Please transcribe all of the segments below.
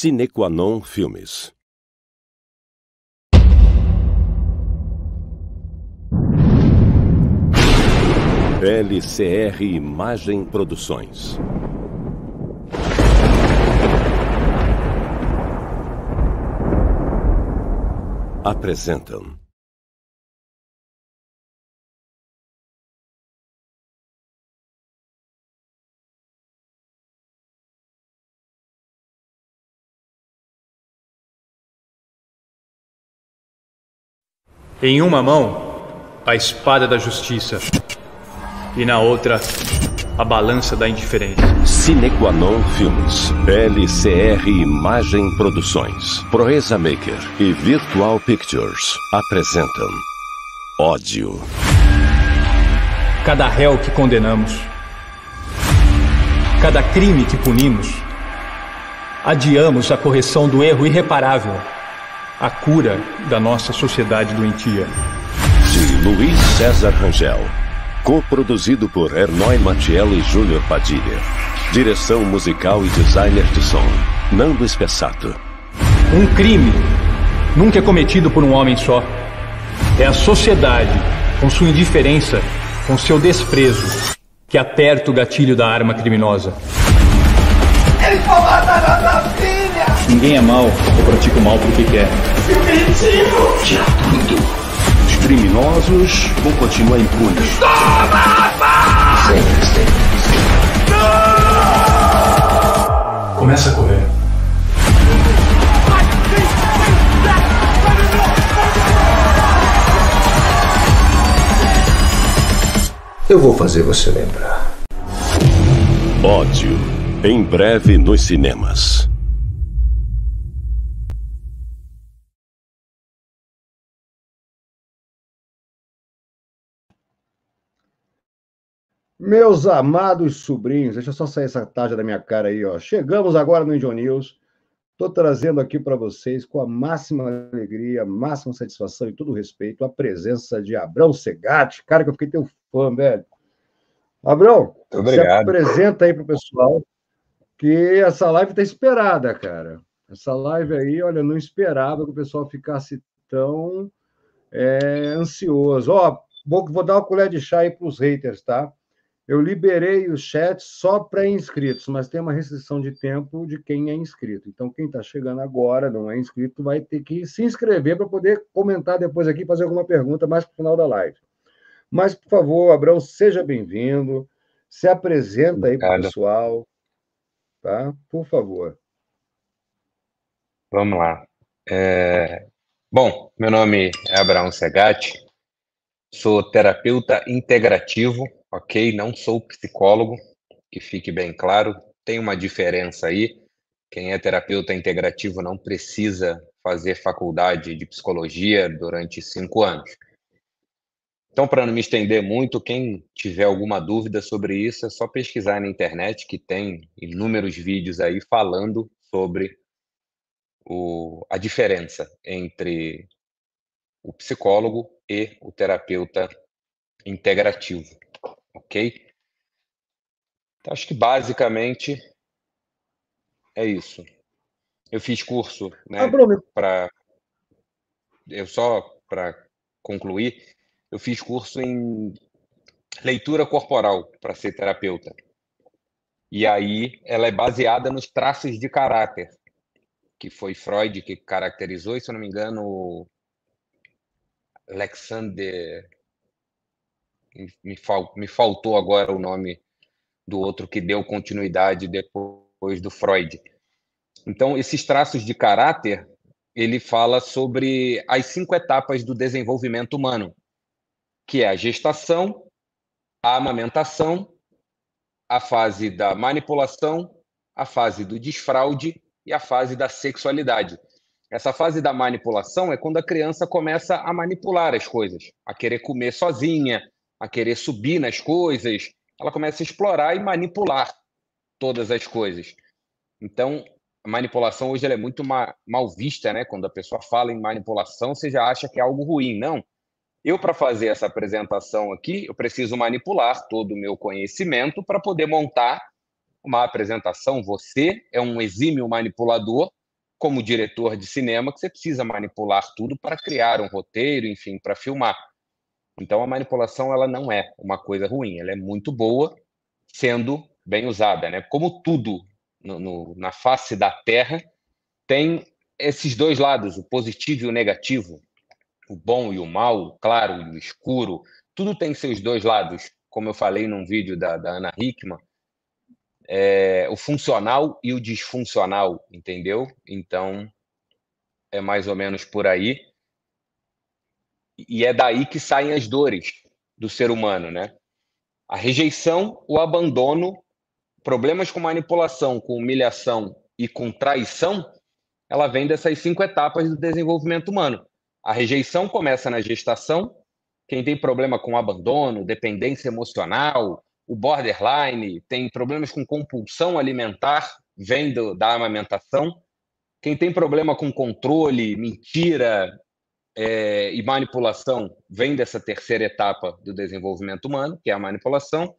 Sine qua non Filmes. LCR Imagem Produções. Apresentam Em uma mão, a espada da justiça, e na outra, a balança da indiferença. Cinequanon Filmes, LCR Imagem Produções, Proeza Maker e Virtual Pictures apresentam Ódio. Cada réu que condenamos, cada crime que punimos, adiamos a correção do erro irreparável a cura da nossa sociedade doentia. De Luiz César Rangel. Co-produzido por Hernói Matiello e Júnior Padilha. Direção musical e designer de som, Nando Espessato. Um crime nunca é cometido por um homem só. É a sociedade, com sua indiferença, com seu desprezo, que aperta o gatilho da arma criminosa. Ninguém é mal ou pratica o mal porque quer. Tira tudo. Os criminosos vão continuar impunes. Toma, Sempre, sempre, sempre. Começa a correr. Eu vou fazer você lembrar. Ódio. Em breve nos cinemas. Meus amados sobrinhos, deixa eu só sair essa tarja da minha cara aí, ó. Chegamos agora no Indian News. Estou trazendo aqui para vocês, com a máxima alegria, máxima satisfação e todo respeito, a presença de Abrão Segatti. Cara, que eu fiquei teu fã, velho. Abrão, se apresenta aí para o pessoal, que essa live está esperada, cara. Essa live aí, olha, não esperava que o pessoal ficasse tão é, ansioso. Ó, vou, vou dar uma colher de chá aí para os haters, tá? Eu liberei o chat só para inscritos, mas tem uma restrição de tempo de quem é inscrito. Então, quem está chegando agora, não é inscrito, vai ter que se inscrever para poder comentar depois aqui, fazer alguma pergunta mais para o final da live. Mas, por favor, Abrão, seja bem-vindo. Se apresenta aí para o pessoal. Tá? Por favor. Vamos lá. É... Bom, meu nome é Abraão Segatti, sou terapeuta integrativo ok? Não sou psicólogo, que fique bem claro, tem uma diferença aí. Quem é terapeuta integrativo não precisa fazer faculdade de psicologia durante cinco anos. Então, para não me estender muito, quem tiver alguma dúvida sobre isso, é só pesquisar na internet, que tem inúmeros vídeos aí falando sobre o, a diferença entre o psicólogo e o terapeuta integrativo ok? Então, acho que basicamente é isso. Eu fiz curso, né? Ah, para eu só para concluir, eu fiz curso em leitura corporal para ser terapeuta. E aí ela é baseada nos traços de caráter, que foi Freud que caracterizou, e se eu não me engano, Alexander me, fal, me faltou agora o nome do outro que deu continuidade depois do Freud. Então, esses traços de caráter, ele fala sobre as cinco etapas do desenvolvimento humano, que é a gestação, a amamentação, a fase da manipulação, a fase do desfraude e a fase da sexualidade. Essa fase da manipulação é quando a criança começa a manipular as coisas, a querer comer sozinha, a querer subir nas coisas, ela começa a explorar e manipular todas as coisas. Então, a manipulação hoje é muito mal vista, né? Quando a pessoa fala em manipulação, você já acha que é algo ruim. Não. Eu, para fazer essa apresentação aqui, eu preciso manipular todo o meu conhecimento para poder montar uma apresentação. Você é um exímio manipulador, como diretor de cinema, que você precisa manipular tudo para criar um roteiro, enfim, para filmar. Então a manipulação ela não é uma coisa ruim, ela é muito boa sendo bem usada, né? Como tudo no, no, na face da Terra tem esses dois lados, o positivo e o negativo, o bom e o mal, o claro e o escuro, tudo tem seus dois lados. Como eu falei num vídeo da, da Ana Hickman, é, o funcional e o disfuncional, entendeu? Então é mais ou menos por aí. E é daí que saem as dores do ser humano, né? A rejeição, o abandono, problemas com manipulação, com humilhação e com traição, ela vem dessas cinco etapas do desenvolvimento humano. A rejeição começa na gestação, quem tem problema com abandono, dependência emocional, o borderline, tem problemas com compulsão alimentar, vem do, da amamentação. Quem tem problema com controle, mentira, é, e manipulação vem dessa terceira etapa do desenvolvimento humano, que é a manipulação.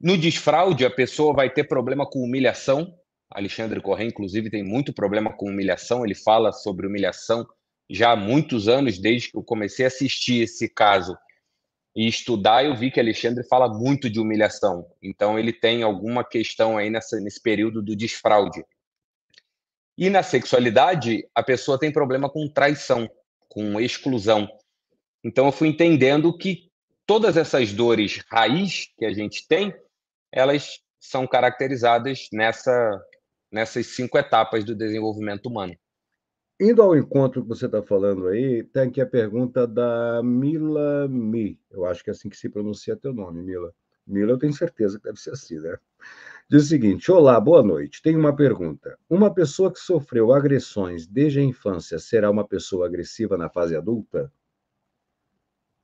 No desfraude, a pessoa vai ter problema com humilhação. Alexandre Corrêa, inclusive, tem muito problema com humilhação. Ele fala sobre humilhação já há muitos anos, desde que eu comecei a assistir esse caso e estudar, eu vi que Alexandre fala muito de humilhação. Então, ele tem alguma questão aí nessa, nesse período do desfraude. E na sexualidade, a pessoa tem problema com traição com exclusão. Então eu fui entendendo que todas essas dores raiz que a gente tem, elas são caracterizadas nessa, nessas cinco etapas do desenvolvimento humano. Indo ao encontro que você está falando aí, tem aqui a pergunta da Mila Mi. Eu acho que é assim que se pronuncia teu nome, Mila. Mila, eu tenho certeza que deve ser assim, né? Diz o seguinte: Olá, boa noite. Tenho uma pergunta. Uma pessoa que sofreu agressões desde a infância será uma pessoa agressiva na fase adulta?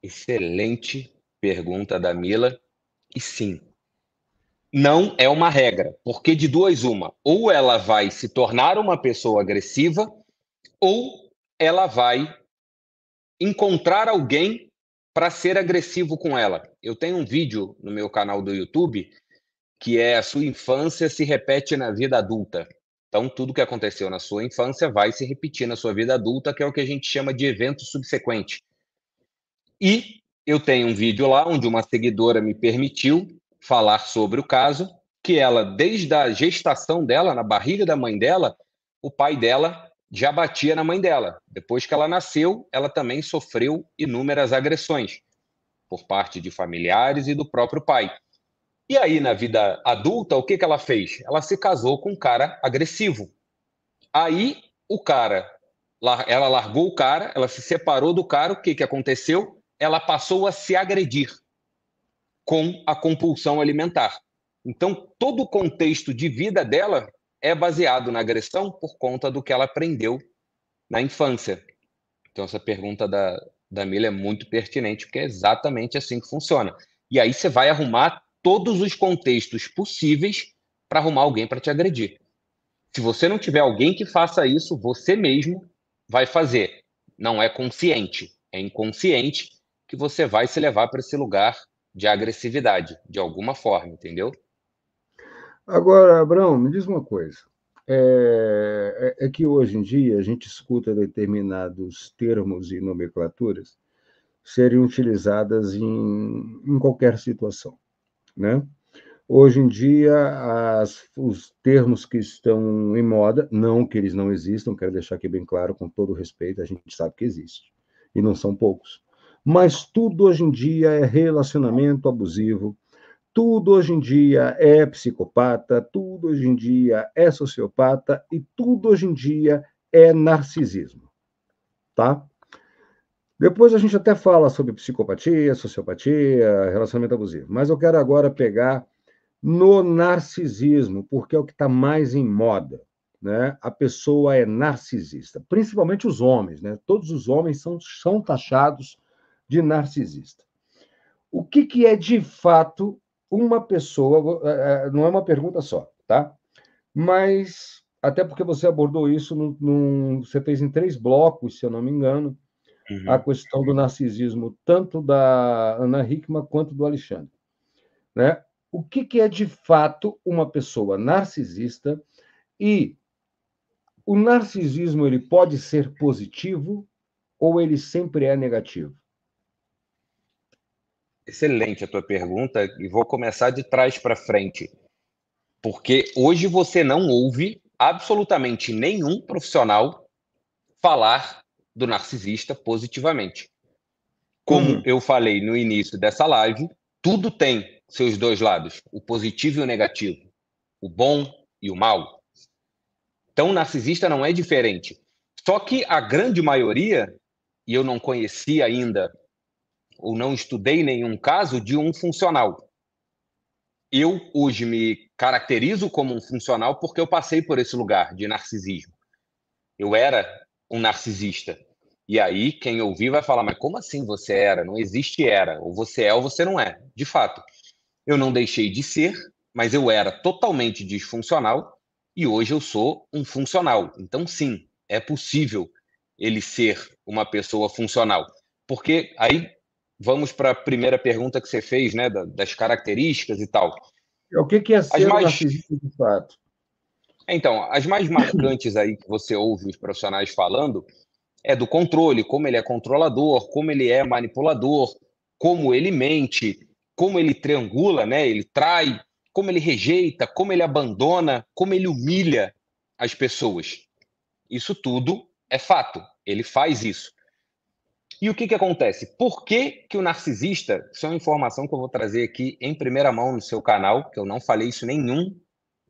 Excelente pergunta da Mila. E sim. Não é uma regra, porque de duas, uma. Ou ela vai se tornar uma pessoa agressiva, ou ela vai encontrar alguém para ser agressivo com ela. Eu tenho um vídeo no meu canal do YouTube que é a sua infância se repete na vida adulta. Então, tudo que aconteceu na sua infância vai se repetir na sua vida adulta, que é o que a gente chama de evento subsequente. E eu tenho um vídeo lá onde uma seguidora me permitiu falar sobre o caso, que ela, desde a gestação dela, na barriga da mãe dela, o pai dela já batia na mãe dela. Depois que ela nasceu, ela também sofreu inúmeras agressões por parte de familiares e do próprio pai. E aí, na vida adulta, o que, que ela fez? Ela se casou com um cara agressivo. Aí, o cara, ela largou o cara, ela se separou do cara, o que, que aconteceu? Ela passou a se agredir com a compulsão alimentar. Então, todo o contexto de vida dela é baseado na agressão por conta do que ela aprendeu na infância. Então, essa pergunta da, da Mila é muito pertinente, porque é exatamente assim que funciona. E aí você vai arrumar todos os contextos possíveis para arrumar alguém para te agredir. Se você não tiver alguém que faça isso, você mesmo vai fazer. Não é consciente, é inconsciente que você vai se levar para esse lugar de agressividade, de alguma forma, entendeu? Agora, Abraão, me diz uma coisa. É, é, é, que hoje em dia a gente escuta determinados termos e nomenclaturas serem utilizadas em, em qualquer situação. Né? Hoje em dia, as, os termos que estão em moda, não que eles não existam, quero deixar aqui bem claro, com todo respeito, a gente sabe que existe, e não são poucos. Mas tudo hoje em dia é relacionamento abusivo, tudo hoje em dia é psicopata, tudo hoje em dia é sociopata e tudo hoje em dia é narcisismo. Tá? Depois a gente até fala sobre psicopatia, sociopatia, relacionamento abusivo, mas eu quero agora pegar no narcisismo, porque é o que está mais em moda. Né? A pessoa é narcisista, principalmente os homens, né? Todos os homens são, são taxados de narcisista. O que, que é de fato uma pessoa? Eh, eh, não é uma pergunta só, tá? Mas até porque você abordou isso, você fez em três blocos, se eu não me engano uhum. a questão do narcisismo, tanto da Ana Hickman quanto do Alexandre. Né? O que, que é de fato uma pessoa narcisista e o narcisismo ele pode ser positivo ou ele sempre é negativo? Excelente a tua pergunta e vou começar de trás para frente. Porque hoje você não ouve absolutamente nenhum profissional falar do narcisista positivamente. Como eu falei no início dessa live, tudo tem seus dois lados, o positivo e o negativo, o bom e o mal. Então, o narcisista não é diferente. Só que a grande maioria, e eu não conheci ainda, ou não estudei nenhum caso de um funcional. Eu hoje me caracterizo como um funcional porque eu passei por esse lugar de narcisismo. Eu era um narcisista. E aí, quem ouvir vai falar, mas como assim você era? Não existe era. Ou você é ou você não é. De fato, eu não deixei de ser, mas eu era totalmente disfuncional e hoje eu sou um funcional. Então, sim, é possível ele ser uma pessoa funcional. Porque aí vamos para a primeira pergunta que você fez, né, das características e tal. O que, é ser mais... narcisista de fato? Então, as mais marcantes aí que você ouve os profissionais falando é do controle, como ele é controlador, como ele é manipulador, como ele mente, como ele triangula, né? Ele trai, como ele rejeita, como ele abandona, como ele humilha as pessoas. Isso tudo é fato. Ele faz isso. E o que, que acontece? Por que, que o narcisista, isso é uma informação que eu vou trazer aqui em primeira mão no seu canal, que eu não falei isso em nenhum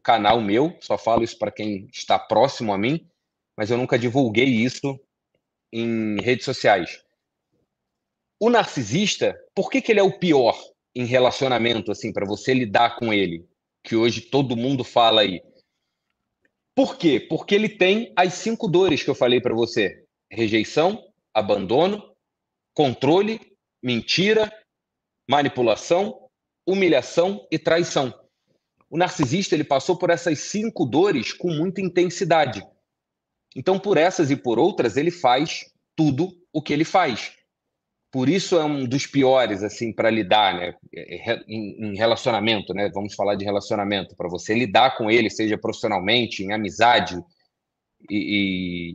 canal meu, só falo isso para quem está próximo a mim, mas eu nunca divulguei isso em redes sociais. O narcisista, por que, que ele é o pior em relacionamento, assim, para você lidar com ele? Que hoje todo mundo fala aí. Por quê? Porque ele tem as cinco dores que eu falei para você: rejeição, abandono, controle, mentira, manipulação, humilhação e traição. O narcisista ele passou por essas cinco dores com muita intensidade. Então, por essas e por outras, ele faz tudo o que ele faz. Por isso é um dos piores assim para lidar, né? É, é, em, relacionamento, né? Vamos falar de relacionamento para você lidar com ele, seja profissionalmente, em amizade e,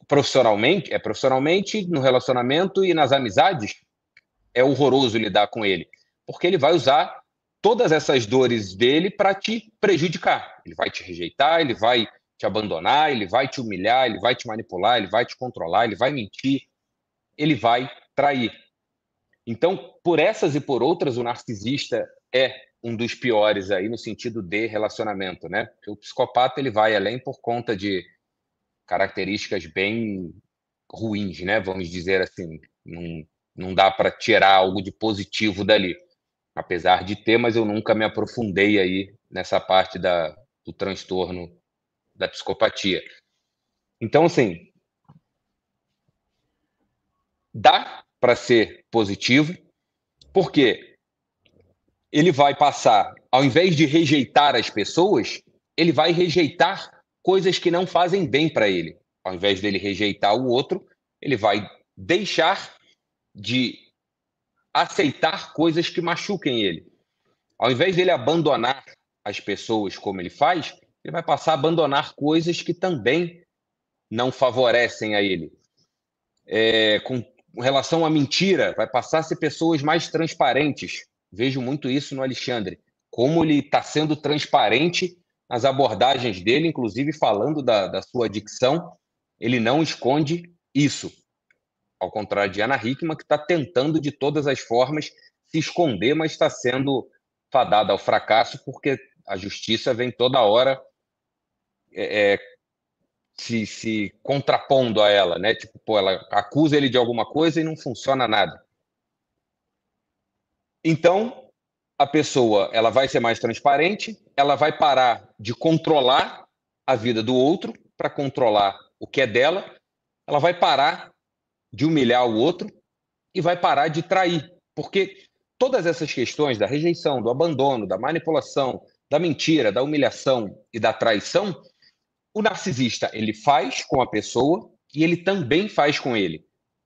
e profissionalmente, é profissionalmente no relacionamento e nas amizades é horroroso lidar com ele, porque ele vai usar todas essas dores dele para te prejudicar. Ele vai te rejeitar, ele vai te abandonar, ele vai te humilhar, ele vai te manipular, ele vai te controlar, ele vai mentir, ele vai trair. Então, por essas e por outras, o narcisista é um dos piores aí no sentido de relacionamento, né? o psicopata ele vai além por conta de características bem ruins, né? Vamos dizer assim, não, não dá para tirar algo de positivo dali, apesar de ter, mas eu nunca me aprofundei aí nessa parte da, do transtorno da psicopatia. Então, assim, dá para ser positivo, porque ele vai passar, ao invés de rejeitar as pessoas, ele vai rejeitar coisas que não fazem bem para ele. Ao invés dele rejeitar o outro, ele vai deixar de aceitar coisas que machuquem ele. Ao invés dele abandonar as pessoas como ele faz, ele vai passar a abandonar coisas que também não favorecem a ele. É, com relação à mentira, vai passar a ser pessoas mais transparentes. Vejo muito isso no Alexandre. Como ele está sendo transparente nas abordagens dele, inclusive falando da, da sua dicção, ele não esconde isso. Ao contrário de Ana Hickman, que está tentando de todas as formas se esconder, mas está sendo fadada ao fracasso, porque a justiça vem toda hora é, é, se, se contrapondo a ela, né? Tipo, pô, ela acusa ele de alguma coisa e não funciona nada. Então, a pessoa ela vai ser mais transparente, ela vai parar de controlar a vida do outro para controlar o que é dela, ela vai parar de humilhar o outro e vai parar de trair, porque todas essas questões da rejeição, do abandono, da manipulação, da mentira, da humilhação e da traição, o narcisista ele faz com a pessoa e ele também faz com ele.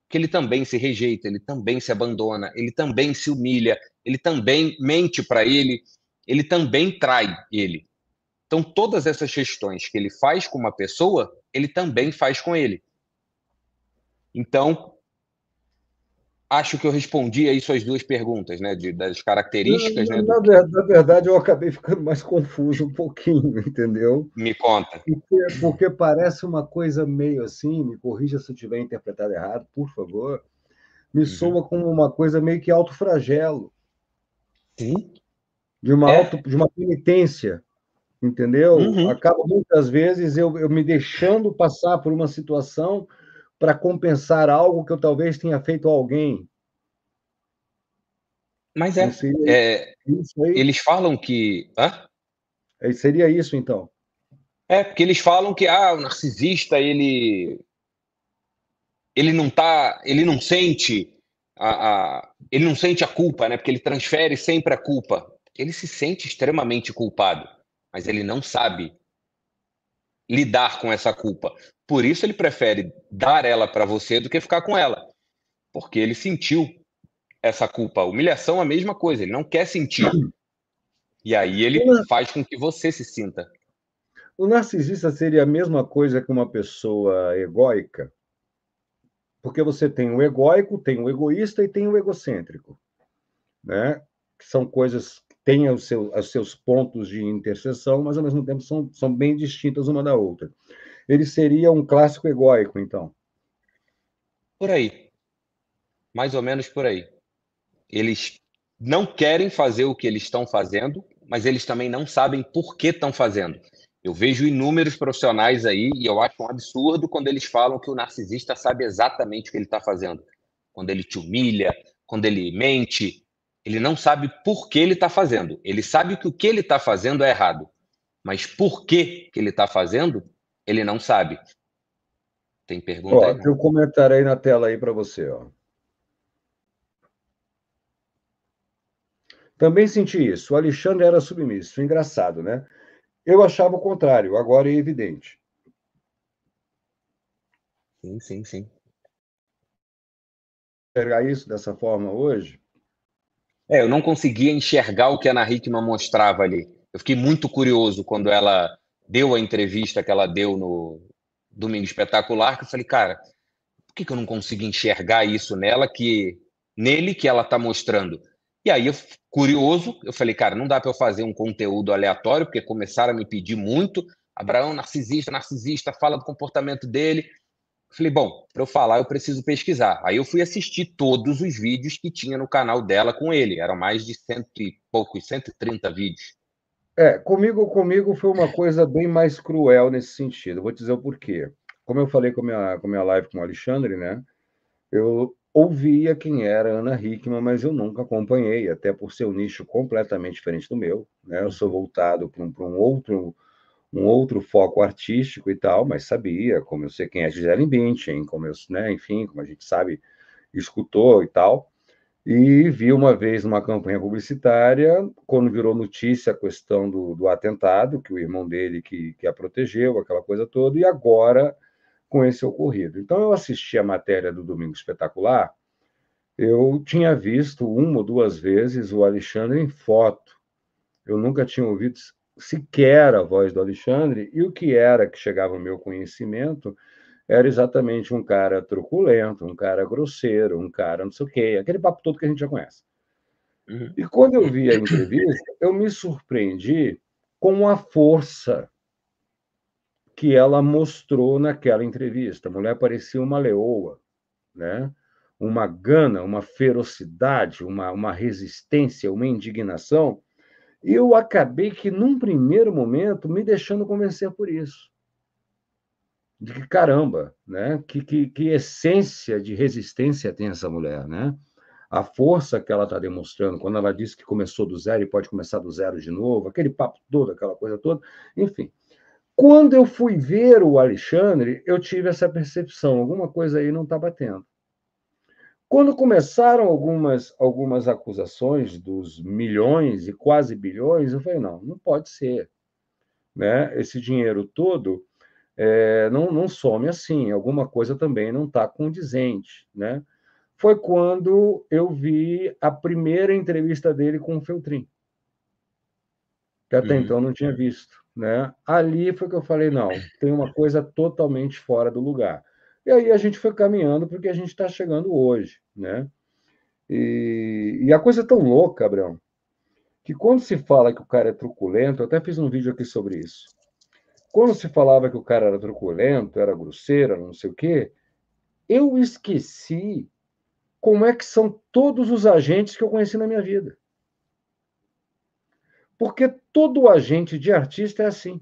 Que ele também se rejeita, ele também se abandona, ele também se humilha, ele também mente para ele, ele também trai ele. Então, todas essas questões que ele faz com uma pessoa, ele também faz com ele. Então, acho que eu respondi aí suas duas perguntas, né? De, das características. Né, na, né, na, do... verdade, na, verdade, eu acabei ficando mais confuso um pouquinho, entendeu? Me conta. Porque, porque parece uma coisa meio assim, me corrija se eu tiver interpretado errado, por favor. Me uhum. soa como uma coisa meio que autofragelo. Sim. De uma, é. auto, de uma penitência, entendeu? Uhum. Acaba muitas vezes eu, eu me deixando passar por uma situação para compensar algo que eu talvez tenha feito a alguém. Mas é, é eles falam que. Hã? É, seria isso, então. É, porque eles falam que ah, o narcisista ele ele não tá, ele não sente a, a, ele não sente a culpa, né? Porque ele transfere sempre a culpa. Ele se sente extremamente culpado, mas ele não sabe lidar com essa culpa. Por isso ele prefere dar ela para você do que ficar com ela, porque ele sentiu essa culpa. Humilhação é a mesma coisa, ele não quer sentir. E aí ele faz com que você se sinta. O narcisista seria a mesma coisa que uma pessoa egóica? Porque você tem o egóico, tem o egoísta e tem o egocêntrico, né? são coisas que têm os, os seus pontos de interseção, mas ao mesmo tempo são, são bem distintas uma da outra ele seria um clássico egóico, então. Por aí. Mais ou menos por aí. Eles não querem fazer o que eles estão fazendo, mas eles também não sabem por que estão fazendo. Eu vejo inúmeros profissionais aí e eu acho um absurdo quando eles falam que o narcisista sabe exatamente o que ele está fazendo. Quando ele te humilha, quando ele mente, ele não sabe por que ele está fazendo. Ele sabe que o que ele está fazendo é errado, mas por que, que ele está fazendo, ele não sabe. Tem pergunta ó, aí? Tem um comentário aí na tela aí para você, ó. Também senti isso. O Alexandre era submisso. Engraçado, né? Eu achava o contrário, agora é evidente. Sim, sim, sim. Enxergar isso dessa forma hoje? É, eu não conseguia enxergar o que a Ana Hickman mostrava ali. Eu fiquei muito curioso quando ela deu a entrevista que ela deu no Domingo Espetacular, que eu falei, cara, por que, que eu não consigo enxergar isso nela, que nele que ela está mostrando? E aí, eu, curioso, eu falei, cara, não dá para eu fazer um conteúdo aleatório, porque começaram a me pedir muito. Abraão, narcisista, narcisista, fala do comportamento dele. falei, bom, para eu falar, eu preciso pesquisar. Aí eu fui assistir todos os vídeos que tinha no canal dela com ele. Eram mais de cento e poucos, 130 vídeos. É, comigo, comigo foi uma coisa bem mais cruel nesse sentido. Vou dizer o porquê. Como eu falei com a minha, com minha live com o Alexandre, né? Eu ouvia quem era Ana Hickman, mas eu nunca acompanhei, até por ser um nicho completamente diferente do meu. Né? Eu sou voltado para um, um, outro um outro foco artístico e tal, mas sabia, como eu sei quem é Gisele Bündchen, como eu, né, enfim, como a gente sabe, escutou e tal. E vi uma vez numa campanha publicitária, quando virou notícia a questão do, do atentado, que o irmão dele que, que a protegeu, aquela coisa toda, e agora com esse ocorrido. Então, eu assisti a matéria do Domingo Espetacular, eu tinha visto uma ou duas vezes o Alexandre em foto. Eu nunca tinha ouvido sequer a voz do Alexandre, e o que era que chegava ao meu conhecimento era exatamente um cara truculento, um cara grosseiro, um cara não sei o quê, aquele papo todo que a gente já conhece. Uhum. E quando eu vi a entrevista, eu me surpreendi com a força que ela mostrou naquela entrevista. A mulher parecia uma leoa, né? uma gana, uma ferocidade, uma, uma resistência, uma indignação. E eu acabei que, num primeiro momento, me deixando convencer por isso de que caramba, né? Que, que, que essência de resistência tem essa mulher, né? A força que ela está demonstrando, quando ela diz que começou do zero e pode começar do zero de novo, aquele papo todo, aquela coisa toda, enfim. Quando eu fui ver o Alexandre, eu tive essa percepção, alguma coisa aí não está batendo. Quando começaram algumas, algumas acusações dos milhões e quase bilhões, eu falei, não, não pode ser. Né? Esse dinheiro todo é, não, não some assim, alguma coisa também não está condizente, né? Foi quando eu vi a primeira entrevista dele com o Feltrin, que até uhum. então não tinha visto, né? Ali foi que eu falei, não, tem uma coisa totalmente fora do lugar. E aí a gente foi caminhando porque a gente está chegando hoje, né? E, e, a coisa é tão louca, Abrão, que quando se fala que o cara é truculento, eu até fiz um vídeo aqui sobre isso. Quando se falava que o cara era truculento, era grosseiro, não sei o quê, eu esqueci como é que são todos os agentes que eu conheci na minha vida. Porque todo agente de artista é assim.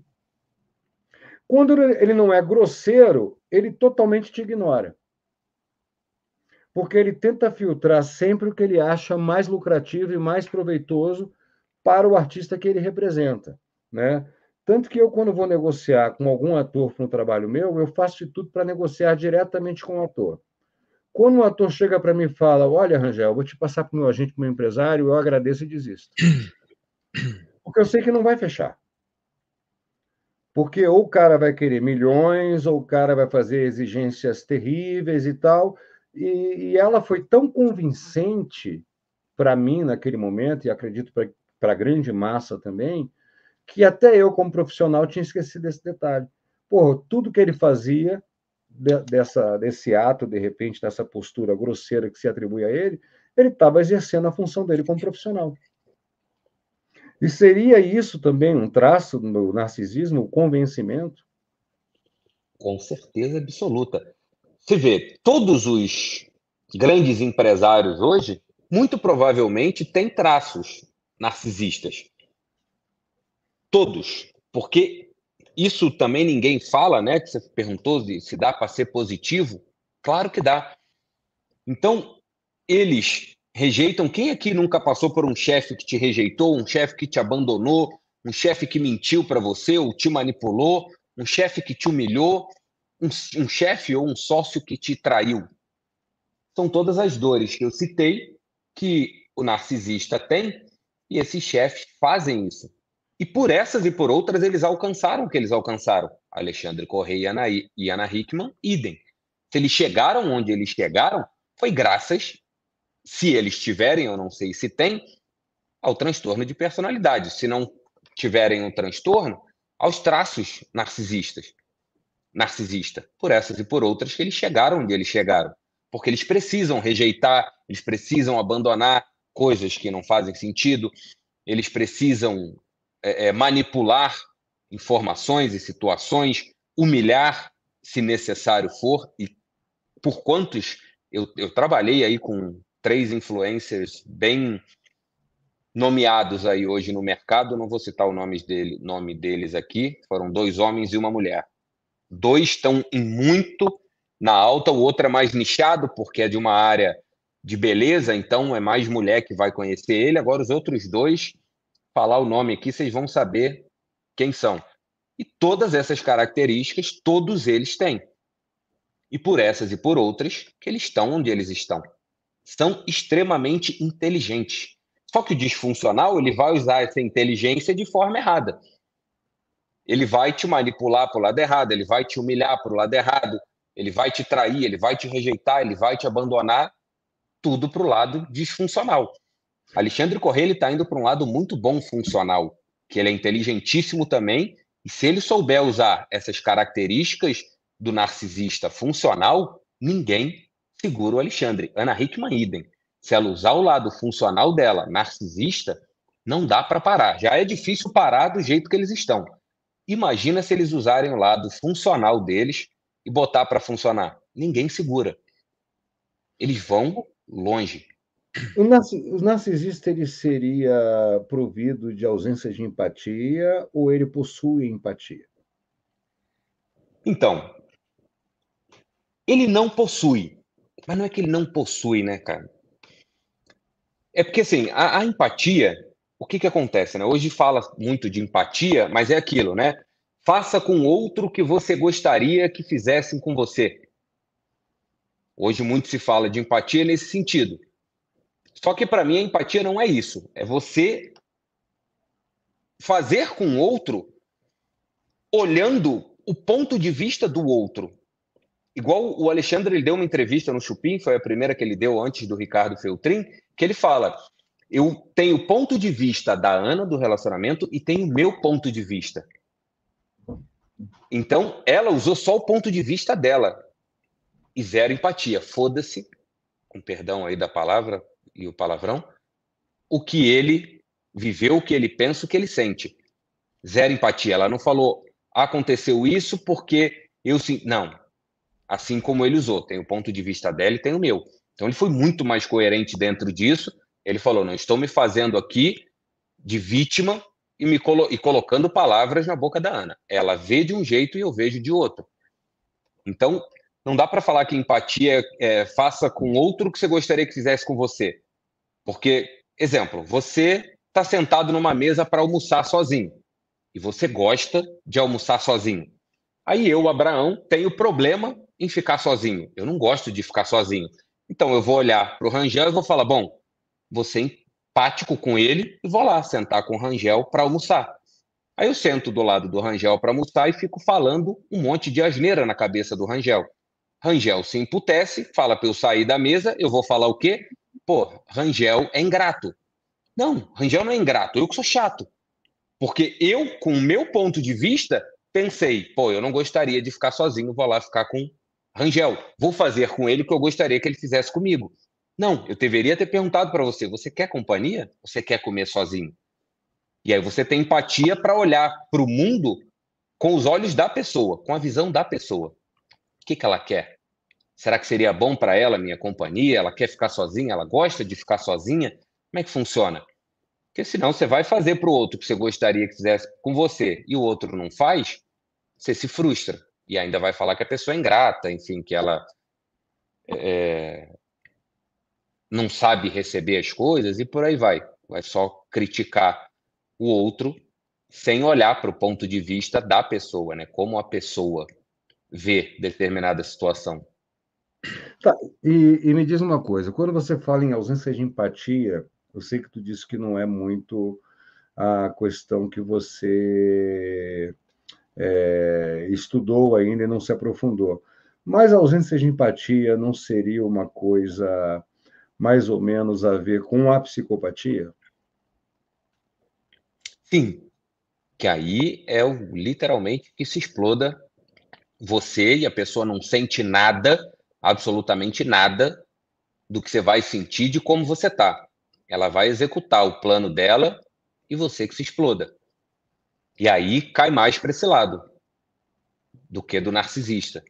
Quando ele não é grosseiro, ele totalmente te ignora. Porque ele tenta filtrar sempre o que ele acha mais lucrativo e mais proveitoso para o artista que ele representa, né? Tanto que eu, quando vou negociar com algum ator para um trabalho meu, eu faço de tudo para negociar diretamente com o ator. Quando o ator chega para mim e fala: Olha, Rangel, vou te passar para o meu agente, para o meu empresário, eu agradeço e desisto. Porque eu sei que não vai fechar. Porque ou o cara vai querer milhões, ou o cara vai fazer exigências terríveis e tal. E, e ela foi tão convincente para mim naquele momento, e acredito para a grande massa também, que até eu, como profissional, tinha esquecido esse detalhe. Porra, tudo que ele fazia, de, dessa, desse ato, de repente, dessa postura grosseira que se atribui a ele, ele estava exercendo a função dele como profissional. E seria isso também um traço do narcisismo, o convencimento? Com certeza absoluta. Você vê, todos os grandes empresários hoje, muito provavelmente, têm traços narcisistas todos, porque isso também ninguém fala, né? Que você perguntou se dá para ser positivo. Claro que dá. Então, eles rejeitam. Quem aqui nunca passou por um chefe que te rejeitou, um chefe que te abandonou, um chefe que mentiu para você ou te manipulou, um chefe que te humilhou, um, um chefe ou um sócio que te traiu? São todas as dores que eu citei que o narcisista tem e esses chefes fazem isso. E por essas e por outras, eles alcançaram o que eles alcançaram. Alexandre Correia e Ana Hickman, idem. Se eles chegaram onde eles chegaram, foi graças, se eles tiverem, eu não sei se tem, ao transtorno de personalidade. Se não tiverem um transtorno, aos traços narcisistas. Narcisista. Por essas e por outras que eles chegaram onde eles chegaram. Porque eles precisam rejeitar, eles precisam abandonar coisas que não fazem sentido, eles precisam é, é, manipular informações e situações, humilhar, se necessário for, e por quantos eu, eu trabalhei aí com três influencers bem nomeados aí hoje no mercado, não vou citar o nome, dele, nome deles aqui, foram dois homens e uma mulher. Dois estão em muito na alta, o outro é mais nichado, porque é de uma área de beleza, então é mais mulher que vai conhecer ele. Agora, os outros dois falar o nome aqui, vocês vão saber quem são. E todas essas características, todos eles têm. E por essas e por outras, que eles estão onde eles estão. São extremamente inteligentes. Só que o disfuncional, ele vai usar essa inteligência de forma errada. Ele vai te manipular para o lado errado, ele vai te humilhar para o lado errado, ele vai te trair, ele vai te rejeitar, ele vai te abandonar, tudo para o lado disfuncional. Alexandre Corrêa está indo para um lado muito bom funcional, que ele é inteligentíssimo também, e se ele souber usar essas características do narcisista funcional, ninguém segura o Alexandre. Ana Hickman, idem. Se ela usar o lado funcional dela, narcisista, não dá para parar. Já é difícil parar do jeito que eles estão. Imagina se eles usarem o lado funcional deles e botar para funcionar. Ninguém segura. Eles vão longe. O, narcisista ele seria provido de ausência de empatia ou ele possui empatia? Então, ele não possui. Mas não é que ele não possui, né, cara? É porque assim, a, a empatia, o que que acontece, né? Hoje fala muito de empatia, mas é aquilo, né? Faça com outro o que você gostaria que fizessem com você. Hoje muito se fala de empatia nesse sentido. Só que para mim a empatia não é isso. É você fazer com o outro olhando o ponto de vista do outro. Igual o Alexandre ele deu uma entrevista no Chupim, foi a primeira que ele deu antes do Ricardo Feltrin, que ele fala: eu tenho o ponto de vista da Ana do relacionamento e tenho o meu ponto de vista. Então, ela usou só o ponto de vista dela e zero empatia. Foda-se, com perdão aí da palavra, e o palavrão, o que ele viveu, o que ele pensa, o que ele sente. Zero empatia. Ela não falou, aconteceu isso porque eu sim. Não. Assim como ele usou, tem o ponto de vista dela e tem o meu. Então ele foi muito mais coerente dentro disso. Ele falou: não estou me fazendo aqui de vítima e me colo e colocando palavras na boca da Ana. Ela vê de um jeito e eu vejo de outro. Então não dá para falar que empatia é, é, faça com outro o que você gostaria que fizesse com você. Porque, exemplo, você está sentado numa mesa para almoçar sozinho e você gosta de almoçar sozinho. Aí eu, Abraão, tenho problema em ficar sozinho. Eu não gosto de ficar sozinho. Então eu vou olhar para o Rangel e vou falar: bom, você é empático com ele e vou lá sentar com o Rangel para almoçar. Aí eu sento do lado do Rangel para almoçar e fico falando um monte de asneira na cabeça do Rangel. Rangel se emputece, fala para eu sair da mesa, eu vou falar o quê? pô, Rangel é ingrato. Não, Rangel não é ingrato, eu que sou chato. Porque eu, com o meu ponto de vista, pensei, pô, eu não gostaria de ficar sozinho, vou lá ficar com Rangel. Vou fazer com ele o que eu gostaria que ele fizesse comigo. Não, eu deveria ter perguntado para você: você quer companhia? Você quer comer sozinho? E aí você tem empatia para olhar para o mundo com os olhos da pessoa, com a visão da pessoa. O que, que ela quer? Será que seria bom para ela minha companhia? Ela quer ficar sozinha? Ela gosta de ficar sozinha? Como é que funciona? Porque senão você vai fazer para o outro que você gostaria que fizesse com você e o outro não faz, você se frustra. E ainda vai falar que a pessoa é ingrata, enfim, que ela é, não sabe receber as coisas e por aí vai. Vai só criticar o outro sem olhar para o ponto de vista da pessoa, né? Como a pessoa vê determinada situação. Tá, e, e me diz uma coisa, quando você fala em ausência de empatia, eu sei que tu disse que não é muito a questão que você é, estudou ainda e não se aprofundou. Mas a ausência de empatia não seria uma coisa mais ou menos a ver com a psicopatia? Sim, que aí é o, literalmente que se exploda você e a pessoa não sente nada absolutamente nada do que você vai sentir de como você tá. Ela vai executar o plano dela e você que se exploda. E aí cai mais para esse lado do que do narcisista.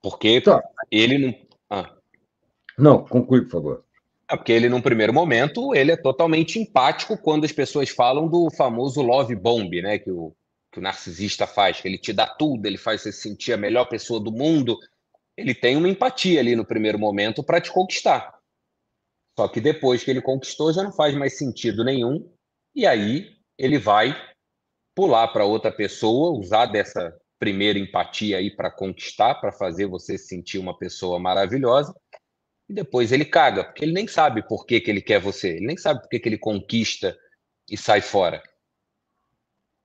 Porque tá. ele não. Ah. Não, conclui, por favor. É porque ele, num primeiro momento, ele é totalmente empático quando as pessoas falam do famoso love bomb, né? Que o, que o narcisista faz, que ele te dá tudo, ele faz você se sentir a melhor pessoa do mundo, ele tem uma empatia ali no primeiro momento para te conquistar. Só que depois que ele conquistou, já não faz mais sentido nenhum. E aí ele vai pular para outra pessoa, usar dessa primeira empatia aí para conquistar, para fazer você sentir uma pessoa maravilhosa. E depois ele caga, porque ele nem sabe por que, que ele quer você, ele nem sabe por que, que ele conquista e sai fora.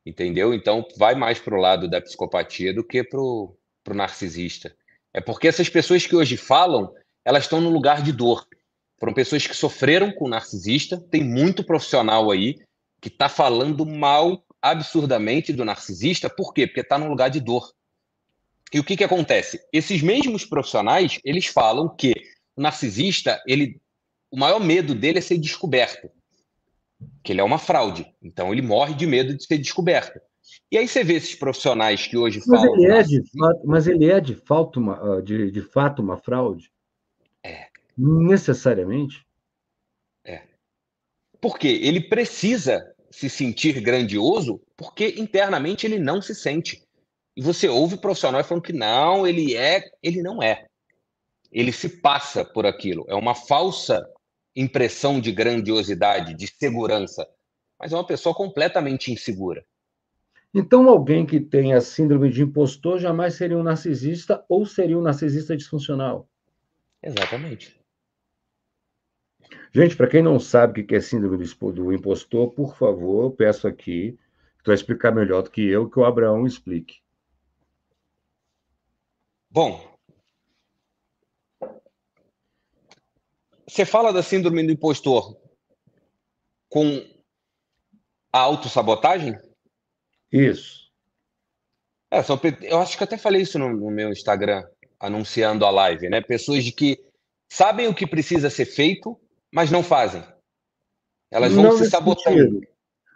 Entendeu? Então vai mais para o lado da psicopatia do que para o narcisista. É porque essas pessoas que hoje falam, elas estão no lugar de dor. Foram pessoas que sofreram com o narcisista. Tem muito profissional aí que está falando mal absurdamente do narcisista. Por quê? Porque está no lugar de dor. E o que, que acontece? Esses mesmos profissionais, eles falam que o narcisista, ele, o maior medo dele é ser descoberto. Que ele é uma fraude. Então ele morre de medo de ser descoberto. E aí você vê esses profissionais que hoje mas falam. Ele é de assim. fato, mas ele é de, fato uma, ah, de, de fato uma fraude? É. Necessariamente? É. Porque ele precisa se sentir grandioso, porque internamente ele não se sente. E você ouve o profissional falando que não, ele é, ele não é. Ele se passa por aquilo. É uma falsa impressão de grandiosidade, de segurança. Mas é uma pessoa completamente insegura. Então, alguém que tenha síndrome de impostor jamais seria um narcisista ou seria um narcisista disfuncional. Exatamente. Gente, para quem não sabe o que é síndrome do impostor, por favor, eu peço aqui, tu vai explicar melhor do que eu, que o Abraão explique. Bom, você fala da síndrome do impostor com a autossabotagem? Isso. É, são, eu acho que até falei isso no, no meu Instagram, anunciando a live, né? Pessoas de que sabem o que precisa ser feito, mas não fazem. Elas vão não se sabotando.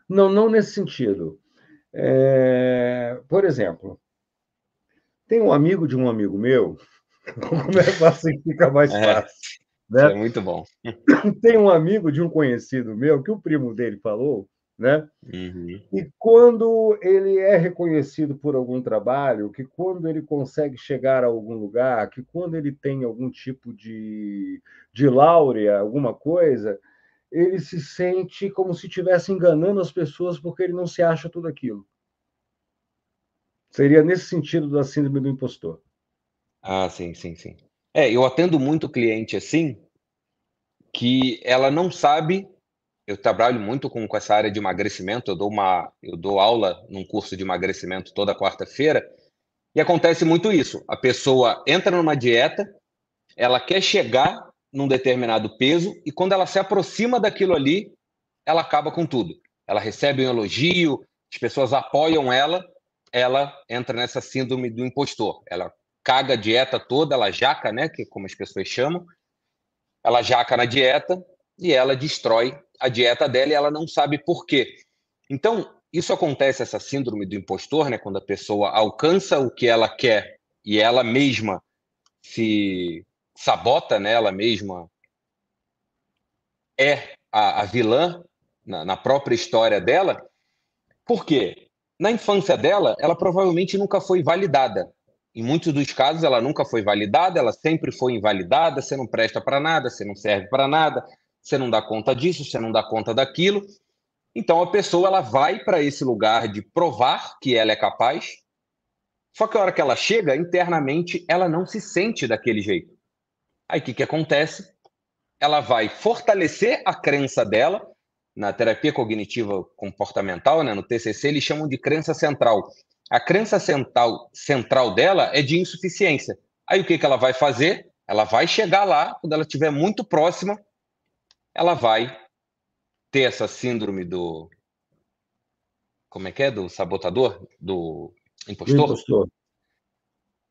Não, não nesse sentido. É... Por exemplo, tem um amigo de um amigo meu, como é assim que assim fica mais é, fácil? É, né? é muito bom. Tem um amigo de um conhecido meu que o primo dele falou né? Uhum. E quando ele é reconhecido por algum trabalho, que quando ele consegue chegar a algum lugar, que quando ele tem algum tipo de, de láurea, alguma coisa, ele se sente como se estivesse enganando as pessoas porque ele não se acha tudo aquilo. Seria nesse sentido da síndrome do impostor. Ah, sim, sim, sim. É, eu atendo muito cliente assim que ela não sabe eu trabalho muito com, com essa área de emagrecimento. Eu dou, uma, eu dou aula num curso de emagrecimento toda quarta-feira. E acontece muito isso. A pessoa entra numa dieta, ela quer chegar num determinado peso e quando ela se aproxima daquilo ali, ela acaba com tudo. Ela recebe um elogio, as pessoas apoiam ela, ela entra nessa síndrome do impostor. Ela caga a dieta toda, ela jaca, né, que como as pessoas chamam. Ela jaca na dieta e ela destrói a dieta dela e ela não sabe por quê. Então, isso acontece, essa síndrome do impostor, né, quando a pessoa alcança o que ela quer e ela mesma se sabota, né, ela mesma é a, a vilã na, na própria história dela. Por quê? Na infância dela, ela provavelmente nunca foi validada. Em muitos dos casos, ela nunca foi validada, ela sempre foi invalidada. Você não presta para nada, você não serve para nada, você não dá conta disso, você não dá conta daquilo. Então a pessoa ela vai para esse lugar de provar que ela é capaz. Só que a hora que ela chega, internamente ela não se sente daquele jeito. Aí o que, que acontece? Ela vai fortalecer a crença dela na terapia cognitiva comportamental, né, no TCC, eles chamam de crença central. A crença central, central dela é de insuficiência. Aí o que, que ela vai fazer? Ela vai chegar lá, quando ela estiver muito próxima, ela vai ter essa síndrome do. Como é que é? Do sabotador? Do impostor? Do impostor.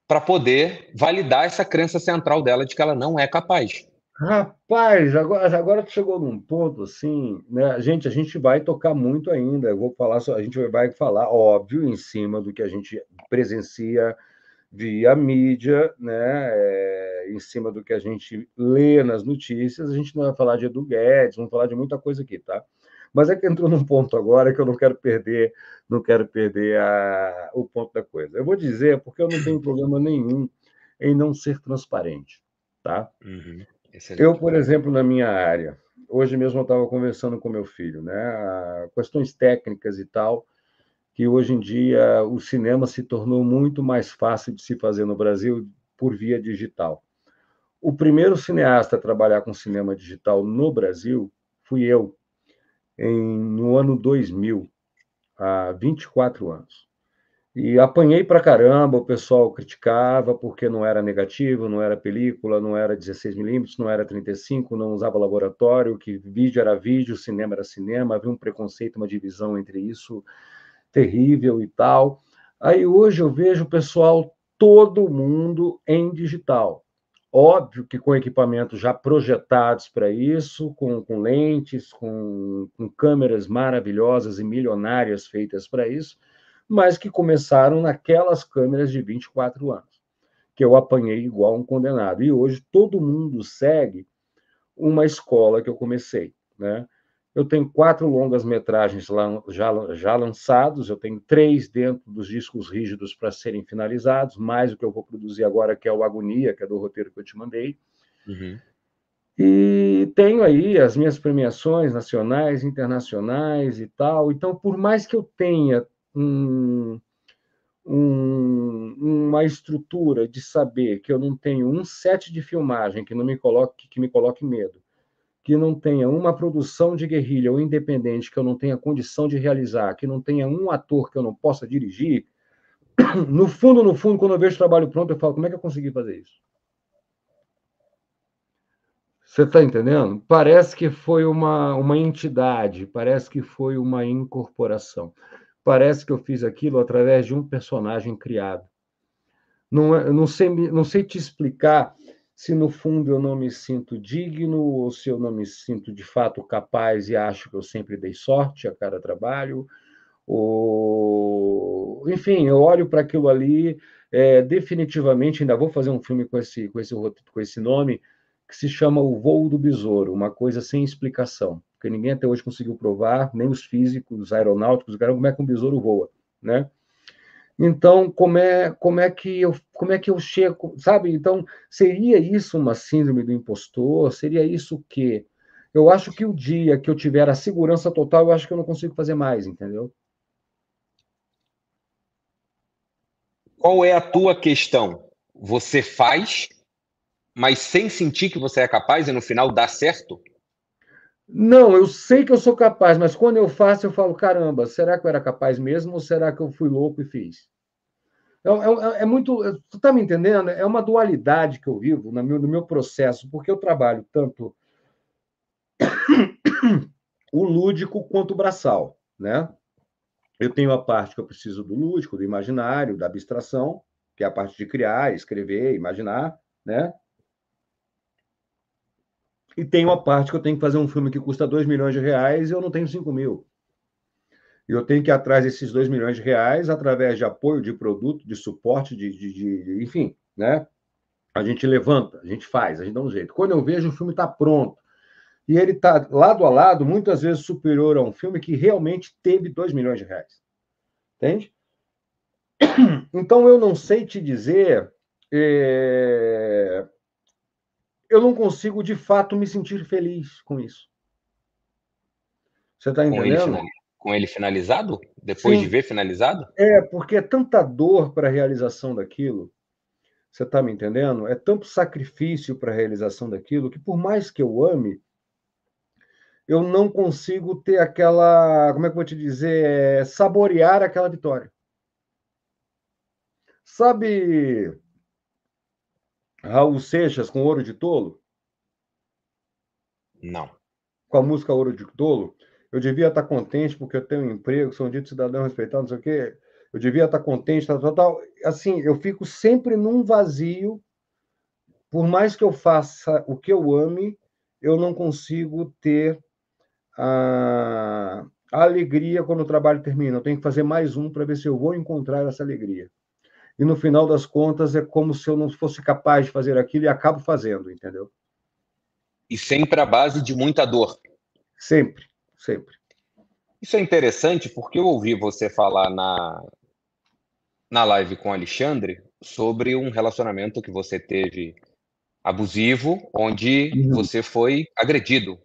Para poder validar essa crença central dela de que ela não é capaz. Rapaz, agora, agora chegou num ponto assim, né? Gente, a gente vai tocar muito ainda. Eu vou falar, a gente vai falar, óbvio, em cima do que a gente presencia, via mídia, né, é, em cima do que a gente lê nas notícias. A gente não vai falar de Edu Guedes, vamos falar de muita coisa aqui, tá? Mas é que entrou num ponto agora que eu não quero perder, não quero perder a, o ponto da coisa. Eu vou dizer porque eu não tenho problema nenhum em não ser transparente, tá? Uhum. Eu, por exemplo, na minha área, hoje mesmo eu estava conversando com meu filho, né? Questões técnicas e tal que hoje em dia o cinema se tornou muito mais fácil de se fazer no Brasil por via digital. O primeiro cineasta a trabalhar com cinema digital no Brasil fui eu, em, no ano 2000, há 24 anos. E apanhei pra caramba, o pessoal criticava porque não era negativo, não era película, não era 16mm, não era 35, não usava laboratório, que vídeo era vídeo, cinema era cinema, havia um preconceito, uma divisão entre isso terrível e tal. Aí hoje eu vejo o pessoal, todo mundo em digital. Óbvio que com equipamentos já projetados para isso, com, com lentes, com, com câmeras maravilhosas e milionárias feitas para isso, mas que começaram naquelas câmeras de 24 anos, que eu apanhei igual um condenado. E hoje todo mundo segue uma escola que eu comecei, né? Eu tenho quatro longas-metragens já, já lançados, eu tenho três dentro dos discos rígidos para serem finalizados, mais o que eu vou produzir agora, que é o Agonia, que é do roteiro que eu te mandei. Uhum. E tenho aí as minhas premiações nacionais, internacionais e tal. Então, por mais que eu tenha um, um, uma estrutura de saber que eu não tenho um set de filmagem que não me coloque que me coloque medo, que não tenha uma produção de guerrilha ou independente que eu não tenha condição de realizar, que não tenha um ator que eu não possa dirigir, no fundo, no fundo, quando eu vejo o trabalho pronto, eu falo, como é que eu consegui fazer isso? Você está entendendo? Parece que foi uma, uma entidade, parece que foi uma incorporação. Parece que eu fiz aquilo através de um personagem criado. Não, é, não, sei, não sei te explicar se no fundo eu não me sinto digno ou se eu não me sinto de fato capaz e acho que eu sempre dei sorte a cada trabalho. Ou... Enfim, eu olho para aquilo ali, é, definitivamente ainda vou fazer um filme com esse, com, esse, com esse nome, que se chama O Voo do Besouro, uma coisa sem explicação, porque ninguém até hoje conseguiu provar, nem os físicos, os aeronáuticos, como é que um besouro voa, né? Então, como é, como é que eu, como é que eu chego, sabe? Então, seria isso uma síndrome do impostor? Seria isso o quê? Eu acho que o dia que eu tiver a segurança total, eu acho que eu não consigo fazer mais, entendeu? Qual é a tua questão? Você faz, mas sem sentir que você é capaz e no final dá certo? Não, eu sei que eu sou capaz, mas quando eu faço, eu falo: caramba, será que eu era capaz mesmo ou será que eu fui louco e fiz? É, é, é, é muito. É, tu está me entendendo? É uma dualidade que eu vivo no meu, no meu processo, porque eu trabalho tanto o lúdico quanto o braçal, né? Eu tenho a parte que eu preciso do lúdico, do imaginário, da abstração, que é a parte de criar, escrever, imaginar, né? e tem uma parte que eu tenho que fazer um filme que custa 2 milhões de reais e eu não tenho 5 mil. E eu tenho que ir atrás desses 2 milhões de reais através de apoio de produto, de suporte, de, de, de enfim, né? A gente levanta, a gente faz, a gente dá um jeito. Quando eu vejo, o filme está pronto. E ele está lado a lado, muitas vezes superior a um filme que realmente teve 2 milhões de reais. Entende? Então eu não sei te dizer. É eu não consigo de fato me sentir feliz com isso. Você está entendendo? Com ele, com ele, finalizado? Depois Sim. de ver finalizado? É, porque é tanta dor para a realização daquilo. Você está me entendendo? É tanto sacrifício para a realização daquilo que, por mais que eu ame, eu não consigo ter aquela. Como é que eu vou te dizer? Saborear aquela vitória. Sabe Raul Seixas com Ouro de Tolo? Não. Com a música Ouro de Tolo? Eu devia estar contente porque eu tenho um emprego, sou um dito cidadão respeitado, não sei o quê. Eu devia estar contente, tal, tal, tal. Assim, eu fico sempre num vazio. Por mais que eu faça o que eu ame, eu não consigo ter a, a alegria quando o trabalho termina. Eu tenho que fazer mais um para ver se eu vou encontrar essa alegria e no final das contas é como se eu não fosse capaz de fazer aquilo e acabo fazendo, entendeu? E sempre à base de muita dor. Sempre, sempre. Isso é interessante porque eu ouvi você falar na, na live com o Alexandre sobre um relacionamento que você teve abusivo, onde uhum. você foi agredido.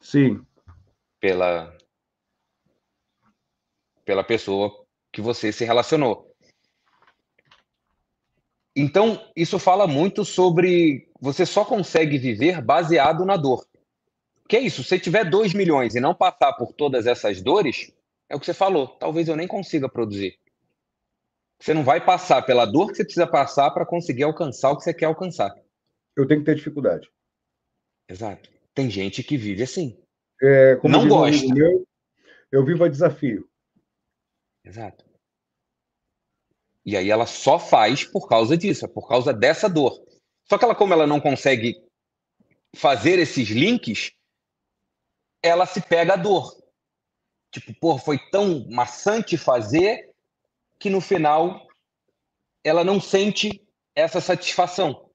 Sim. Pela, pela pessoa que você se relacionou. Então, isso fala muito sobre você só consegue viver baseado na dor. Que é isso, se tiver 2 milhões e não passar por todas essas dores, é o que você falou, talvez eu nem consiga produzir. Você não vai passar pela dor que você precisa passar para conseguir alcançar o que você quer alcançar. Eu tenho que ter dificuldade. Exato. Tem gente que vive assim. É, não gosta. eu vivo a desafio. Exato. E aí ela só faz por causa disso, é por causa dessa dor. Só que ela, como ela não consegue fazer esses links, ela se pega a dor. Tipo, pô, foi tão maçante fazer que no final ela não sente essa satisfação.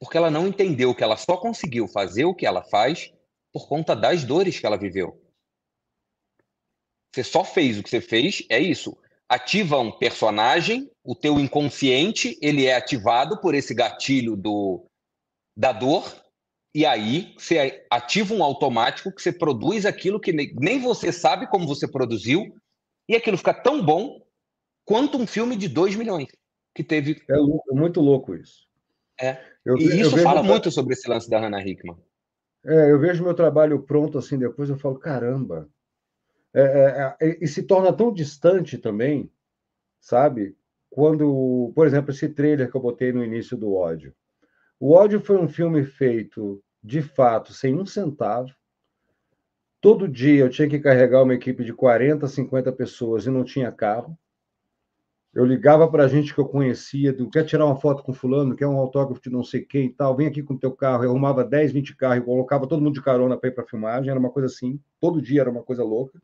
Porque ela não entendeu que ela só conseguiu fazer o que ela faz por conta das dores que ela viveu. Você só fez o que você fez, é isso ativa um personagem, o teu inconsciente ele é ativado por esse gatilho do, da dor, e aí você ativa um automático que você produz aquilo que nem você sabe como você produziu, e aquilo fica tão bom quanto um filme de 2 milhões que teve. É louco, é muito louco isso. É. Eu, e isso fala vejo... muito sobre esse lance da Hannah Hickman. É, eu vejo meu trabalho pronto assim depois, eu falo, caramba, é, é, é e se torna tão distante também, sabe? Quando, por exemplo, esse trailer que eu botei no início do ódio. O ódio foi um filme feito de fato sem um centavo. Todo dia eu tinha que carregar uma equipe de 40, 50 pessoas e não tinha carro. Eu ligava para a gente que eu conhecia, do, quer tirar uma foto com fulano, quer um autógrafo de não sei quem e tal, vem aqui com o teu carro. Eu arrumava 10, 20 carros, colocava todo mundo de carona para ir para filmagem, era uma coisa assim. Todo dia era uma coisa louca.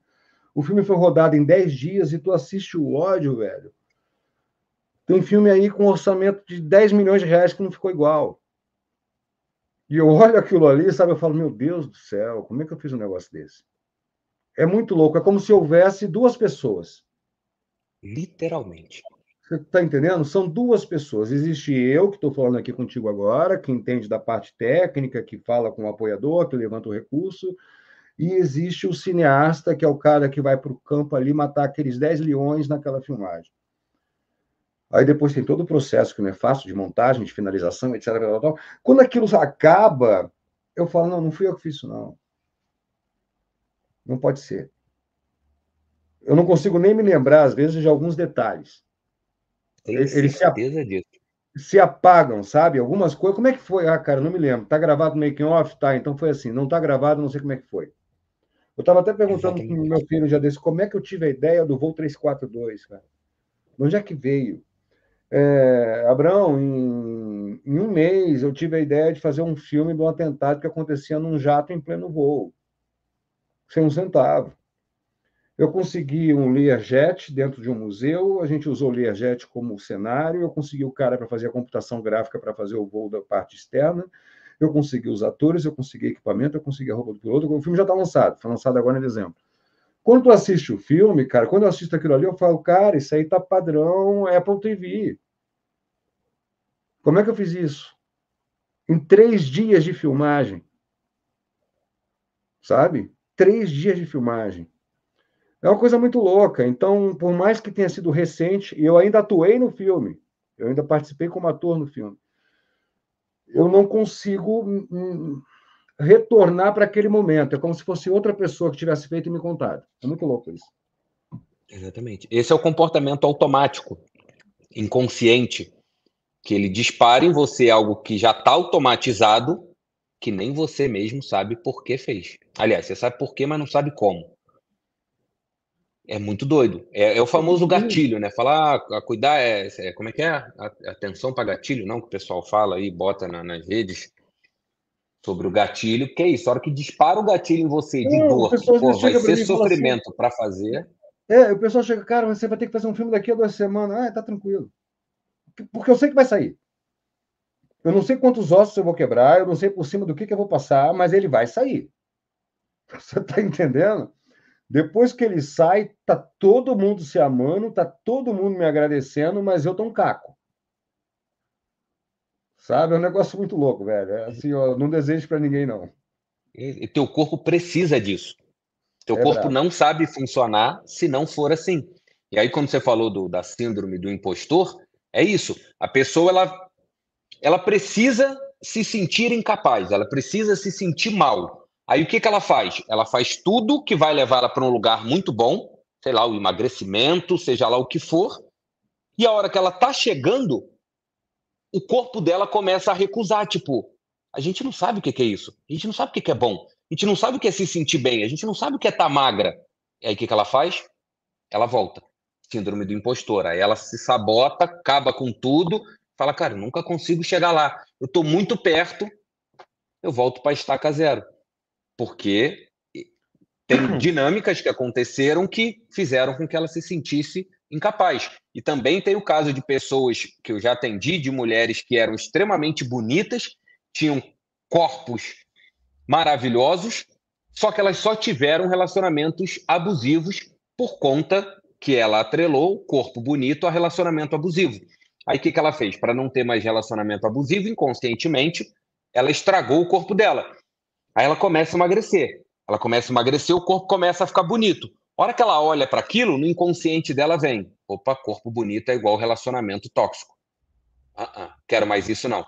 O filme foi rodado em 10 dias e tu assiste o ódio, velho. Tem filme aí com orçamento de 10 milhões de reais que não ficou igual. E eu olho aquilo ali, sabe? Eu falo, meu Deus do céu, como é que eu fiz um negócio desse? É muito louco. É como se houvesse duas pessoas. Literalmente. Você tá entendendo? São duas pessoas. Existe eu, que estou falando aqui contigo agora, que entende da parte técnica, que fala com o apoiador, que levanta o recurso e existe o cineasta, que é o cara que vai para o campo ali matar aqueles 10 leões naquela filmagem. Aí depois tem todo o processo que não é fácil de montagem, de finalização, etc. Quando aquilo acaba, eu falo: não, não fui eu que fiz isso, não. Não pode ser. Eu não consigo nem me lembrar, às vezes, de alguns detalhes. Eles certeza se, disso. Se apagam, sabe? Algumas coisas. Como é que foi? Ah, cara, não me lembro. Tá gravado no making off? Tá, então foi assim. Não tá gravado, não sei como é que foi. Eu estava até perguntando para o meu filho um dia desse como é que eu tive a ideia do voo 342, cara. Onde é que veio? É, Abraão, em, em, um mês eu tive a ideia de fazer um filme de um atentado que acontecia num jato em pleno voo, sem um centavo. Eu consegui um Learjet dentro de um museu, a gente usou o Learjet como cenário, eu consegui o cara para fazer a computação gráfica para fazer o voo da parte externa, eu consegui os atores, eu consegui equipamento, eu consegui a roupa do piloto. O filme já está lançado, foi lançado agora em dezembro. Quando tu assiste o filme, cara, quando eu assisto aquilo ali, eu falo, cara, isso aí tá padrão é Apple TV. Como é que eu fiz isso? Em três dias de filmagem. Sabe? Três dias de filmagem. É uma coisa muito louca. Então, por mais que tenha sido recente, eu ainda atuei no filme. Eu ainda participei como ator no filme eu não consigo hum, hum, retornar para aquele momento. É como se fosse outra pessoa que tivesse feito e me contado. É muito louco isso. Exatamente. Esse é o comportamento automático, inconsciente, que ele dispara em você algo que já está automatizado, que nem você mesmo sabe por que fez. Aliás, você sabe por que, mas não sabe como. É muito doido. É, é o famoso gatilho, né? Falar, ah, cuidar, é, é, como é que é? A, atenção para gatilho, não? Que o pessoal fala aí, bota na, nas redes sobre o gatilho, que é isso. A hora que dispara o gatilho em você de não, é, dor, pô, vai ser assim, sofrimento assim, para fazer. É, o pessoal chega, cara, você vai ter que fazer um filme daqui a duas semanas. Ah, tá tranquilo. Porque eu sei que vai sair. Eu não sei quantos ossos eu vou quebrar, eu não sei por cima do que, que eu vou passar, mas ele vai sair. Você tá entendendo? Depois que ele sai, tá todo mundo se amando, tá todo mundo me agradecendo, mas eu tô um caco. Sabe? É um negócio muito louco, velho. É assim, ó, não desejo para ninguém, não. E, e, teu corpo precisa disso. Teu é corpo verdade. não sabe funcionar se não for assim. E aí, quando você falou do, da síndrome do impostor, é isso. A pessoa, ela, ela precisa se sentir incapaz, ela precisa se sentir mal. Aí o que, que ela faz? Ela faz tudo que vai levar ela para um lugar muito bom, sei lá, o emagrecimento, seja lá o que for. E a hora que ela está chegando, o corpo dela começa a recusar, tipo, a gente não sabe o que, que é isso, a gente não sabe o que, que é bom, a gente não sabe o que é se sentir bem, a gente não sabe o que é estar tá magra. E aí o que, que ela faz? Ela volta. Síndrome do impostor. Aí ela se sabota, acaba com tudo, fala, cara, nunca consigo chegar lá. Eu estou muito perto, eu volto para estaca zero porque tem uhum. dinâmicas que aconteceram que fizeram com que ela se sentisse incapaz. E também tem o caso de pessoas que eu já atendi, de mulheres que eram extremamente bonitas, tinham corpos maravilhosos, só que elas só tiveram relacionamentos abusivos por conta que ela atrelou o corpo bonito a relacionamento abusivo. Aí o que, que ela fez? Para não ter mais relacionamento abusivo, inconscientemente, ela estragou o corpo dela. Aí ela começa a emagrecer. Ela começa a emagrecer, o corpo começa a ficar bonito. A hora que ela olha para aquilo, no inconsciente dela vem: opa, corpo bonito é igual relacionamento tóxico. Ah, uh -uh, quero mais isso não.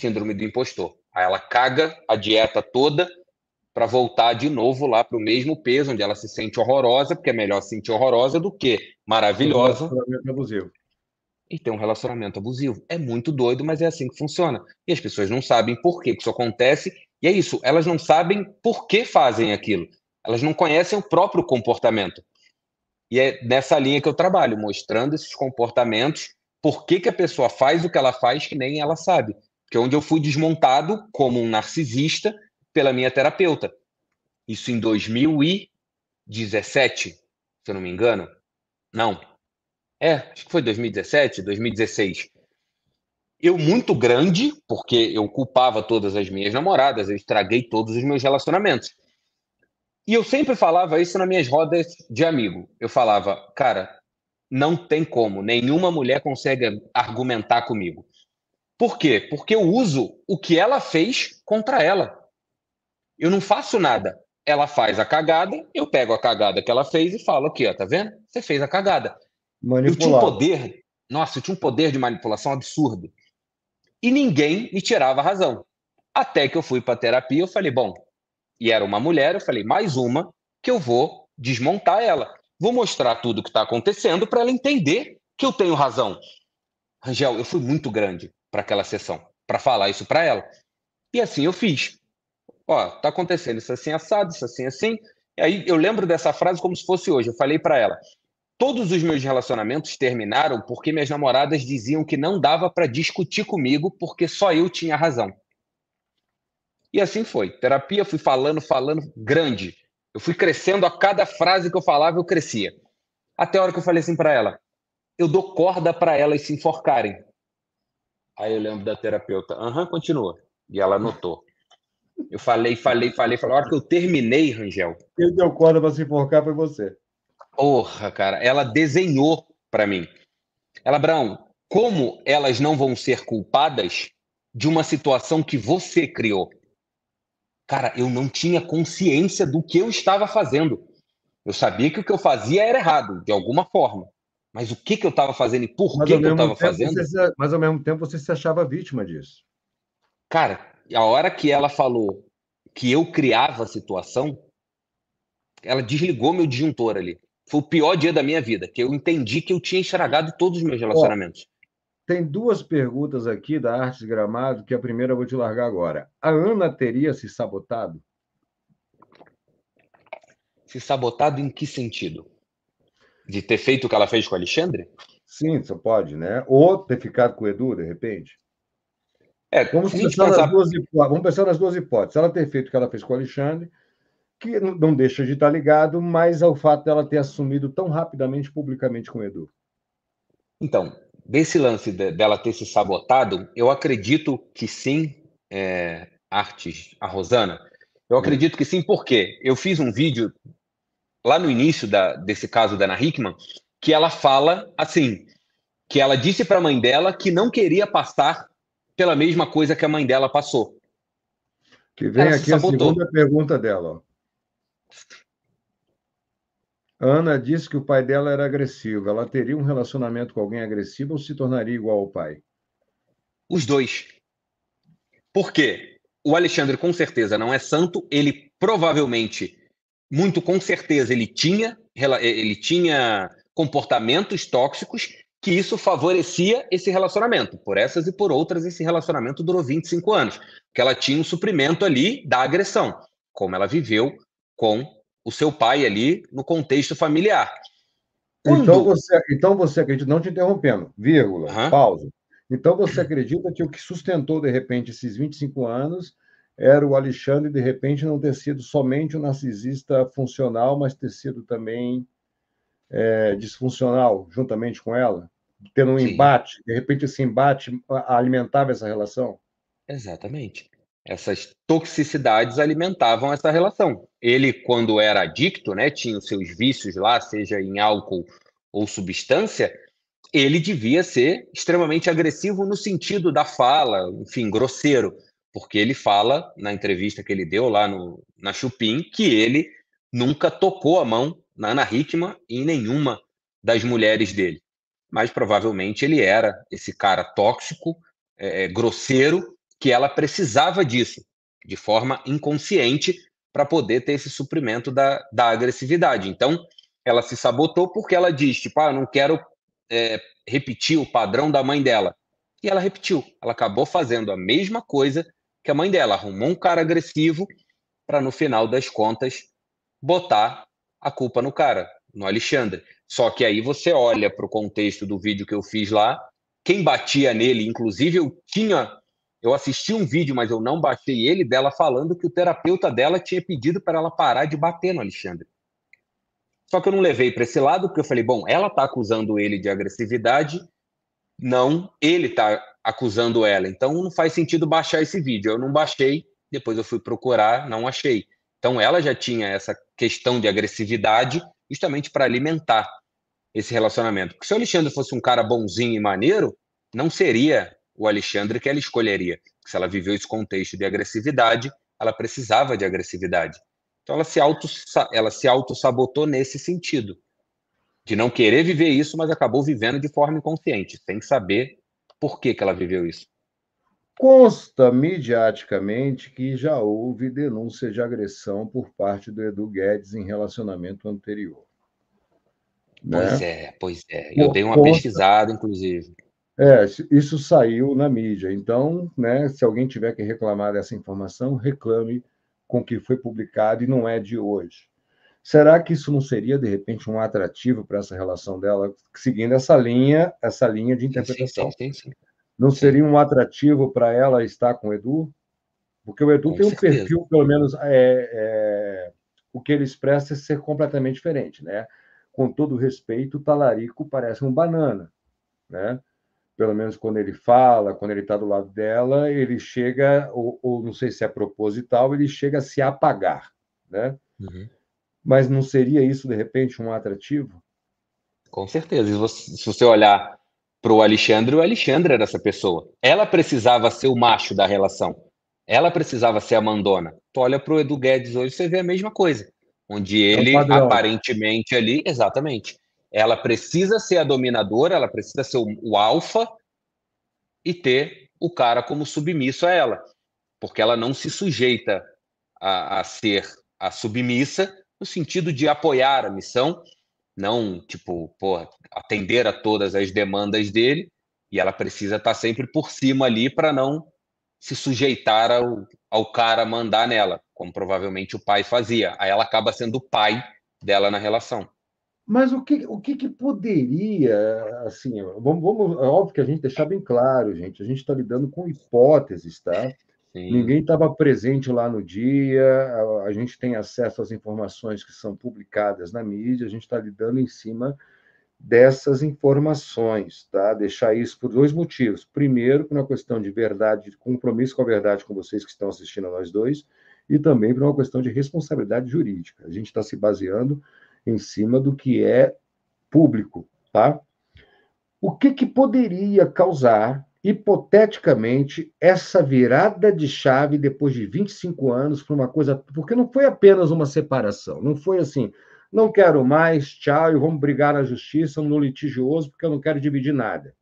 Síndrome do impostor. Aí ela caga a dieta toda para voltar de novo lá para o mesmo peso, onde ela se sente horrorosa, porque é melhor se sentir horrorosa do que maravilhosa. Tem um relacionamento abusivo. E tem um relacionamento abusivo. É muito doido, mas é assim que funciona. E as pessoas não sabem por que isso acontece e é isso, elas não sabem por que fazem aquilo. Elas não conhecem o próprio comportamento. E é nessa linha que eu trabalho, mostrando esses comportamentos, por que, que a pessoa faz o que ela faz que nem ela sabe. Que é onde eu fui desmontado como um narcisista pela minha terapeuta. Isso em 2017, se eu não me engano. Não. É, acho que foi 2017, 2016. Eu, muito grande, porque eu culpava todas as minhas namoradas, eu estraguei todos os meus relacionamentos. E eu sempre falava isso nas minhas rodas de amigo. Eu falava, cara, não tem como, nenhuma mulher consegue argumentar comigo. Por quê? Porque eu uso o que ela fez contra ela. Eu não faço nada. Ela faz a cagada, eu pego a cagada que ela fez e falo aqui, ó, tá vendo? Você fez a cagada. Manipular. Eu tinha um poder, nossa, eu tinha um poder de manipulação absurdo e ninguém me tirava a razão. Até que eu fui para terapia, eu falei, bom, e era uma mulher, eu falei, mais uma que eu vou desmontar ela. Vou mostrar tudo o que está acontecendo para ela entender que eu tenho razão. Rangel, eu fui muito grande para aquela sessão, para falar isso para ela. E assim eu fiz. Ó, tá acontecendo isso assim assado, isso assim assim. E aí eu lembro dessa frase como se fosse hoje. Eu falei para ela: Todos os meus relacionamentos terminaram porque minhas namoradas diziam que não dava para discutir comigo porque só eu tinha razão. E assim foi. Terapia, fui falando, falando, grande. Eu fui crescendo a cada frase que eu falava, eu crescia. Até a hora que eu falei assim para ela: eu dou corda para elas se enforcarem. Aí eu lembro da terapeuta: aham, continua. E ela anotou. Eu falei, falei, falei, falei. A hora que eu terminei, Rangel. Quem deu corda para se enforcar foi você. Porra, cara, ela desenhou para mim. Ela, Brão, como elas não vão ser culpadas de uma situação que você criou? Cara, eu não tinha consciência do que eu estava fazendo. Eu sabia que o que eu fazia era errado, de alguma forma. Mas o que, que eu estava fazendo e por mas que, que eu estava fazendo? Você, mas ao mesmo tempo você se achava vítima disso. Cara, a hora que ela falou que eu criava a situação, ela desligou meu disjuntor ali foi o pior dia da minha vida, que eu entendi que eu tinha estragado todos os meus relacionamentos. Ó, tem duas perguntas aqui da Artes Gramado, que a primeira eu vou te largar agora. A Ana teria se sabotado? Se sabotado em que sentido? De ter feito o que ela fez com o Alexandre? Sim, você pode, né? Ou ter ficado com o Edu, de repente. É, vamos, pensar pensava... duas... vamos pensar nas duas hipóteses. Ela ter feito o que ela fez com o Alexandre que não deixa de estar ligado, mas ao fato dela ter assumido tão rapidamente, publicamente com o Edu. Então, desse lance de, dela ter se sabotado, eu acredito que sim, é, Artes, a Rosana, eu hum. acredito que sim, porque eu fiz um vídeo lá no início da, desse caso da Ana Hickman, que ela fala assim, que ela disse para a mãe dela que não queria passar pela mesma coisa que a mãe dela passou. Que vem ela aqui a segunda pergunta dela. Ó. Ana disse que o pai dela era agressivo. Ela teria um relacionamento com alguém agressivo ou se tornaria igual ao pai? Os dois. Por quê? O Alexandre com certeza não é santo, ele provavelmente, muito com certeza, ele tinha, ele tinha comportamentos tóxicos que isso favorecia esse relacionamento. Por essas e por outras, esse relacionamento durou 25 anos, que ela tinha um suprimento ali da agressão, como ela viveu com o seu pai ali no contexto familiar. Quando... Então, você, então você acredita, não te interrompendo, vírgula, uhum. pausa. Então você acredita que o que sustentou, de repente, esses 25 anos era o Alexandre, de repente, não ter sido somente um narcisista funcional, mas ter sido também é, disfuncional, juntamente com ela? Tendo um Sim. embate, de repente esse embate alimentava essa relação? Exatamente. Essas toxicidades alimentavam essa relação ele, quando era adicto, né, tinha os seus vícios lá, seja em álcool ou substância, ele devia ser extremamente agressivo no sentido da fala, enfim, grosseiro, porque ele fala na entrevista que ele deu lá no, na Chupim que ele nunca tocou a mão na Ana Hickman e em nenhuma das mulheres dele. Mas provavelmente ele era esse cara tóxico, é, grosseiro, que ela precisava disso, de forma inconsciente, para poder ter esse suprimento da, da agressividade. Então, ela se sabotou porque ela diz, tipo, ah, não quero é, repetir o padrão da mãe dela. E ela repetiu. Ela acabou fazendo a mesma coisa que a mãe dela. Arrumou um cara agressivo para, no final das contas, botar a culpa no cara, no Alexandre. Só que aí você olha para o contexto do vídeo que eu fiz lá, quem batia nele, inclusive eu tinha eu assisti um vídeo, mas eu não baixei ele, dela falando que o terapeuta dela tinha pedido para ela parar de bater no Alexandre. Só que eu não levei para esse lado, porque eu falei, bom, ela está acusando ele de agressividade, não, ele está acusando ela. Então não faz sentido baixar esse vídeo. Eu não baixei, depois eu fui procurar, não achei. Então ela já tinha essa questão de agressividade justamente para alimentar esse relacionamento. Porque se o Alexandre fosse um cara bonzinho e maneiro, não seria o Alexandre que ela escolheria. Se ela viveu esse contexto de agressividade, ela precisava de agressividade. Então ela se auto ela se autossabotou nesse sentido, de não querer viver isso, mas acabou vivendo de forma inconsciente, sem saber por que, que ela viveu isso. Consta mediaticamente que já houve denúncia de agressão por parte do Edu Guedes em relacionamento anterior. Né? Pois né? é, pois é. Eu por dei uma conta, pesquisada, inclusive. É, isso saiu na mídia. Então, né, se alguém tiver que reclamar dessa informação, reclame com o que foi publicado e não é de hoje. Será que isso não seria de repente um atrativo para essa relação dela, seguindo essa linha, essa linha de interpretação? Sim, sim, sim, não seria um atrativo para ela estar com o Edu? Porque o Edu com tem um certeza. perfil, pelo menos, é, é, o que ele expressa é ser completamente diferente, né? Com todo respeito, o talarico parece um banana, né? pelo menos quando ele fala, quando ele está do lado dela, ele chega, ou, ou, não sei se é proposital, ele chega a se apagar, né? Uhum. Mas não seria isso, de repente, um atrativo? Com certeza. se você olhar para o Alexandre, o Alexandre era essa pessoa. Ela precisava ser o macho da relação. Ela precisava ser a mandona. Tu olha para o Edu Guedes hoje, você vê a mesma coisa. Onde é ele, é aparentemente, ali... Exatamente ela precisa ser a dominadora, ela precisa ser o, o alfa e ter o cara como submisso a ela, porque ela não se sujeita a, a ser a submissa no sentido de apoiar a missão, não tipo porra, atender a todas as demandas dele, e ela precisa estar tá sempre por cima ali para não se sujeitar ao, ao cara mandar nela, como provavelmente o pai fazia. Aí ela acaba sendo o pai dela na relação. Mas o que, o que, que poderia, assim, vamos, vamos, é óbvio que a gente deixar bem claro, gente, a gente está lidando com hipóteses, tá? Sim. Ninguém estava presente lá no dia, a, a, gente tem acesso às informações que são publicadas na mídia, a gente está lidando em cima dessas informações, tá? Deixar isso por dois motivos. Primeiro, por uma questão de verdade, de compromisso com a verdade com vocês que estão assistindo a nós dois, e também por uma questão de responsabilidade jurídica. A gente está se baseando em cima do que é público, tá? O que, que poderia causar, hipoteticamente, essa virada de chave depois de 25 anos para uma coisa. Porque não foi apenas uma separação, não foi assim, não quero mais, tchau, e vamos brigar na justiça no litigioso, porque eu não quero dividir nada.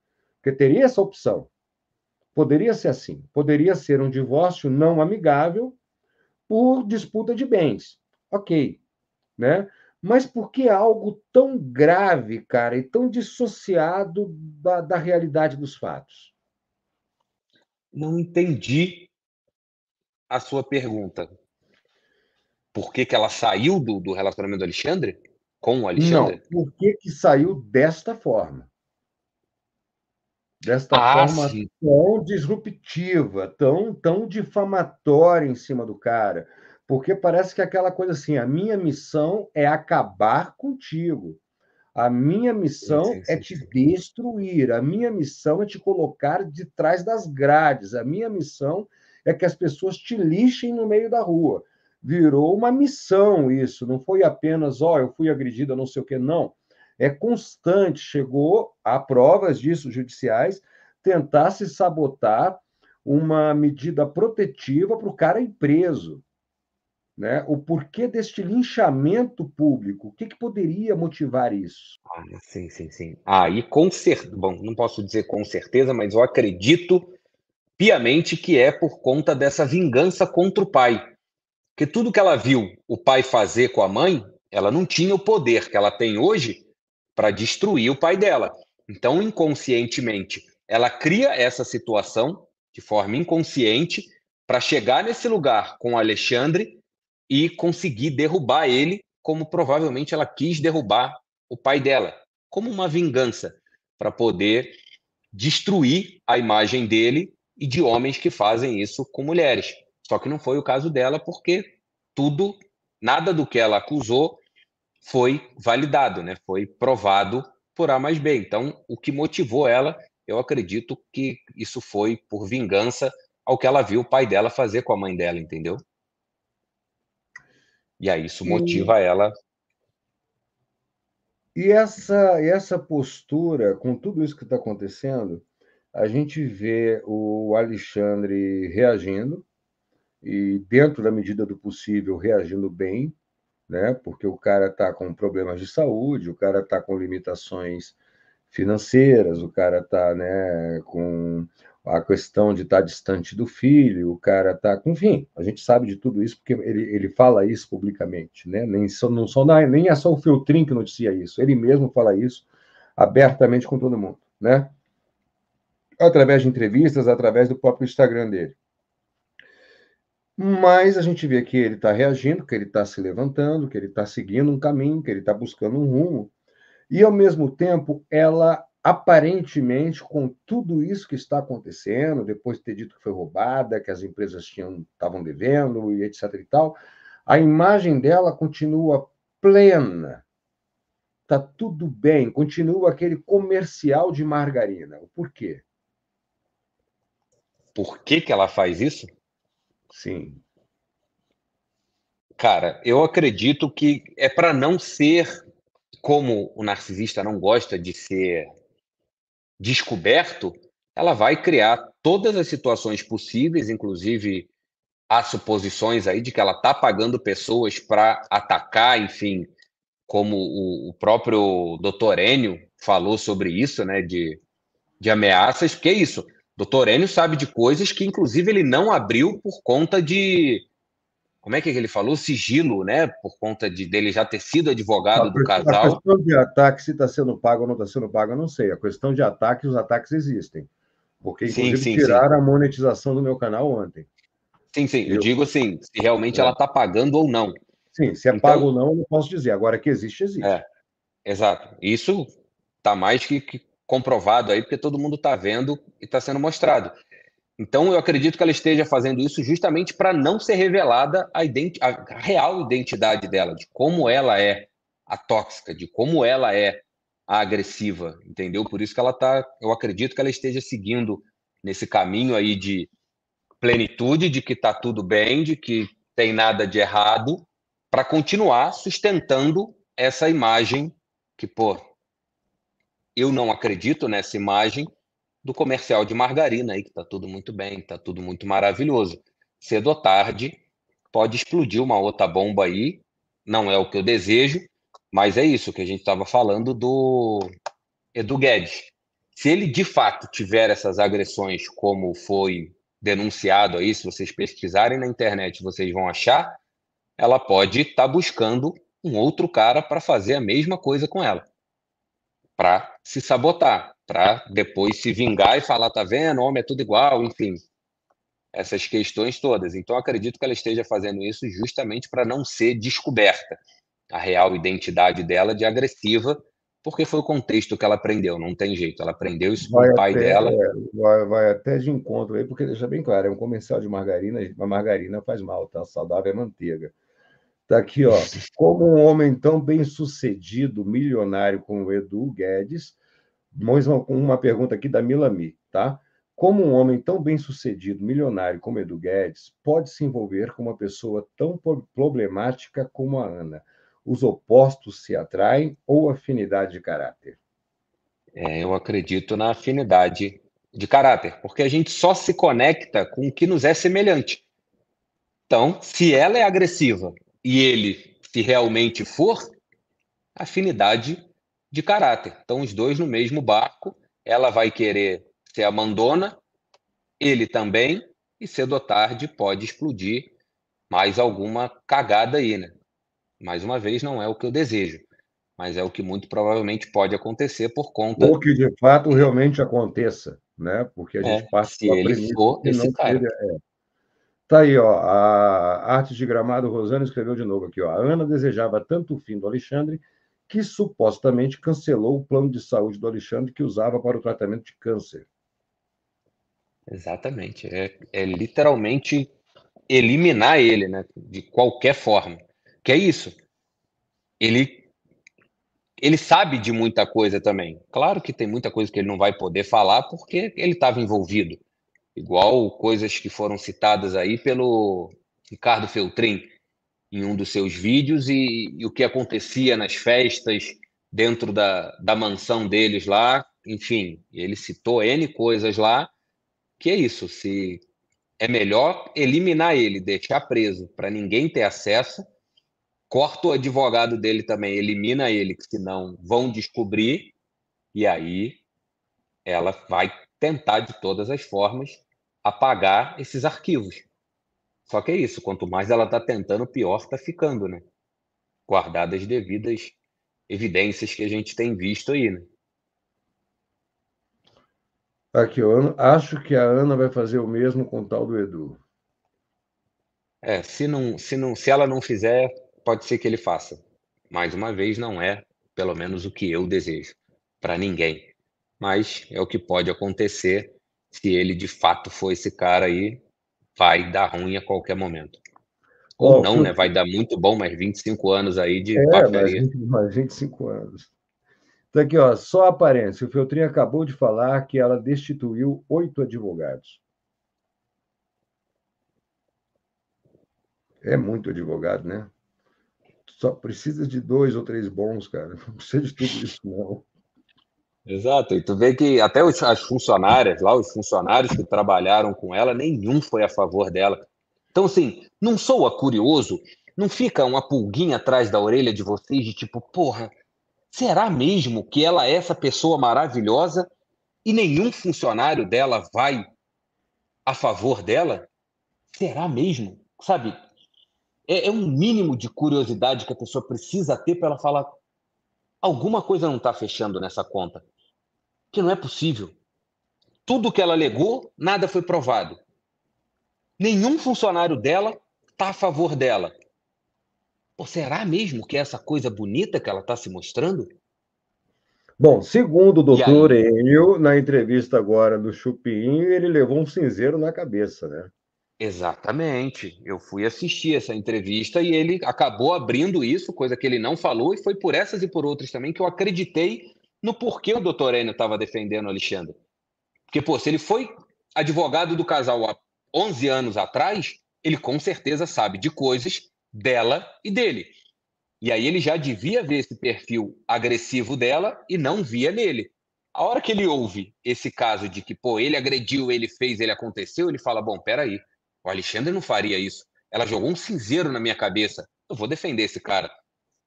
Porque teria essa opção. Poderia ser assim. Poderia ser um divórcio não amigável por disputa de bens. Ok. Né? mas porque é algo tão grave, cara, e tão dissociado da, da realidade dos fatos. Não entendi a sua pergunta. Por que, que ela saiu do, do relacionamento do Alexandre? Com o Alexandre? Não, por que, que saiu desta forma? Desta ah, forma sim. tão disruptiva, tão, tão difamatória em cima do cara porque parece que é aquela coisa assim, a minha missão é acabar contigo. A minha missão sim, sim, é sim, é te destruir, a minha missão é te colocar de trás das grades, a minha missão é que as pessoas te lixem no meio da rua. Virou uma missão isso, não foi apenas, ó, oh, eu fui agredida, não sei o quê não. É constante, chegou a provas disso judiciais, tentar se sabotar uma medida protetiva para o cara ir preso. Né? O porquê deste linchamento público? O que, que poderia motivar isso? Ah, sim, sim, sim. Aí, ah, com certeza, bom, não posso dizer com certeza, mas eu acredito piamente que é por conta dessa vingança contra o pai. Porque tudo que ela viu o pai fazer com a mãe, ela não tinha o poder que ela tem hoje para destruir o pai dela. Então, inconscientemente, ela cria essa situação de forma inconsciente para chegar nesse lugar com Alexandre e conseguir derrubar ele, como provavelmente ela quis derrubar o pai dela, como uma vingança, para poder destruir a imagem dele e de homens que fazem isso com mulheres. Só que não foi o caso dela, porque tudo, nada do que ela acusou foi validado, né? foi provado por A mais B. Então, o que motivou ela, eu acredito que isso foi por vingança ao que ela viu o pai dela fazer com a mãe dela, entendeu? E aí isso motiva e, ela. E essa, essa postura, com tudo isso que está acontecendo, a gente vê o Alexandre reagindo, e dentro da medida do possível reagindo bem, né? Porque o cara está com problemas de saúde, o cara está com limitações financeiras, o cara está né, com a questão de estar tá distante do filho, o cara tá com enfim, a gente sabe de tudo isso porque ele, ele fala isso publicamente, né? Nem só não nem é só o Filtrin que noticia isso, ele mesmo fala isso abertamente com todo mundo, né? Através de entrevistas, através do próprio Instagram dele. Mas a gente vê que ele está reagindo, que ele está se levantando, que ele está seguindo um caminho, que ele está buscando um rumo. E ao mesmo tempo, ela aparentemente, com tudo isso que está acontecendo, depois de ter dito que foi roubada, que as empresas tinham estavam devendo e etc e tal, a imagem dela continua plena. Tá tudo bem, continua aquele comercial de margarina. Por quê? Por que, que ela faz isso? Sim. Cara, eu acredito que é para não ser como o narcisista não gosta de ser descoberto, ela vai criar todas as situações possíveis, inclusive há suposições aí de que ela está pagando pessoas para atacar, enfim, como o, o próprio doutor Enio falou sobre isso, né, de, de ameaças, porque é isso, doutor Enio sabe de coisas que, inclusive, ele não abriu por conta de como é que ele falou? Sigilo, né? Por conta de, dele já ter sido advogado a, do casal. A questão de ataque, se está sendo pago ou não está sendo pago, eu não sei. A questão de ataque, os ataques existem. Porque, inclusive, sim, sim, tiraram sim. a monetização do meu canal ontem. Sim, sim. Eu, eu digo assim, se realmente é. ela está pagando ou não. Sim, se é então, pago ou não, eu não posso dizer. Agora que existe, existe. É, exato. Isso está mais que, que comprovado aí, porque todo mundo está vendo e está sendo mostrado. Então, eu acredito que ela esteja fazendo isso justamente para não ser revelada a, a, real identidade dela, de como ela é a tóxica, de como ela é a agressiva, entendeu? Por isso que ela está. eu acredito que ela esteja seguindo nesse caminho aí de plenitude, de que está tudo bem, de que tem nada de errado, para continuar sustentando essa imagem que, pô, eu não acredito nessa imagem, do comercial de margarina aí, que está tudo muito bem, está tudo muito maravilhoso. Cedo ou tarde, pode explodir uma outra bomba aí, não é o que eu desejo, mas é isso que a gente estava falando do Edu Guedes. Se ele de fato tiver essas agressões, como foi denunciado aí, se vocês pesquisarem na internet, vocês vão achar, ela pode estar tá buscando um outro cara para fazer a mesma coisa com ela, para se sabotar para depois se vingar e falar, tá vendo, homem é tudo igual, enfim. Essas questões todas. Então, acredito que ela esteja fazendo isso justamente para não ser descoberta a real identidade dela de agressiva, porque foi o contexto que ela aprendeu, não tem jeito. Ela aprendeu isso vai com o pai até, dela. É, vai, vai, até de encontro aí, porque deixa bem claro, é um comercial de margarina, mas margarina faz mal, tá? Saudável é manteiga. Tá aqui, ó. Como um homem tão bem sucedido, milionário como Edu Guedes, mais uma, uma pergunta aqui da Milami, tá? Como um homem tão bem-sucedido, milionário como Edu Guedes, pode se envolver com uma pessoa tão problemática como a Ana? Os opostos se atraem ou afinidade de caráter? É, eu acredito na afinidade de caráter, porque a gente só se conecta com o que nos é semelhante. Então, se ela é agressiva e ele, se realmente for, afinidade de caráter. Então, os dois no mesmo barco, ela vai querer ser a mandona, ele também, e cedo ou tarde pode explodir mais alguma cagada aí, né? Mais uma vez, não é o que eu desejo, mas é o que muito provavelmente pode acontecer por conta. Ou que de fato realmente aconteça, né? Porque a é, gente é, parte se ele for esse cara. Seria, é. Tá aí, ó, a Artes de Gramado Rosana escreveu de novo aqui, ó. A Ana desejava tanto o fim do Alexandre que supostamente cancelou o plano de saúde do Alexandre que usava para o tratamento de câncer. Exatamente. É, é literalmente eliminar ele, né? De qualquer forma. Que é isso. Ele, ele sabe de muita coisa também. Claro que tem muita coisa que ele não vai poder falar porque ele estava envolvido. Igual coisas que foram citadas aí pelo Ricardo Feltrin em um dos seus vídeos e, e o que acontecia nas festas dentro da, da mansão deles lá. Enfim, ele citou N coisas lá, que é isso, se é melhor eliminar ele, deixar preso para ninguém ter acesso. Corta o advogado dele também, elimina ele, que senão vão descobrir. E aí ela vai tentar de todas as formas apagar esses arquivos. Só que é isso, quanto mais ela está tentando, pior está ficando, né? Guardadas devidas evidências que a gente tem visto aí, né? Aqui, eu acho que a Ana vai fazer o mesmo com o tal do Edu. É, se não, se não, se ela não fizer, pode ser que ele faça. Mais uma vez, não é, pelo menos o que eu desejo para ninguém. Mas é o que pode acontecer se ele de fato for esse cara aí vai dar ruim a qualquer momento. Ou oh, não, né? Vai dar muito bom, mas 25 anos aí de é, mais Mais, mais 25 anos. Tá aqui, ó, só a aparência. O Feltrin acabou de falar que ela destituiu oito advogados. É muito advogado, né? Só precisa de dois ou três bons, cara. Não precisa de tudo isso, não. Exato, e tu vê que até as funcionárias lá, os funcionários que trabalharam com ela, nenhum foi a favor dela. Então, assim, não soa curioso, não fica uma pulguinha atrás da orelha de vocês de tipo, porra, será mesmo que ela é essa pessoa maravilhosa e nenhum funcionário dela vai a favor dela? Será mesmo? Sabe? É, é um mínimo de curiosidade que a pessoa precisa ter para ela falar: alguma coisa não está fechando nessa conta que não é possível. Tudo que ela alegou, nada foi provado. Nenhum funcionário dela está a favor dela. será mesmo que é essa coisa bonita que ela está se mostrando? Bom, segundo o doutor Enio, na entrevista agora do Chupim, ele levou um cinzeiro na cabeça, né? Exatamente. Eu fui assistir essa entrevista e ele acabou abrindo isso, coisa que ele não falou, e foi por essas e por outras também que eu acreditei no porquê o doutor Enio estava defendendo o Alexandre. Porque, pô, se ele foi advogado do casal há 11 anos atrás, ele com certeza sabe de coisas dela e dele. E aí ele já devia ver esse perfil agressivo dela e não via nele. A hora que ele ouve esse caso de que, pô, ele agrediu, ele fez, ele aconteceu, ele fala: bom, peraí, o Alexandre não faria isso. Ela jogou um cinzeiro na minha cabeça. Eu vou defender esse cara.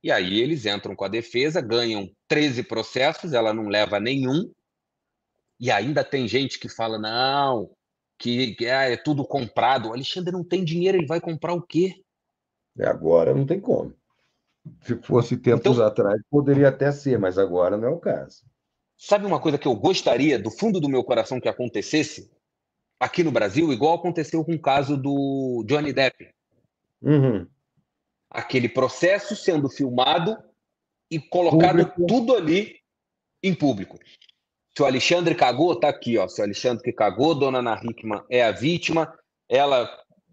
E aí eles entram com a defesa, ganham 13 processos, ela não leva nenhum. E ainda tem gente que fala: não, que, que é, é tudo comprado. O Alexandre não tem dinheiro, ele vai comprar o quê? É agora não tem como. Se fosse tempos então, atrás, poderia até ser, mas agora não é o caso. Sabe uma coisa que eu gostaria, do fundo do meu coração, que acontecesse aqui no Brasil, igual aconteceu com o caso do Johnny Depp? Uhum aquele processo sendo filmado e colocado público. tudo ali em público. Se o Alexandre cagou, tá aqui, ó. Se o Alexandre que cagou, dona Ana Hickman é a vítima, ela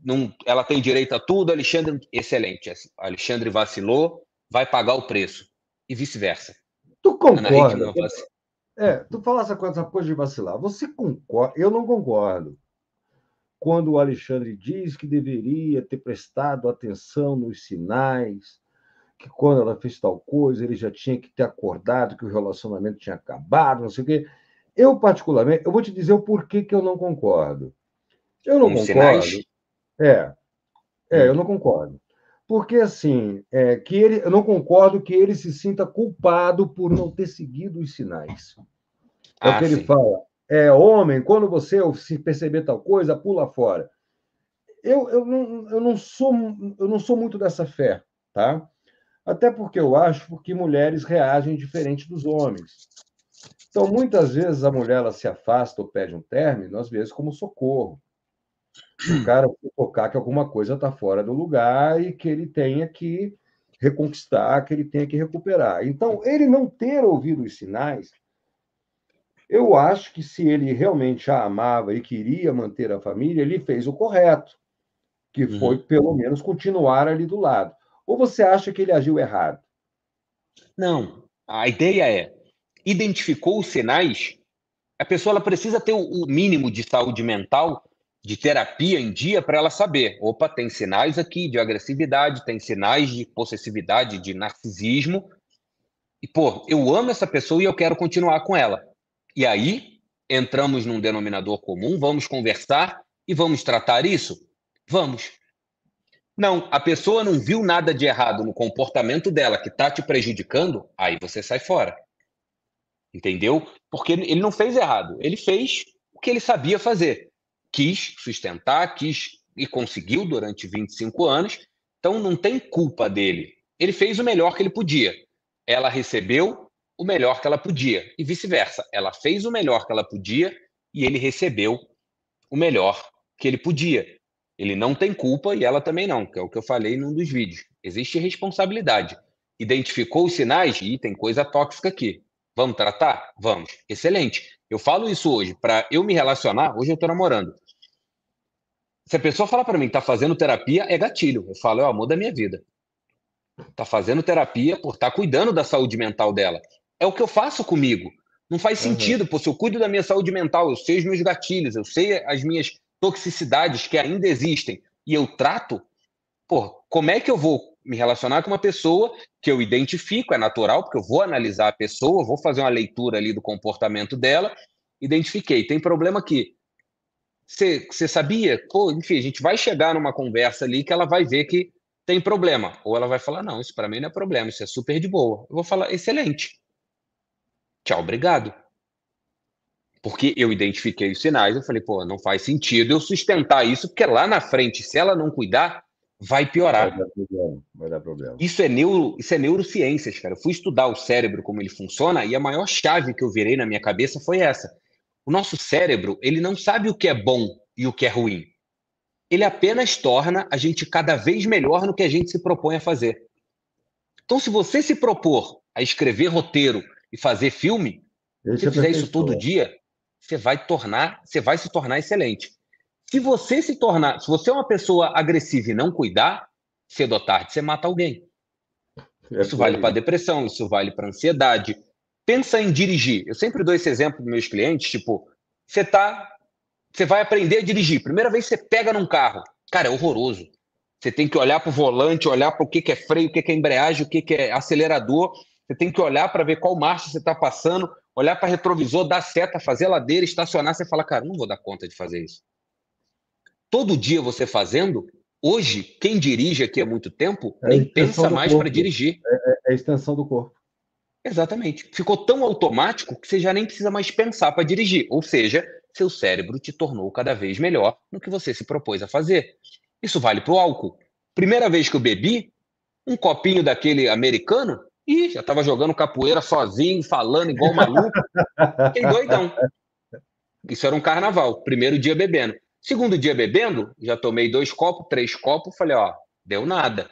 não, ela tem direito a tudo, Alexandre, excelente. Assim, Alexandre vacilou, vai pagar o preço. E vice-versa. Tu concorda? É, tu falasse essa coisa de vacilar. Você concorda? Eu não concordo quando o Alexandre diz que deveria ter prestado atenção nos sinais, que quando ela fez tal coisa, ele já tinha que ter acordado que o relacionamento tinha acabado, não sei o quê. Eu, particularmente, eu vou te dizer o porquê que eu não concordo. Eu não Com concordo. Sinais? É. É, eu hum. não concordo. Porque, assim, é, que ele, eu não concordo que ele se sinta culpado por não ter seguido os sinais. É ah, o que sim. ele fala é homem, quando você se perceber tal coisa, pula fora. Eu, eu, não, eu, não sou, eu não sou muito dessa fé, tá? Até porque eu acho que mulheres reagem diferente dos homens. Então, muitas vezes a mulher ela se afasta ou pede um término, às vezes como socorro. O cara tocar que alguma coisa está fora do lugar e que ele tenha que reconquistar, que ele tenha que recuperar. Então, ele não ter ouvido os sinais eu acho que se ele realmente a amava e queria manter a família, ele fez o correto, que uhum. foi uhum. pelo menos continuar ali do lado. Ou você acha que ele agiu errado? Não. A ideia é: identificou os sinais, a pessoa ela precisa ter o mínimo de saúde mental, de terapia em dia, para ela saber: opa, tem sinais aqui de agressividade, tem sinais de possessividade, de narcisismo. E, pô, eu amo essa pessoa e eu quero continuar com ela. E aí entramos num denominador comum, vamos conversar e vamos tratar isso? Vamos. Não, a pessoa não viu nada de errado no comportamento dela que está te prejudicando, aí você sai fora. Entendeu? Porque ele não fez errado, ele fez o que ele sabia fazer. Quis sustentar, quis e conseguiu durante 25 anos, então não tem culpa dele. Ele fez o melhor que ele podia. Ela recebeu, o melhor que ela podia, e vice-versa. Ela fez o melhor que ela podia e ele recebeu o melhor que ele podia. Ele não tem culpa e ela também não, que é o que eu falei num dos vídeos. Existe responsabilidade. Identificou os sinais? e tem coisa tóxica aqui. Vamos tratar? Vamos. Excelente. Eu falo isso hoje para eu me relacionar. Hoje eu estou namorando. Se a pessoa falar para mim está tá fazendo terapia, é gatilho. Eu falo, é o amor da minha vida. Tá fazendo terapia por estar tá cuidando da saúde mental dela é o que eu faço comigo. Não faz sentido, uhum. pô, se eu cuido da minha saúde mental, eu sei os meus gatilhos, eu sei as minhas toxicidades que ainda existem e eu trato, pô, como é que eu vou me relacionar com uma pessoa que eu identifico, é natural, porque eu vou analisar a pessoa, vou fazer uma leitura ali do comportamento dela, identifiquei, tem problema aqui. Você sabia? Pô, enfim, a gente vai chegar numa conversa ali que ela vai ver que tem problema. Ou ela vai falar, não, isso para mim não é problema, isso é super de boa. Eu vou falar, excelente. Tchau, obrigado. Porque eu identifiquei os sinais, eu falei, pô, não faz sentido eu sustentar isso, porque lá na frente, se ela não cuidar, vai piorar. Vai dar problema. Vai dar problema. Isso, é neuro, isso é neurociências, cara. Eu fui estudar o cérebro, como ele funciona, e a maior chave que eu virei na minha cabeça foi essa. O nosso cérebro, ele não sabe o que é bom e o que é ruim. Ele apenas torna a gente cada vez melhor no que a gente se propõe a fazer. Então, se você se propor a escrever roteiro e fazer filme, se se é fizer isso todo é. dia, você vai tornar, você vai se tornar excelente. Se você se tornar, se você é uma pessoa agressiva e não cuidar, cedo ou tarde você mata alguém. É isso vale para depressão, isso vale para ansiedade. Pensa em dirigir. Eu sempre dou esse exemplo para meus clientes, tipo, você tá, você vai aprender a dirigir. Primeira vez você pega num carro, cara, é horroroso. Você tem que olhar para o volante, olhar para o que, que é freio, o que, que é embreagem, o que, que é acelerador. Você tem que olhar para ver qual marcha você está passando, olhar para retrovisor, dar seta, fazer ladeira, estacionar. Você fala, cara, não vou dar conta de fazer isso. Todo dia você fazendo, hoje, quem dirige aqui há muito tempo é nem pensa mais para dirigir. É, é, é a extensão do corpo. Exatamente. Ficou tão automático que você já nem precisa mais pensar para dirigir. Ou seja, seu cérebro te tornou cada vez melhor no que você se propôs a fazer. Isso vale para o álcool. Primeira vez que eu bebi, um copinho daquele americano, e já estava jogando capoeira sozinho, falando igual maluco. Fiquei doidão. Isso era um carnaval. Primeiro dia bebendo. Segundo dia bebendo, já tomei dois copos, três copos. Falei, ó, deu nada.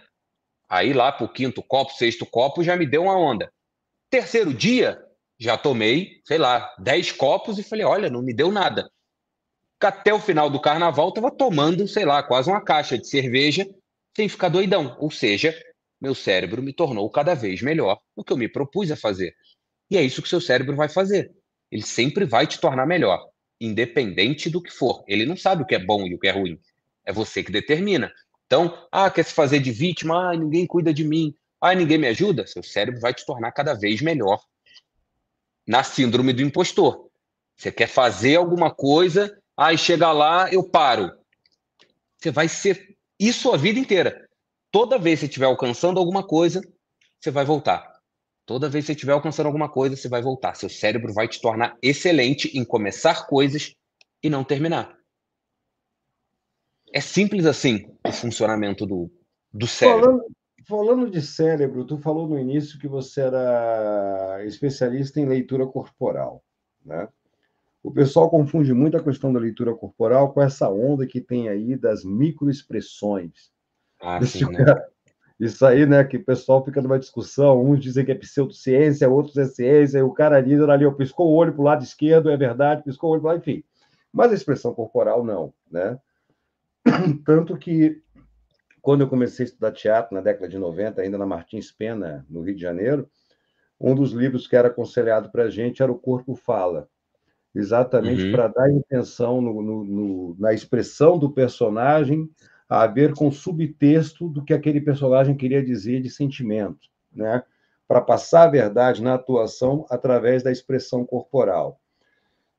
Aí lá pro quinto copo, sexto copo, já me deu uma onda. Terceiro dia, já tomei, sei lá, dez copos e falei, olha, não me deu nada. Até o final do carnaval, tava tomando, sei lá, quase uma caixa de cerveja sem ficar doidão. Ou seja, meu cérebro me tornou cada vez melhor no que eu me propus a fazer. E é isso que seu cérebro vai fazer. Ele sempre vai te tornar melhor, independente do que for. Ele não sabe o que é bom e o que é ruim. É você que determina. Então, ah, quer se fazer de vítima, ah, ninguém cuida de mim, ah, ninguém me ajuda. Seu cérebro vai te tornar cada vez melhor. Na síndrome do impostor. Você quer fazer alguma coisa, aí ah, chega lá, eu paro. Você vai ser isso a vida inteira. Toda vez que você estiver alcançando alguma coisa, você vai voltar. Toda vez que você estiver alcançando alguma coisa, você vai voltar. Seu cérebro vai te tornar excelente em começar coisas e não terminar. É simples assim o funcionamento do, do cérebro. Falando, falando de cérebro, tu falou no início que você era especialista em leitura corporal, né? O pessoal confunde muito a questão da leitura corporal com essa onda que tem aí das microexpressões. Ah, sim, tipo né? Isso aí, né, que o pessoal fica numa discussão, uns dizem que é pseudociência, outros é ciência, e o cara ali, ali eu piscou o olho para o lado esquerdo, é verdade, piscou o olho para lá, enfim. Mas a expressão corporal, não, né? Tanto que, quando eu comecei a estudar teatro, na década de 90, ainda na Martins Pena, no Rio de Janeiro, um dos livros que era aconselhado para a gente era O Corpo Fala, exatamente uhum. para dar intenção no, no, no, na expressão do personagem a ver com o subtexto do que aquele personagem queria dizer de sentimento, né? para passar a verdade na atuação através da expressão corporal.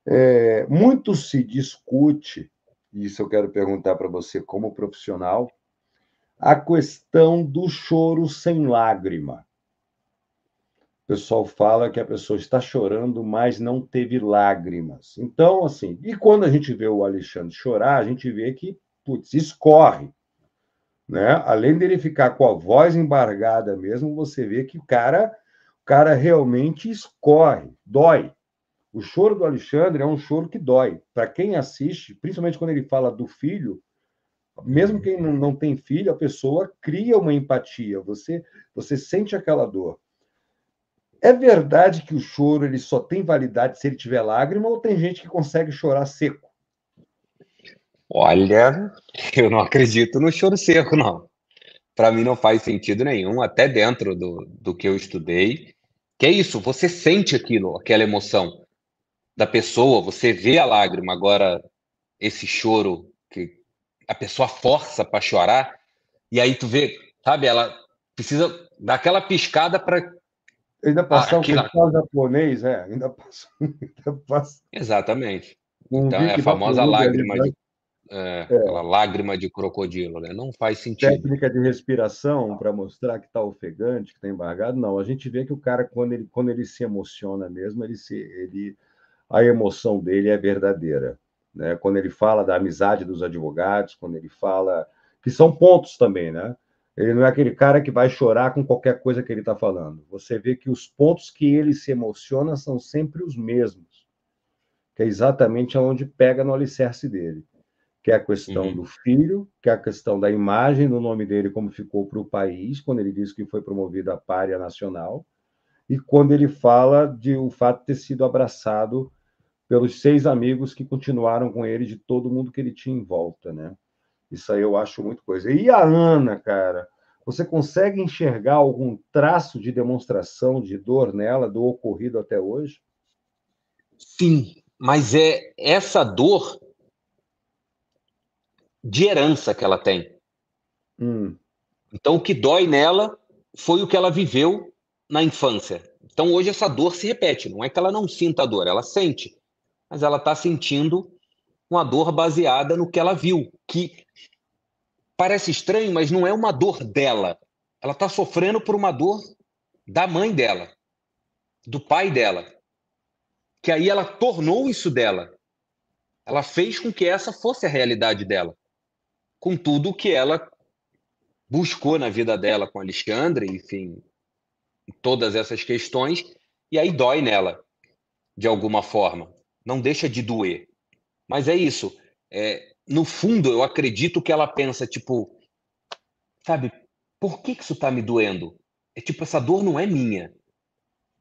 É, muito se discute, isso eu quero perguntar para você como profissional, a questão do choro sem lágrima. O pessoal fala que a pessoa está chorando, mas não teve lágrimas. Então, assim, e quando a gente vê o Alexandre chorar, a gente vê que putz, escorre. Né? Além dele ficar com a voz embargada mesmo, você vê que o cara, o cara realmente escorre, dói. O choro do Alexandre é um choro que dói. Para quem assiste, principalmente quando ele fala do filho, mesmo quem não, não tem filho, a pessoa cria uma empatia. Você, você sente aquela dor. É verdade que o choro ele só tem validade se ele tiver lágrima ou tem gente que consegue chorar seco? Olha, eu não acredito no choro seco, não. Para mim não faz sentido nenhum, até dentro do, do que eu estudei. Que é isso, você sente aquilo, aquela emoção da pessoa, você vê a lágrima. Agora, esse choro que a pessoa força para chorar, e aí tu vê, sabe, ela precisa dar aquela piscada para Ainda passar ah, aquilo... o cristal japonês, é, ainda passa. Ainda passa... Exatamente. Um então é a famosa lágrima. De... É, é, aquela lágrima de crocodilo, né? Não faz sentido. Técnica de respiração para mostrar que está ofegante, que está embargado, não. A gente vê que o cara, quando ele, quando ele se emociona mesmo, ele se, ele, a emoção dele é verdadeira. Né? Quando ele fala da amizade dos advogados, quando ele fala. que são pontos também, né? Ele não é aquele cara que vai chorar com qualquer coisa que ele está falando. Você vê que os pontos que ele se emociona são sempre os mesmos, que é exatamente onde pega no alicerce dele que é a questão uhum. do filho, que é a questão da imagem do nome dele, como ficou para o país, quando ele diz que foi promovido a párea nacional, e quando ele fala de o fato de ter sido abraçado pelos seis amigos que continuaram com ele, de todo mundo que ele tinha em volta, né? Isso aí eu acho muito coisa. E a Ana, cara, você consegue enxergar algum traço de demonstração de dor nela, do ocorrido até hoje? Sim, mas é essa dor de herança que ela tem. Hum. Então, o que dói nela foi o que ela viveu na infância. Então, hoje, essa dor se repete. Não é que ela não sinta a dor, ela sente. Mas ela está sentindo uma dor baseada no que ela viu, que parece estranho, mas não é uma dor dela. Ela está sofrendo por uma dor da mãe dela, do pai dela. Que aí ela tornou isso dela. Ela fez com que essa fosse a realidade dela com tudo que ela buscou na vida dela com Alexandre, enfim, todas essas questões, e aí dói nela, de alguma forma. Não deixa de doer. Mas é isso. É, no fundo, eu acredito que ela pensa, tipo, sabe, por que, que isso está me doendo? É tipo, essa dor não é minha.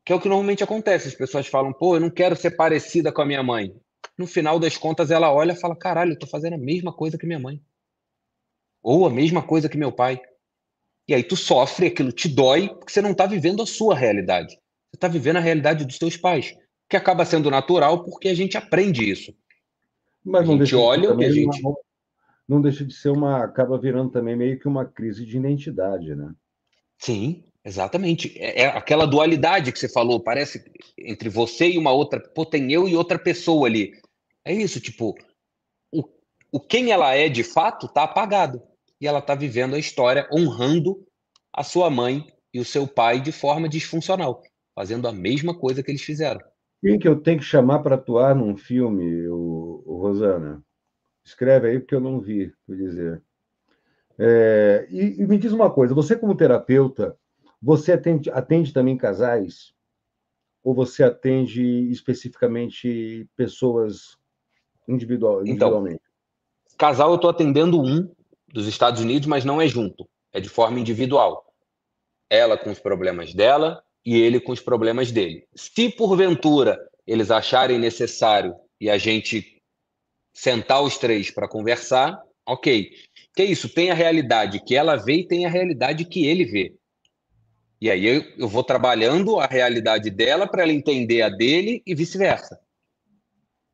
Que é o que normalmente acontece. As pessoas falam, pô, eu não quero ser parecida com a minha mãe. No final das contas, ela olha e fala, caralho, eu tô fazendo a mesma coisa que minha mãe. Ou a mesma coisa que meu pai. E aí tu sofre, aquilo te dói, porque você não está vivendo a sua realidade. Você está vivendo a realidade dos seus pais, que acaba sendo natural porque a gente aprende isso. Mas a não gente olha o que a gente... Uma, não deixa de ser uma... Acaba virando também meio que uma crise de identidade, né? Sim, exatamente. É, é aquela dualidade que você falou, parece entre você e uma outra... Pô, tem eu e outra pessoa ali. É isso, tipo... O, o quem ela é de fato está apagado e ela está vivendo a história honrando a sua mãe e o seu pai de forma disfuncional, fazendo a mesma coisa que eles fizeram. Quem que eu tenho que chamar para atuar num filme, o, o, Rosana? Escreve aí porque eu não vi, por dizer. É, e, e, me diz uma coisa, você como terapeuta, você atende, atende também casais? Ou você atende especificamente pessoas individual, então, individualmente? Então, casal eu estou atendendo um, dos Estados Unidos, mas não é junto, é de forma individual. Ela com os problemas dela e ele com os problemas dele. Se porventura eles acharem necessário e a gente sentar os três para conversar, ok. Que é isso, tem a realidade que ela vê e tem a realidade que ele vê. E aí eu, eu vou trabalhando a realidade dela para ela entender a dele e vice-versa.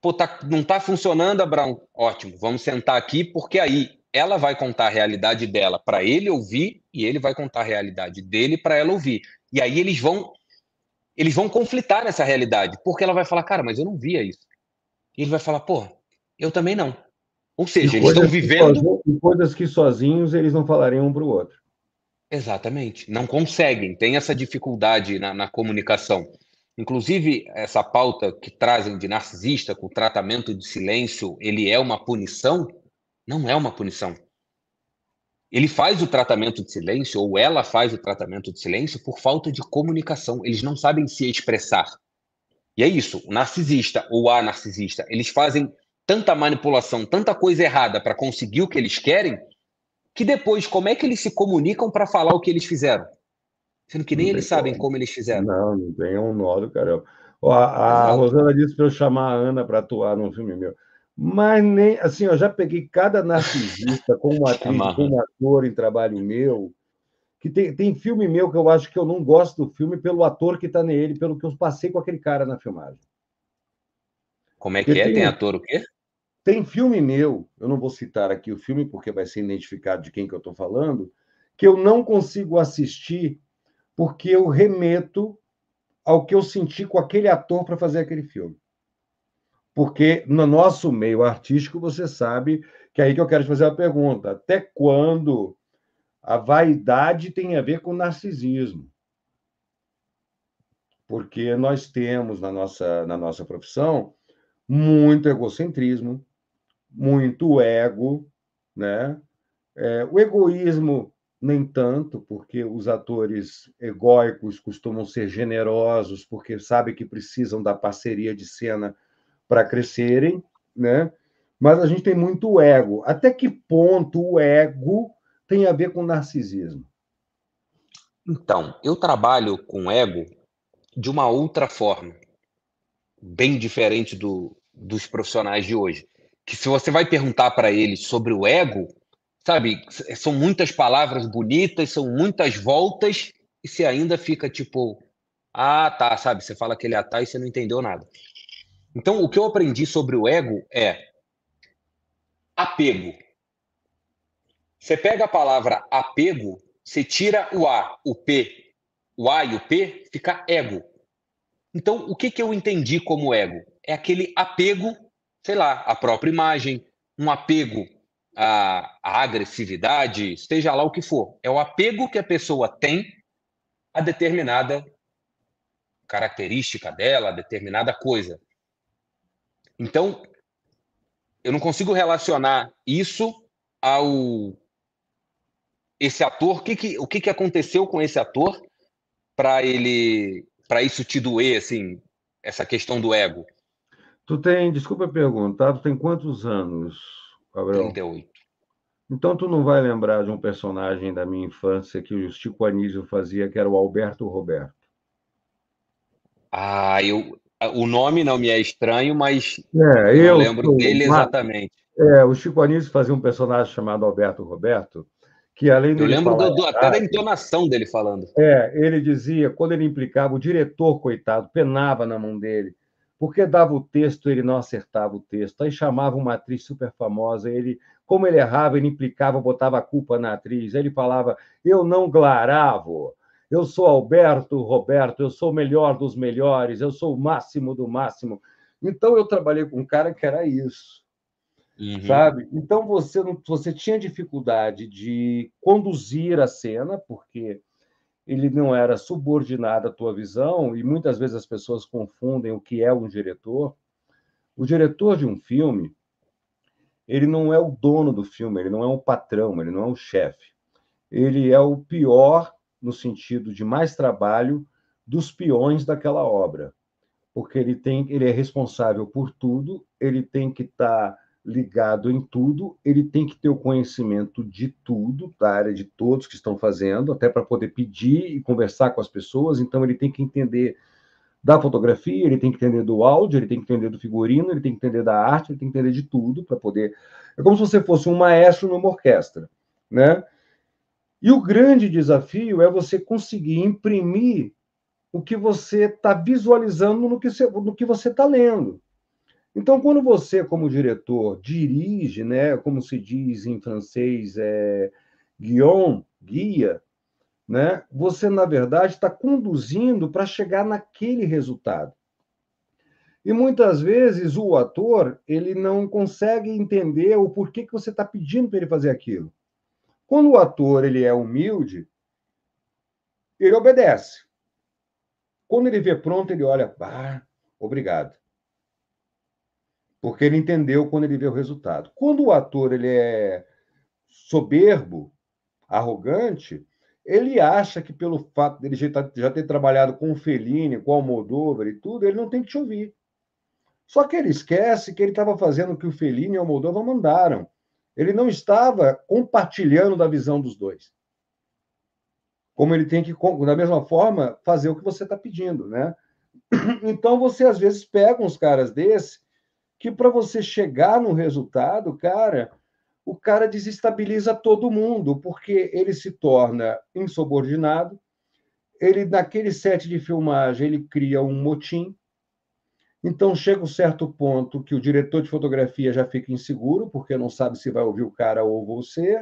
Pô, tá, não tá funcionando, Abraão? Ótimo, vamos sentar aqui, porque aí ela vai contar a realidade dela para ele ouvir e ele vai contar a realidade dele para ela ouvir. E aí eles vão eles vão conflitar nessa realidade, porque ela vai falar, cara, mas eu não via isso. E ele vai falar, pô, eu também não. Ou seja, e eles estão vivendo. Sozinho, coisas que sozinhos eles não falariam um para o outro. Exatamente. Não conseguem, tem essa dificuldade na, na comunicação. Inclusive, essa pauta que trazem de narcisista com tratamento de silêncio, ele é uma punição? Não é uma punição. Ele faz o tratamento de silêncio, ou ela faz o tratamento de silêncio, por falta de comunicação. Eles não sabem se expressar. E é isso. O narcisista ou a narcisista, eles fazem tanta manipulação, tanta coisa errada para conseguir o que eles querem, que depois, como é que eles se comunicam para falar o que eles fizeram? Sendo que nem eles sabem como. eles fizeram. Não, não tem um nó do caramba. a, a Rosana disse para eu chamar a Ana para atuar num filme meu. Mas nem assim, eu já peguei cada narcisista como atriz, como ator em trabalho meu, que tem, tem filme meu que eu acho que eu não gosto do filme pelo ator que está nele, pelo que eu passei com aquele cara na filmagem. Como é que Porque é? Tem, tem ator o quê? Tem filme meu, eu não vou citar aqui o filme porque vai ser identificado de quem que eu estou falando, que eu não consigo assistir porque eu remeto ao que eu senti com aquele ator para fazer aquele filme porque no nosso meio artístico, você sabe que é aí que eu quero te fazer a pergunta. Até quando a vaidade tem a ver com narcisismo? Porque nós temos na nossa, na nossa profissão muito egocentrismo, muito ego, né? É, o egoísmo nem tanto, porque os atores egóicos costumam ser generosos, porque sabem que precisam da parceria de cena para crescerem, né? Mas a gente tem muito ego. Até que ponto o ego tem a ver com narcisismo? Então, eu trabalho com ego de uma outra forma, bem diferente do, dos profissionais de hoje. Que se você vai perguntar para eles sobre o ego, sabe, são muitas palavras bonitas, são muitas voltas, e você ainda fica tipo, ah, tá, sabe, você fala que ele é tá e você não entendeu nada. Então, o que eu aprendi sobre o ego é apego. Você pega a palavra apego, você tira o A, o P, o A e o P, fica ego. Então, o que, que eu entendi como ego? É aquele apego, sei lá, à própria imagem, um apego à, à agressividade, seja lá o que for. É o apego que a pessoa tem a determinada característica dela, a determinada coisa. Então, eu não consigo relacionar isso ao esse ator, o que, que, o que, que aconteceu com esse ator para ele para isso te doer assim, essa questão do ego? Tu tem, desculpa perguntar, tá? tu tem quantos anos, Gabriel? 38. Então tu não vai lembrar de um personagem da minha infância que o Chico Anísio fazia, que era o Alberto Roberto. Ah, eu o nome não me é estranho, mas é, eu lembro dele exatamente. É, o Chico Anísio fazia um personagem chamado Alberto Roberto, que além Eu lembro do, do, até da entonação dele falando. É, ele dizia, quando ele implicava, o diretor, coitado, penava na mão dele, porque dava o texto, ele não acertava o texto. Aí chamava uma atriz super famosa, ele, como ele errava, ele implicava, botava a culpa na atriz. Aí ele falava, eu não glaravo. Eu sou Alberto Roberto, eu sou o melhor dos melhores, eu sou o máximo do máximo. Então eu trabalhei com um cara que era isso. Uhum. Sabe? Então você não, você tinha dificuldade de conduzir a cena, porque ele não era subordinado à tua visão, e muitas vezes as pessoas confundem o que é um diretor. O diretor de um filme, ele não é o dono do filme, ele não é um patrão, ele não é o chefe. Ele é o pior no sentido de mais trabalho dos peões daquela obra, porque ele tem, ele é responsável por tudo, ele tem que estar tá ligado em tudo, ele tem que ter o conhecimento de tudo, da área de todos que estão fazendo, até para poder pedir e conversar com as pessoas, então ele tem que entender da fotografia, ele tem que entender do áudio, ele tem que entender do figurino, ele tem que entender da arte, ele tem que entender de tudo para poder. É como se você fosse um maestro numa orquestra, né? E o grande desafio é você conseguir imprimir o que você está visualizando no que você, no que você está lendo. Então, quando você, como diretor, dirige, né, como se diz em francês, é, guion, guia, né, você, na verdade, está conduzindo para chegar naquele resultado. E muitas vezes o ator ele não consegue entender o porquê que você está pedindo para ele fazer aquilo. Quando o ator ele é humilde, ele obedece. Quando ele vê pronto, ele olha, ah, obrigado. Porque ele entendeu quando ele vê o resultado. Quando o ator ele é soberbo, arrogante, ele acha que pelo fato dele já tá, ter trabalhado com o Fellini, com o Almodóvar e tudo, ele não tem que te ouvir. Só que ele esquece que ele estava fazendo o que o Fellini e o Almodóvar mandaram. Ele não estava compartilhando da visão dos dois. Como ele tem que, da mesma forma, fazer o que você está pedindo, né? Então você às vezes pega uns caras desse que para você chegar no resultado, cara, o cara desestabiliza todo mundo, porque ele se torna insubordinado, ele naquele set de filmagem ele cria um motim, então chega um certo ponto que o diretor de fotografia já fica inseguro, porque não sabe se vai ouvir o cara ou você.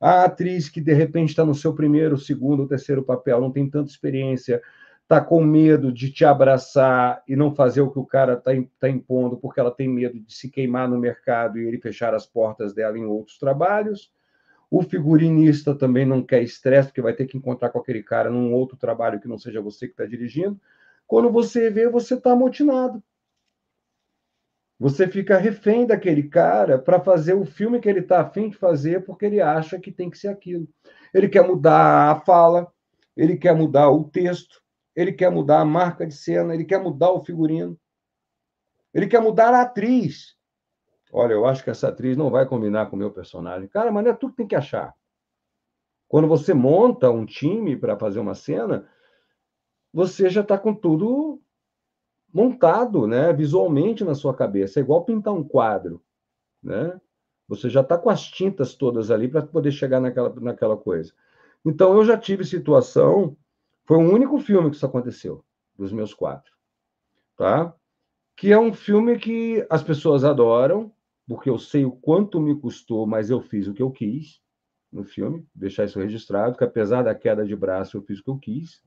A atriz que de repente está no seu primeiro, segundo, ou terceiro papel, não tem tanta experiência, está com medo de te abraçar e não fazer o que o cara está tá impondo, porque ela tem medo de se queimar no mercado e ele fechar as portas dela em outros trabalhos. O figurinista também não quer estresse, porque vai ter que encontrar com aquele cara num outro trabalho que não seja você que está dirigindo. Quando você vê, você está amotinado. Você fica refém daquele cara para fazer o filme que ele está afim de fazer, porque ele acha que tem que ser aquilo. Ele quer mudar a fala, ele quer mudar o texto, ele quer mudar a marca de cena, ele quer mudar o figurino, ele quer mudar a atriz. Olha, eu acho que essa atriz não vai combinar com o meu personagem. Cara, mas não é tudo que tem que achar. Quando você monta um time para fazer uma cena, você já está com tudo montado, né, visualmente na sua cabeça. É igual pintar um quadro, né? Você já está com as tintas todas ali para poder chegar naquela, naquela coisa. Então, eu já tive situação, foi o único filme que isso aconteceu, dos meus quatro, tá? Que é um filme que as pessoas adoram, porque eu sei o quanto me custou, mas eu fiz o que eu quis no filme, deixar isso registrado, que apesar da queda de braço, eu fiz o que eu quis,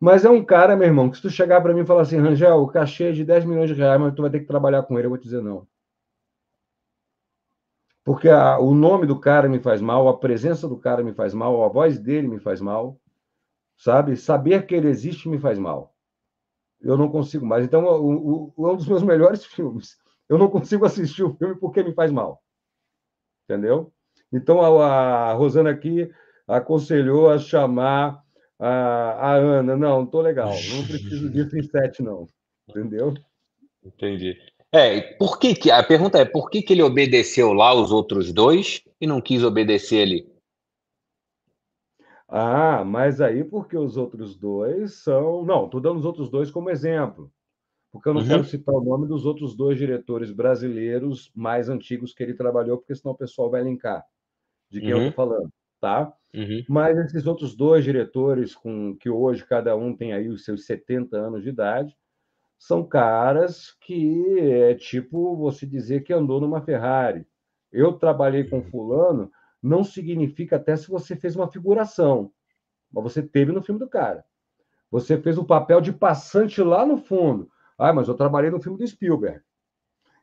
mas é um cara, meu irmão, que se tu chegar para mim e falar assim, Rangel, o cachê é de 10 milhões de reais, mas tu vai ter que trabalhar com ele, eu vou te dizer não. Porque a, o nome do cara me faz mal, a presença do cara me faz mal, a voz dele me faz mal, sabe? Saber que ele existe me faz mal. Eu não consigo mais. Então, o, o, é um dos meus melhores filmes, eu não consigo assistir o filme porque me faz mal. Entendeu? Então, a, a Rosana aqui aconselhou a chamar a, ah, a ah, Ana, não, tô legal, não preciso disso em sete, não. Entendeu? Entendi. É, por que, que a pergunta é por que, que ele obedeceu lá os outros dois e não quis obedecer ali? Ah, mas aí porque os outros dois são. Não, estou dando os outros dois como exemplo. Porque eu não uhum. quero citar o nome dos outros dois diretores brasileiros mais antigos que ele trabalhou, porque senão o pessoal vai linkar de quem uhum. eu estou falando tá? Uhum. Mas esses outros dois diretores, com que hoje cada um tem aí os seus 70 anos de idade, são caras que é tipo você dizer que andou numa Ferrari. Eu trabalhei com uhum. fulano, não significa até se você fez uma figuração, mas você teve no filme do cara. Você fez o um papel de passante lá no fundo. Ah, mas eu trabalhei no filme do Spielberg.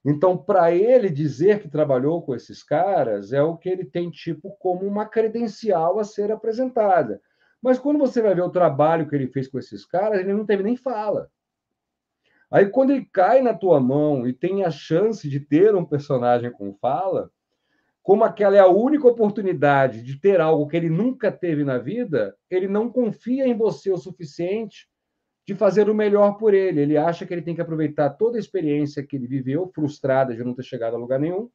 Então, para ele dizer que trabalhou com esses caras, é o que ele tem tipo como uma credencial a ser apresentada. Mas quando você vai ver o trabalho que ele fez com esses caras, ele não teve nem fala. Aí quando ele cai na tua mão e tem a chance de ter um personagem com fala, como aquela é a única oportunidade de ter algo que ele nunca teve na vida, ele não confia em você o suficiente de fazer o melhor por ele. Ele acha que ele tem que aproveitar toda a experiência que ele viveu, frustrada de não ter chegado a lugar nenhum,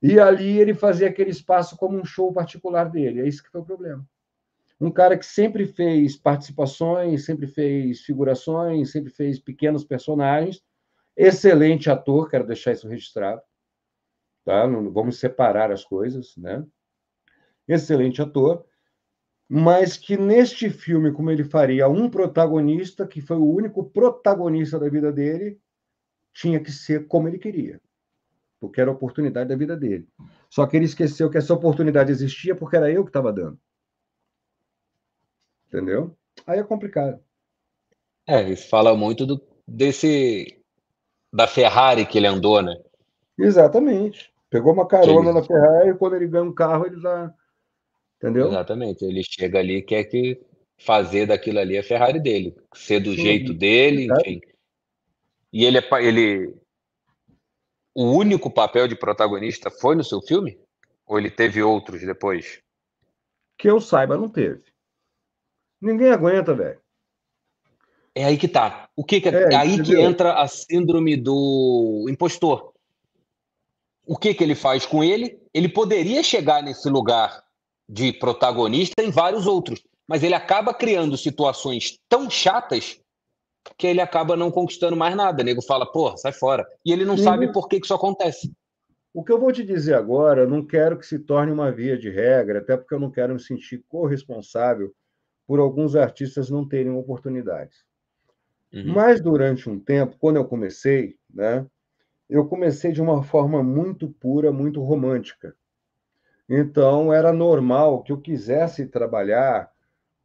e ali ele fazia aquele espaço como um show particular dele. É isso que foi o problema. Um cara que sempre fez participações, sempre fez figurações, sempre fez pequenos personagens, excelente ator, quero deixar isso registrado, tá? Não, vamos separar as coisas, né? Excelente ator, mas que neste filme, como ele faria um protagonista, que foi o único protagonista da vida dele, tinha que ser como ele queria, porque era a oportunidade da vida dele. Só que ele esqueceu que essa oportunidade existia porque era eu que estava dando. Entendeu? Aí é complicado. É, ele fala muito do, desse da Ferrari que ele andou, né? Exatamente. Pegou uma carona Sim. na Ferrari, quando ele ganha um carro, ele já Entendeu? Exatamente. Ele chega ali e quer que fazer daquilo ali a Ferrari dele, ser do Sim. jeito dele, enfim. E ele é ele o único papel de protagonista foi no seu filme? Ou ele teve outros depois? Que eu saiba, não teve. Ninguém aguenta, velho. É aí que tá. O que, que é, é, é aí que entra a síndrome do impostor. O que que ele faz com ele? Ele poderia chegar nesse lugar de protagonista em vários outros, mas ele acaba criando situações tão chatas que ele acaba não conquistando mais nada. O nego fala, porra, sai fora. E ele não uhum. sabe por que, que isso acontece. O que eu vou te dizer agora, não quero que se torne uma via de regra, até porque eu não quero me sentir corresponsável por alguns artistas não terem oportunidades. Uhum. Mas durante um tempo, quando eu comecei, né, eu comecei de uma forma muito pura, muito romântica. Então, era normal que eu quisesse trabalhar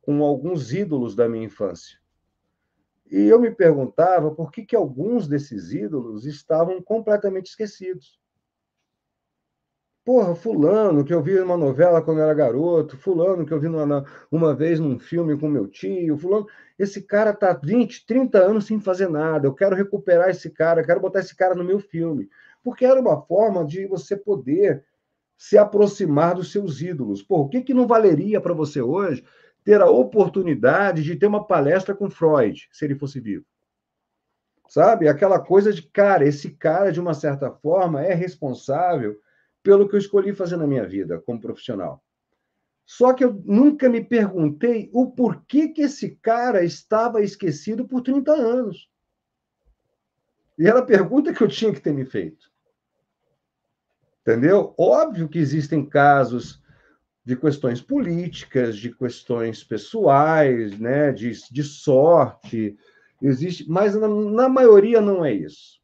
com alguns ídolos da minha infância. E eu me perguntava por que, que alguns desses ídolos estavam completamente esquecidos. Porra, fulano que eu vi numa novela quando eu era garoto, fulano que eu vi numa, uma vez num filme com meu tio, fulano, esse cara tá 20, 30 anos sem fazer nada, eu quero recuperar esse cara, eu quero botar esse cara no meu filme. Porque era uma forma de você poder se aproximar dos seus ídolos. Por que, que não valeria para você hoje ter a oportunidade de ter uma palestra com Freud, se ele fosse vivo? Sabe? Aquela coisa de, cara, esse cara, de uma certa forma, é responsável pelo que eu escolhi fazer na minha vida como profissional. Só que eu nunca me perguntei o porquê que esse cara estava esquecido por 30 anos. E era a pergunta que eu tinha que ter me feito. Entendeu? Óbvio que existem casos de questões políticas, de questões pessoais, né, de, de sorte, existe, mas na, na maioria não é isso.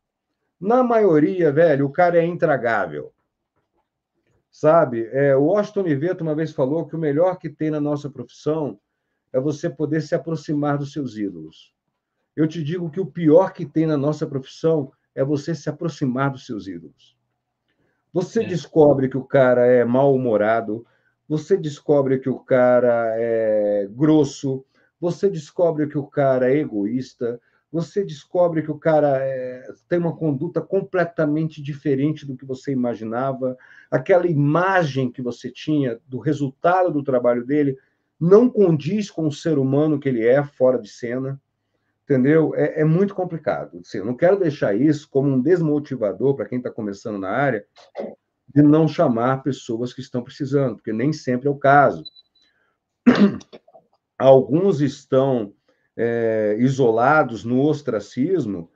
Na maioria, velho, o cara é intragável. Sabe? É, o Washington Oliveto uma vez falou que o melhor que tem na nossa profissão é você poder se aproximar dos seus ídolos. Eu te digo que o pior que tem na nossa profissão é você se aproximar dos seus ídolos. Você é. descobre que o cara é mal-humorado, você descobre que o cara é grosso, você descobre que o cara é egoísta, você descobre que o cara é, tem uma conduta completamente diferente do que você imaginava, aquela imagem que você tinha do resultado do trabalho dele não condiz com o ser humano que ele é fora de cena entendeu? É, é, muito complicado. Assim, eu não quero deixar isso como um desmotivador para quem está começando na área de não chamar pessoas que estão precisando, porque nem sempre é o caso. Alguns estão é, isolados no ostracismo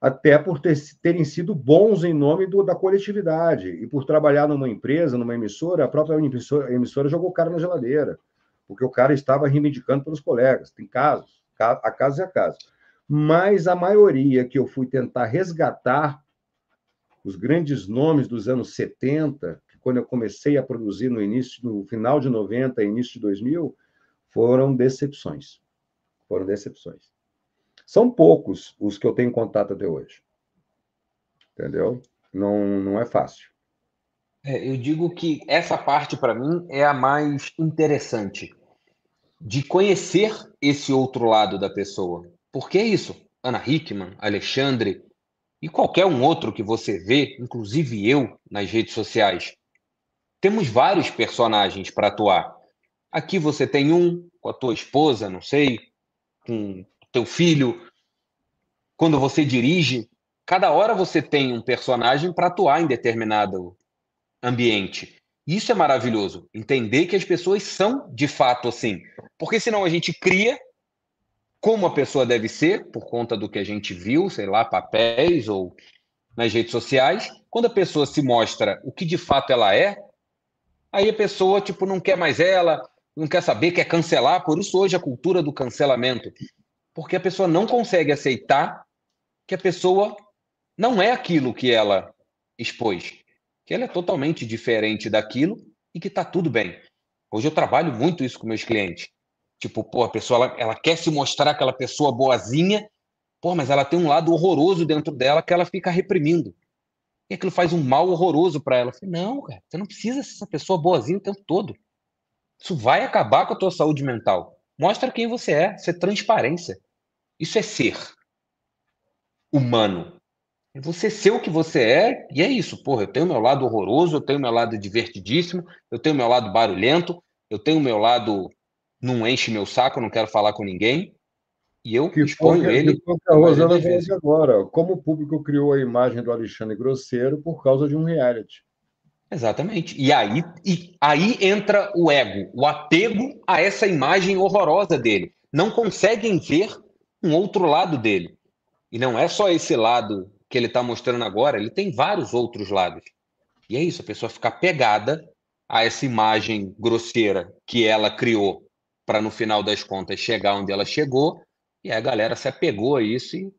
até por ter, terem sido bons em nome do, da coletividade e por trabalhar numa empresa, numa emissora, a própria emissora, a emissora jogou o cara na geladeira, porque o cara estava reivindicando pelos colegas. Tem casos, a casa é a casa mas a maioria que eu fui tentar resgatar, os grandes nomes dos anos 70, que quando eu comecei a produzir no início, no final de 90, início de 2000, foram decepções. Foram decepções. São poucos os que eu tenho contato até hoje. Entendeu? Não, não é fácil. É, eu digo que essa parte, para mim, é a mais interessante de conhecer esse outro lado da pessoa. Por que é isso? Ana Hickman, Alexandre e qualquer um outro que você vê, inclusive eu, nas redes sociais. Temos vários personagens para atuar. Aqui você tem um com a tua esposa, não sei, com teu filho. Quando você dirige, cada hora você tem um personagem para atuar em determinado ambiente. Isso é maravilhoso, entender que as pessoas são de fato assim. Porque senão a gente cria como a pessoa deve ser, por conta do que a gente viu, sei lá, papéis ou nas redes sociais. Quando a pessoa se mostra o que de fato ela é, aí a pessoa tipo não quer mais ela, não quer saber, quer cancelar. Por isso hoje a cultura do cancelamento, porque a pessoa não consegue aceitar que a pessoa não é aquilo que ela expôs, que ela é totalmente diferente daquilo e que está tudo bem. Hoje eu trabalho muito isso com meus clientes. Tipo, pô, a pessoa ela, ela quer se mostrar aquela pessoa boazinha, pô, mas ela tem um lado horroroso dentro dela que ela fica reprimindo. E aquilo faz um mal horroroso para ela. Eu falei, não, cara, você não precisa ser essa pessoa boazinha o tempo todo. Isso vai acabar com a tua saúde mental. Mostra quem você é, isso é transparência. Isso é ser humano. É você ser o que você é, e é isso, porra. Eu tenho meu lado horroroso, eu tenho meu lado divertidíssimo, eu tenho meu lado barulhento, eu tenho meu lado não enche meu saco, não quero falar com ninguém. E eu que exponho foi, ele. Que a Rosana fez agora. Como o público criou a imagem do Alexandre Grosseiro por causa de um reality. Exatamente. E aí, e aí entra o ego, o apego a essa imagem horrorosa dele. Não conseguem ver um outro lado dele. E não é só esse lado que ele está mostrando agora, ele tem vários outros lados. E é isso, a pessoa fica pegada a essa imagem grosseira que ela criou para no final das contas chegar onde ela chegou, e a galera se apegou a isso e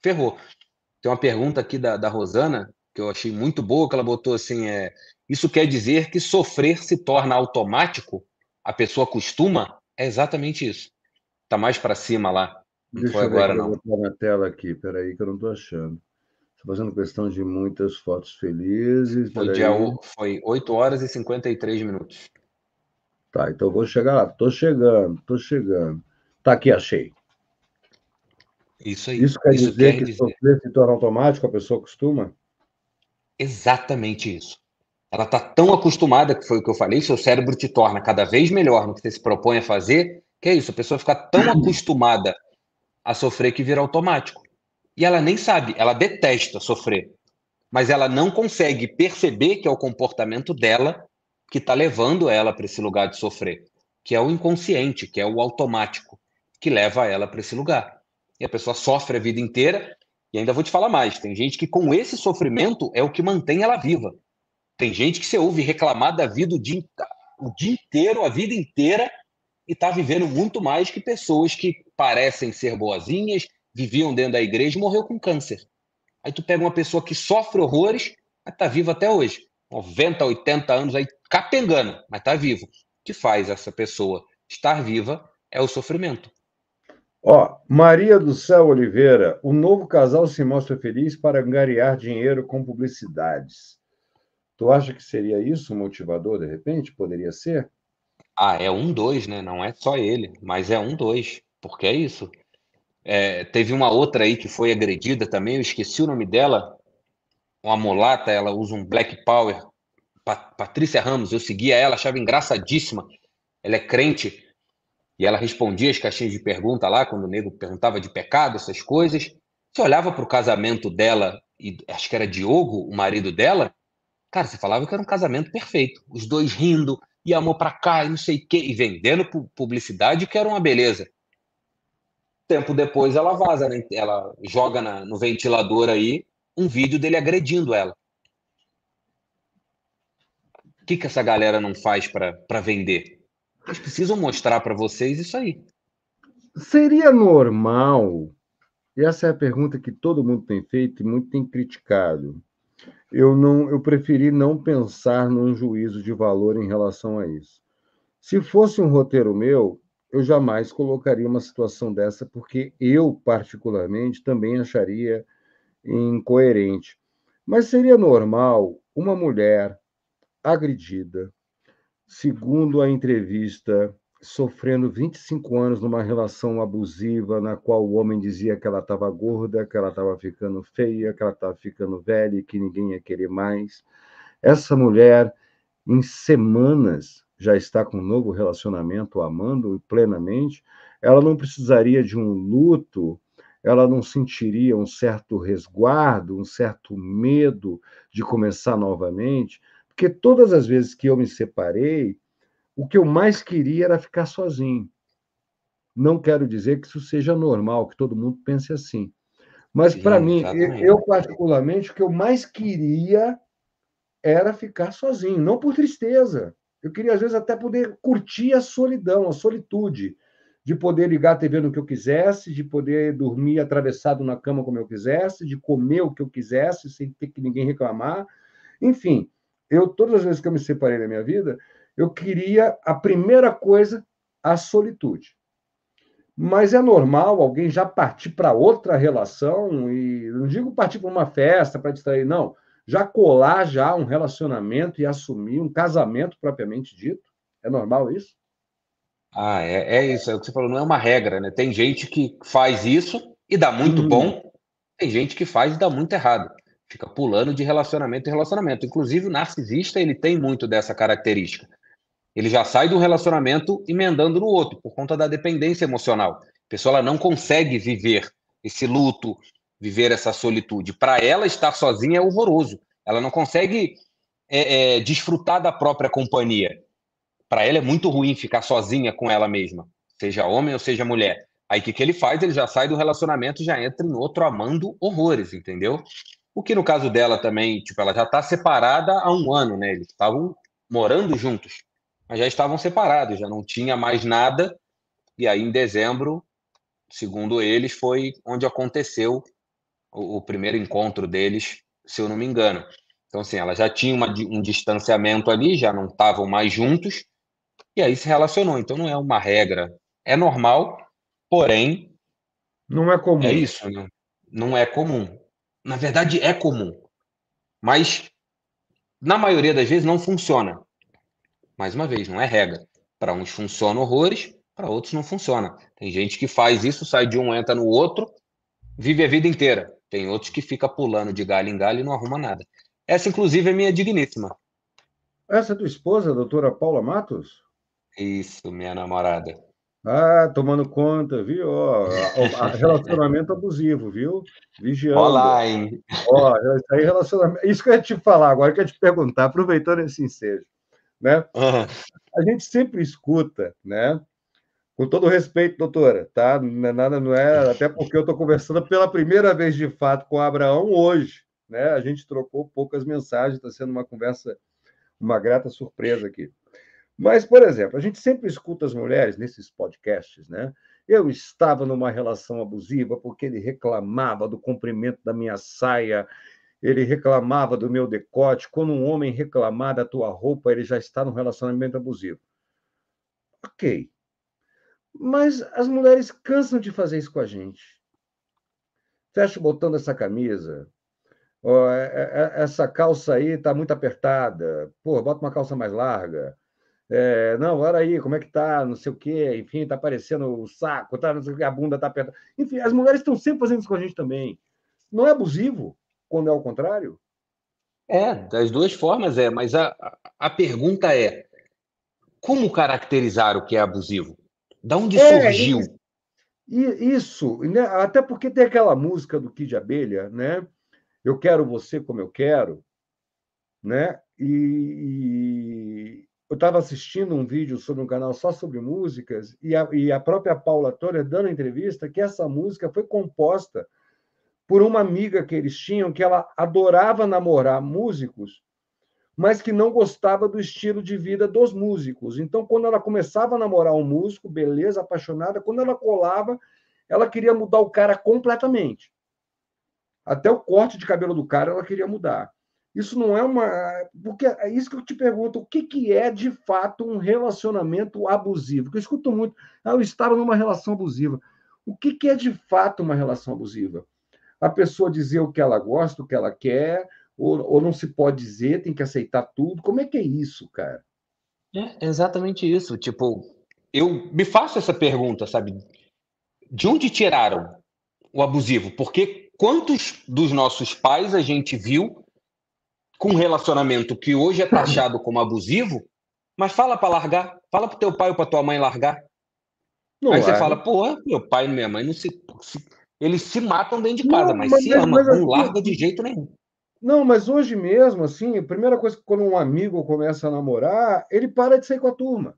ferrou. Tem uma pergunta aqui da, da Rosana, que eu achei muito boa, que ela botou assim: é, Isso quer dizer que sofrer se torna automático? A pessoa costuma? É exatamente isso. Está mais para cima lá. Não Deixa foi agora, não. Vou na tela aqui, peraí, que eu não estou achando. Estou fazendo questão de muitas fotos felizes. Foi, dia, foi 8 horas e 53 minutos. Tá, então vou chegar lá. Tô chegando, tô chegando. Tá aqui, achei. Isso aí. Isso quer isso dizer quer que dizer... sofrer se torna automático, a pessoa costuma? Exatamente isso. Ela está tão acostumada, que foi o que eu falei, seu cérebro te torna cada vez melhor no que você se propõe a fazer, que é isso, a pessoa fica tão acostumada a sofrer que vira automático. E ela nem sabe, ela detesta sofrer. Mas ela não consegue perceber que é o comportamento dela que está levando ela para esse lugar de sofrer, que é o inconsciente, que é o automático, que leva ela para esse lugar. E a pessoa sofre a vida inteira, e ainda vou te falar mais: tem gente que com esse sofrimento é o que mantém ela viva. Tem gente que você ouve reclamar da vida o dia, o dia inteiro, a vida inteira, e está vivendo muito mais que pessoas que parecem ser boazinhas, viviam dentro da igreja e morreu com câncer. Aí tu pega uma pessoa que sofre horrores, mas está viva até hoje. 90, 80 anos aí capengando, mas está vivo. O que faz essa pessoa estar viva é o sofrimento. Ó, Maria do Céu Oliveira, o novo casal se mostra feliz para angariar dinheiro com publicidades. Tu acha que seria isso motivador, de repente? Poderia ser? Ah, é um dois, né? Não é só ele, mas é um dois, porque é isso. É, teve uma outra aí que foi agredida também, eu esqueci o nome dela, uma mulata, ela usa um black power. Pat Patrícia Ramos, eu seguia ela, achava engraçadíssima. Ela é crente e ela respondia as caixinhas de pergunta lá, quando o nego perguntava de pecado, essas coisas. Você olhava para o casamento dela, e acho que era Diogo, o marido dela, cara, você falava que era um casamento perfeito. Os dois rindo, e amor para cá, e não sei o quê, e vendendo publicidade que era uma beleza. Tempo depois ela vaza, né? ela joga na, no ventilador aí um vídeo dele agredindo ela. O que, que essa galera não faz para vender? Eles precisam mostrar para vocês isso aí. Seria normal? essa é a pergunta que todo mundo tem feito e muito tem criticado. Eu não, eu preferi não pensar num juízo de valor em relação a isso. Se fosse um roteiro meu, eu jamais colocaria uma situação dessa, porque eu particularmente também acharia incoerente. Mas seria normal uma mulher agredida, segundo a entrevista, sofrendo 25 anos numa relação abusiva na qual o homem dizia que ela estava gorda, que ela estava ficando feia, que ela estava ficando velha e que ninguém ia querer mais. Essa mulher, em semanas, já está com um novo relacionamento, amando plenamente. Ela não precisaria de um luto ela não sentiria um certo resguardo, um certo medo de começar novamente, porque todas as vezes que eu me separei, o que eu mais queria era ficar sozinho. Não quero dizer que isso seja normal, que todo mundo pense assim. Mas para mim, eu particularmente, o que eu mais queria era ficar sozinho, não por tristeza. Eu queria às vezes até poder curtir a solidão, a solitude, de poder ligar a TV no que eu quisesse, de poder dormir atravessado na cama como eu quisesse, de comer o que eu quisesse sem ter que ninguém reclamar. Enfim, eu todas as vezes que eu me separei da minha vida, eu queria a primeira coisa, a solitude. Mas é normal alguém já partir para outra relação e não digo partir para uma festa para distrair, não, já colar já um relacionamento e assumir um casamento propriamente dito. É normal isso? Ah, é, é isso, é o que você falou, não é uma regra, né? Tem gente que faz isso e dá muito hum. bom, tem gente que faz e dá muito errado. Fica pulando de relacionamento em relacionamento. Inclusive, o narcisista ele tem muito dessa característica. Ele já sai do relacionamento emendando no outro, por conta da dependência emocional. A pessoa ela não consegue viver esse luto, viver essa solitude. Para ela, estar sozinha é horroroso. Ela não consegue é, é, desfrutar da própria companhia para ela é muito ruim ficar sozinha com ela mesma, seja homem ou seja mulher. Aí o que, que ele faz? Ele já sai do relacionamento e já entra em outro amando horrores, entendeu? O que no caso dela também, tipo, ela já está separada há um ano, né? Eles estavam morando juntos, mas já estavam separados, já não tinha mais nada. E aí em dezembro, segundo eles, foi onde aconteceu o, o primeiro encontro deles, se eu não me engano. Então, assim, ela já tinha uma, um distanciamento ali, já não estavam mais juntos e aí se relacionou. Então não é uma regra, é normal, porém. Não é comum. É isso, né? Não é comum. Na verdade, é comum. Mas, na maioria das vezes, não funciona. Mais uma vez, não é regra. Para uns funciona horrores, para outros não funciona. Tem gente que faz isso, sai de um, entra no outro, vive a vida inteira. Tem outros que fica pulando de galho em galho e não arruma nada. Essa, inclusive, é minha digníssima. Essa é tua esposa, doutora Paula Matos? Isso, minha namorada. Ah, tomando conta, viu? Ó, relacionamento abusivo, viu? Vigiando. Olá, hein? Ó, isso, aí é relacionamento... isso que eu ia te falar agora, que eu ia te perguntar, aproveitando esse ensejo. Né? Uhum. A gente sempre escuta, né? Com todo respeito, doutora, tá? Não é nada, não é. Até porque eu estou conversando pela primeira vez de fato com o Abraão hoje, né? A gente trocou poucas mensagens, está sendo uma conversa, uma grata surpresa aqui. Mas, por exemplo, a gente sempre escuta as mulheres nesses podcasts, né? Eu estava numa relação abusiva porque ele reclamava do comprimento da minha saia, ele reclamava do meu decote. Quando um homem reclamar da tua roupa, ele já está num relacionamento abusivo. Ok. Mas as mulheres cansam de fazer isso com a gente. Fecha botando essa camisa, Oh, essa calça aí está muito apertada. Pô, bota uma calça mais larga. É, não, olha aí, como é que tá, não sei o quê, enfim, tá aparecendo o saco, tá, não sei o quê, a bunda tá apertada. Enfim, as mulheres estão sempre fazendo isso com a gente também. Não é abusivo quando é o contrário? É, é, das duas formas é, mas a, a pergunta é: como caracterizar o que é abusivo? Da onde é, surgiu? Isso, né? até porque tem aquela música do Kid Abelha, né? Eu quero você como eu quero, né? E, eu estava assistindo um vídeo sobre um canal só sobre músicas e a, e a própria Paula Toller dando entrevista que essa música foi composta por uma amiga que eles tinham que ela adorava namorar músicos, mas que não gostava do estilo de vida dos músicos. Então, quando ela começava a namorar um músico, beleza, apaixonada, quando ela colava, ela queria mudar o cara completamente. Até o corte de cabelo do cara ela queria mudar. Isso não é uma. Porque é isso que eu te pergunto: o que, que é de fato um relacionamento abusivo? Porque eu escuto muito, ah, eu estava numa relação abusiva. O que, que é de fato uma relação abusiva? A pessoa dizer o que ela gosta, o que ela quer, ou, ou não se pode dizer, tem que aceitar tudo. Como é que é isso, cara? É, é exatamente isso. Tipo, eu me faço essa pergunta, sabe? De onde tiraram o abusivo? Porque quantos dos nossos pais a gente viu com um relacionamento que hoje é taxado como abusivo, mas fala para largar, fala para teu pai ou para tua mãe largar. Não Aí é. você fala, pô, meu pai e minha mãe não se, se eles se matam dentro de casa, não, mas, mas, se ama, mas, não assim, larga de jeito nenhum. Não, mas hoje mesmo, assim, a primeira coisa que quando um amigo começa a namorar, ele para de sair com a turma.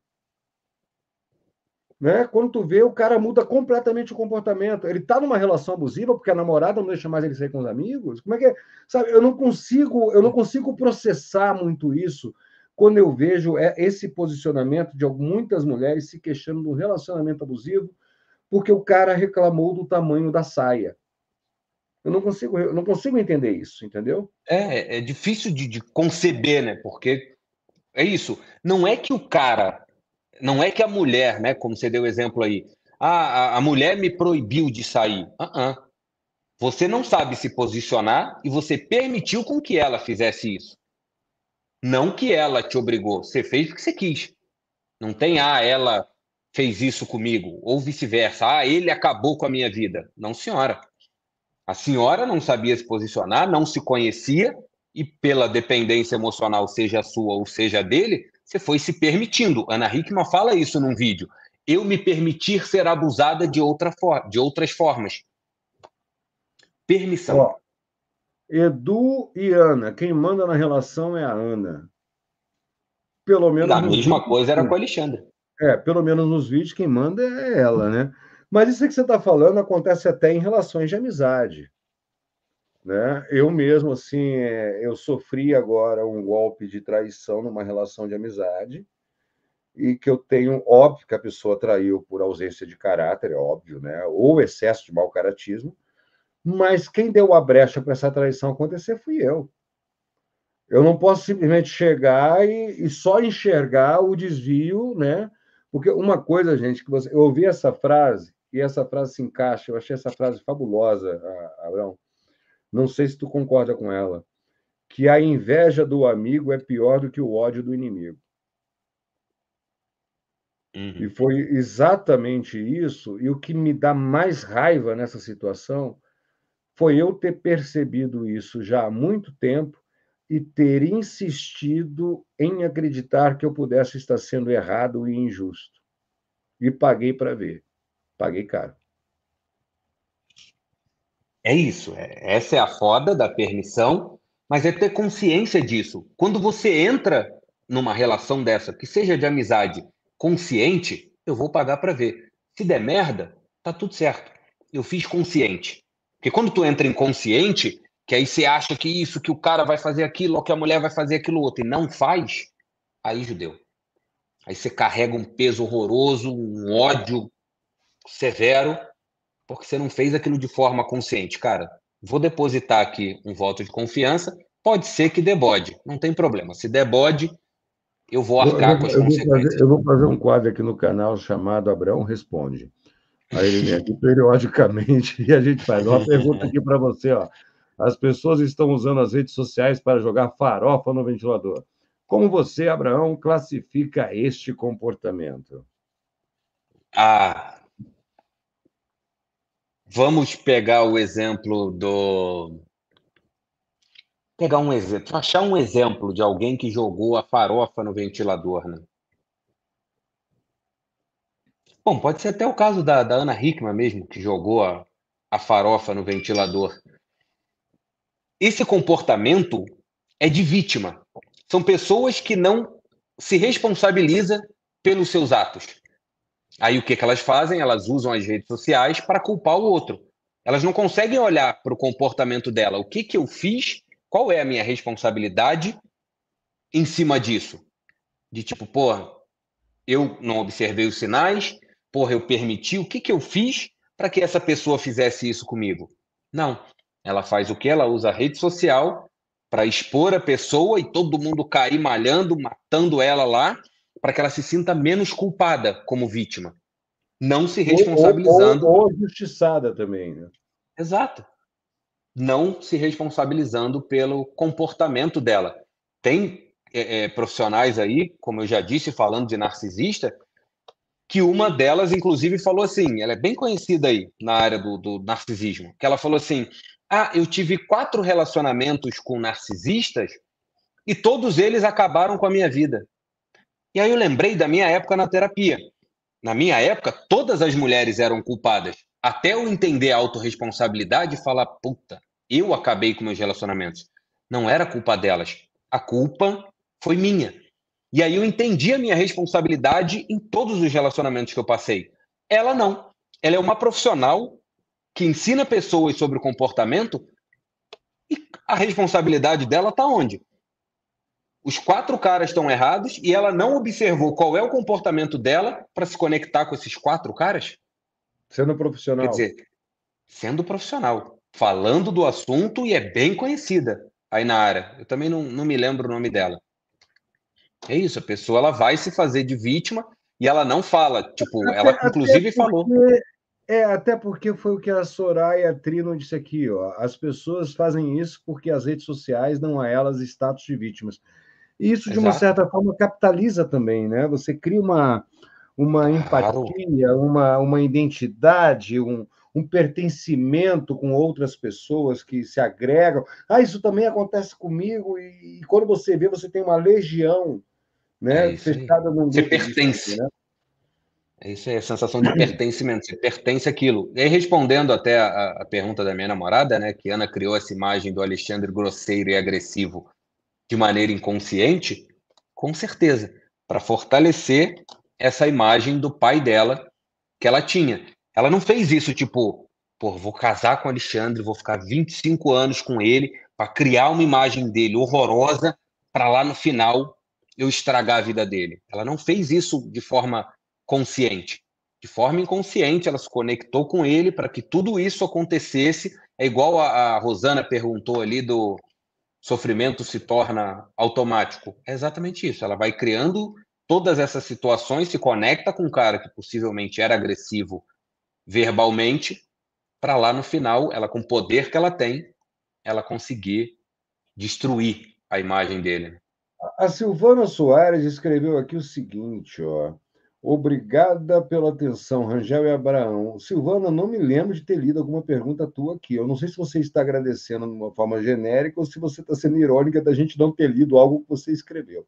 Né? Quando tu vê, o cara muda completamente o comportamento. Ele está numa relação abusiva porque a namorada não deixa mais ele sair com os amigos. Como é que é? Sabe, eu não consigo, eu não consigo processar muito isso quando eu vejo é, esse posicionamento de muitas mulheres se queixando do relacionamento abusivo porque o cara reclamou do tamanho da saia. Eu não consigo, eu não consigo entender isso, entendeu? É, é difícil de, de conceber, né? Porque é isso. Não é que o cara não é que a mulher, né, como você deu o exemplo aí, ah, a, a mulher me proibiu de sair. Uh -uh. Você não sabe se posicionar e você permitiu com que ela fizesse isso. Não que ela te obrigou, você fez o que você quis. Não tem, ah, ela fez isso comigo, ou vice-versa, ah, ele acabou com a minha vida. Não, senhora. A senhora não sabia se posicionar, não se conhecia, e pela dependência emocional, seja sua ou seja dele, você foi se permitindo. Ana Hickman fala isso num vídeo. Eu me permitir ser abusada de, outra for de outras formas. Permissão. Ó, Edu e Ana, quem manda na relação é a Ana. Pelo menos. A mesma coisa era com a Alexandra. É, pelo menos nos vídeos, quem manda é ela, né? Mas isso que você está falando acontece até em relações de amizade. Né? Eu mesmo, assim, é, eu sofri agora um golpe de traição numa relação de amizade e que eu tenho, óbvio que a pessoa traiu por ausência de caráter, é óbvio, né? Ou excesso de mau caratismo, mas quem deu a brecha para essa traição acontecer fui eu. Eu não posso simplesmente chegar e, e, só enxergar o desvio, né? Porque uma coisa, gente, que você, eu ouvi essa frase e essa frase se encaixa, eu achei essa frase fabulosa, ah, Abraão não sei se tu concorda com ela, que a inveja do amigo é pior do que o ódio do inimigo. Uhum. E foi exatamente isso, e o que me dá mais raiva nessa situação foi eu ter percebido isso já há muito tempo e ter insistido em acreditar que eu pudesse estar sendo errado e injusto. E paguei para ver. Paguei caro. É isso. É, essa é a foda da permissão, mas é ter consciência disso. Quando você entra numa relação dessa, que seja de amizade consciente, eu vou pagar para ver. Se der merda, tá tudo certo. Eu fiz consciente. Porque quando tu entra inconsciente, que aí você acha que isso, que o cara vai fazer aquilo, ou que a mulher vai fazer aquilo outro, e não faz, aí judeu. Aí você carrega um peso horroroso, um ódio severo, porque você não fez aquilo de forma consciente. Cara, vou depositar aqui um voto de confiança, pode ser que debode, não tem problema. Se debode, eu vou arcar eu, com as eu consequências. Vou fazer, eu vou fazer um quadro aqui no canal chamado Abraão Responde. Aí ele vem aqui periodicamente e a gente faz uma pergunta aqui para você, ó. As pessoas estão usando as redes sociais para jogar farofa no ventilador. Como você, Abraão, classifica este comportamento? Ah, Vamos pegar o exemplo do. Pegar um exemplo, achar um exemplo de alguém que jogou a farofa no ventilador, né? Bom, pode ser até o caso da, da Ana Hickman mesmo, que jogou a, a farofa no ventilador. Esse comportamento é de vítima. São pessoas que não se responsabiliza pelos seus atos. Aí o que, que elas fazem? Elas usam as redes sociais para culpar o outro. Elas não conseguem olhar para o comportamento dela. O que, que eu fiz? Qual é a minha responsabilidade em cima disso? De tipo, porra, eu não observei os sinais, porra, eu permiti, o que, que eu fiz para que essa pessoa fizesse isso comigo? Não. Ela faz o que? Ela usa a rede social para expor a pessoa e todo mundo cair malhando, matando ela lá, para que ela se sinta menos culpada como vítima, não se responsabilizando. Ou, ou, ou justiçada também. Né? Exato. Não se responsabilizando pelo comportamento dela. Tem é, é, profissionais aí, como eu já disse, falando de narcisista, que uma delas, inclusive, falou assim: ela é bem conhecida aí na área do, do narcisismo, que ela falou assim: ah, eu tive quatro relacionamentos com narcisistas e todos eles acabaram com a minha vida. E aí eu lembrei da minha época na terapia. Na minha época, todas as mulheres eram culpadas. Até eu entender a autorresponsabilidade e falar, puta, eu acabei com meus relacionamentos. Não era culpa delas. A culpa foi minha. E aí eu entendi a minha responsabilidade em todos os relacionamentos que eu passei. Ela não. Ela é uma profissional que ensina pessoas sobre o comportamento e a responsabilidade dela está onde? Os quatro caras estão errados e ela não observou qual é o comportamento dela para se conectar com esses quatro caras? Sendo profissional. Quer dizer, sendo profissional, falando do assunto e é bem conhecida aí na área. Eu também não, não me lembro o nome dela. É isso, a pessoa ela vai se fazer de vítima e ela não fala. Tipo, até, ela inclusive porque, falou. É, até porque foi o que a Soraya Trino disse aqui, ó. As pessoas fazem isso porque as redes sociais dão a elas status de vítimas. E isso, de uma Exato. certa forma, capitaliza também, né? Você cria uma, uma empatia, claro. uma, uma identidade, um, um pertencimento com outras pessoas que se agregam. Ah, isso também acontece comigo, e, e quando você vê, você tem uma legião né? É fechada num Você pertence. Aqui, né? É isso é a sensação de pertencimento, você pertence àquilo. E aí, respondendo até a, a, pergunta da minha namorada, né, que Ana criou essa imagem do Alexandre grosseiro e agressivo de maneira inconsciente? Com certeza, para fortalecer essa imagem do pai dela que ela tinha. Ela não fez isso tipo, pô, vou casar com Alexandre, vou ficar 25 anos com ele para criar uma imagem dele horrorosa para lá no final eu estragar a vida dele. Ela não fez isso de forma consciente. De forma inconsciente, ela se conectou com ele para que tudo isso acontecesse. É igual a, a Rosana perguntou ali do, sofrimento se torna automático? É exatamente isso. Ela vai criando todas essas situações, se conecta com um cara que possivelmente era agressivo verbalmente, para lá no final, ela com o poder que ela tem, ela conseguir destruir a imagem dele. A Silvana Soares escreveu aqui o seguinte, ó. Obrigada pela atenção, Rangel e Abraão. Silvana, não me lembro de ter lido alguma pergunta tua aqui. Eu não sei se você está agradecendo de uma forma genérica ou se você está sendo irônica da gente não ter lido algo que você escreveu.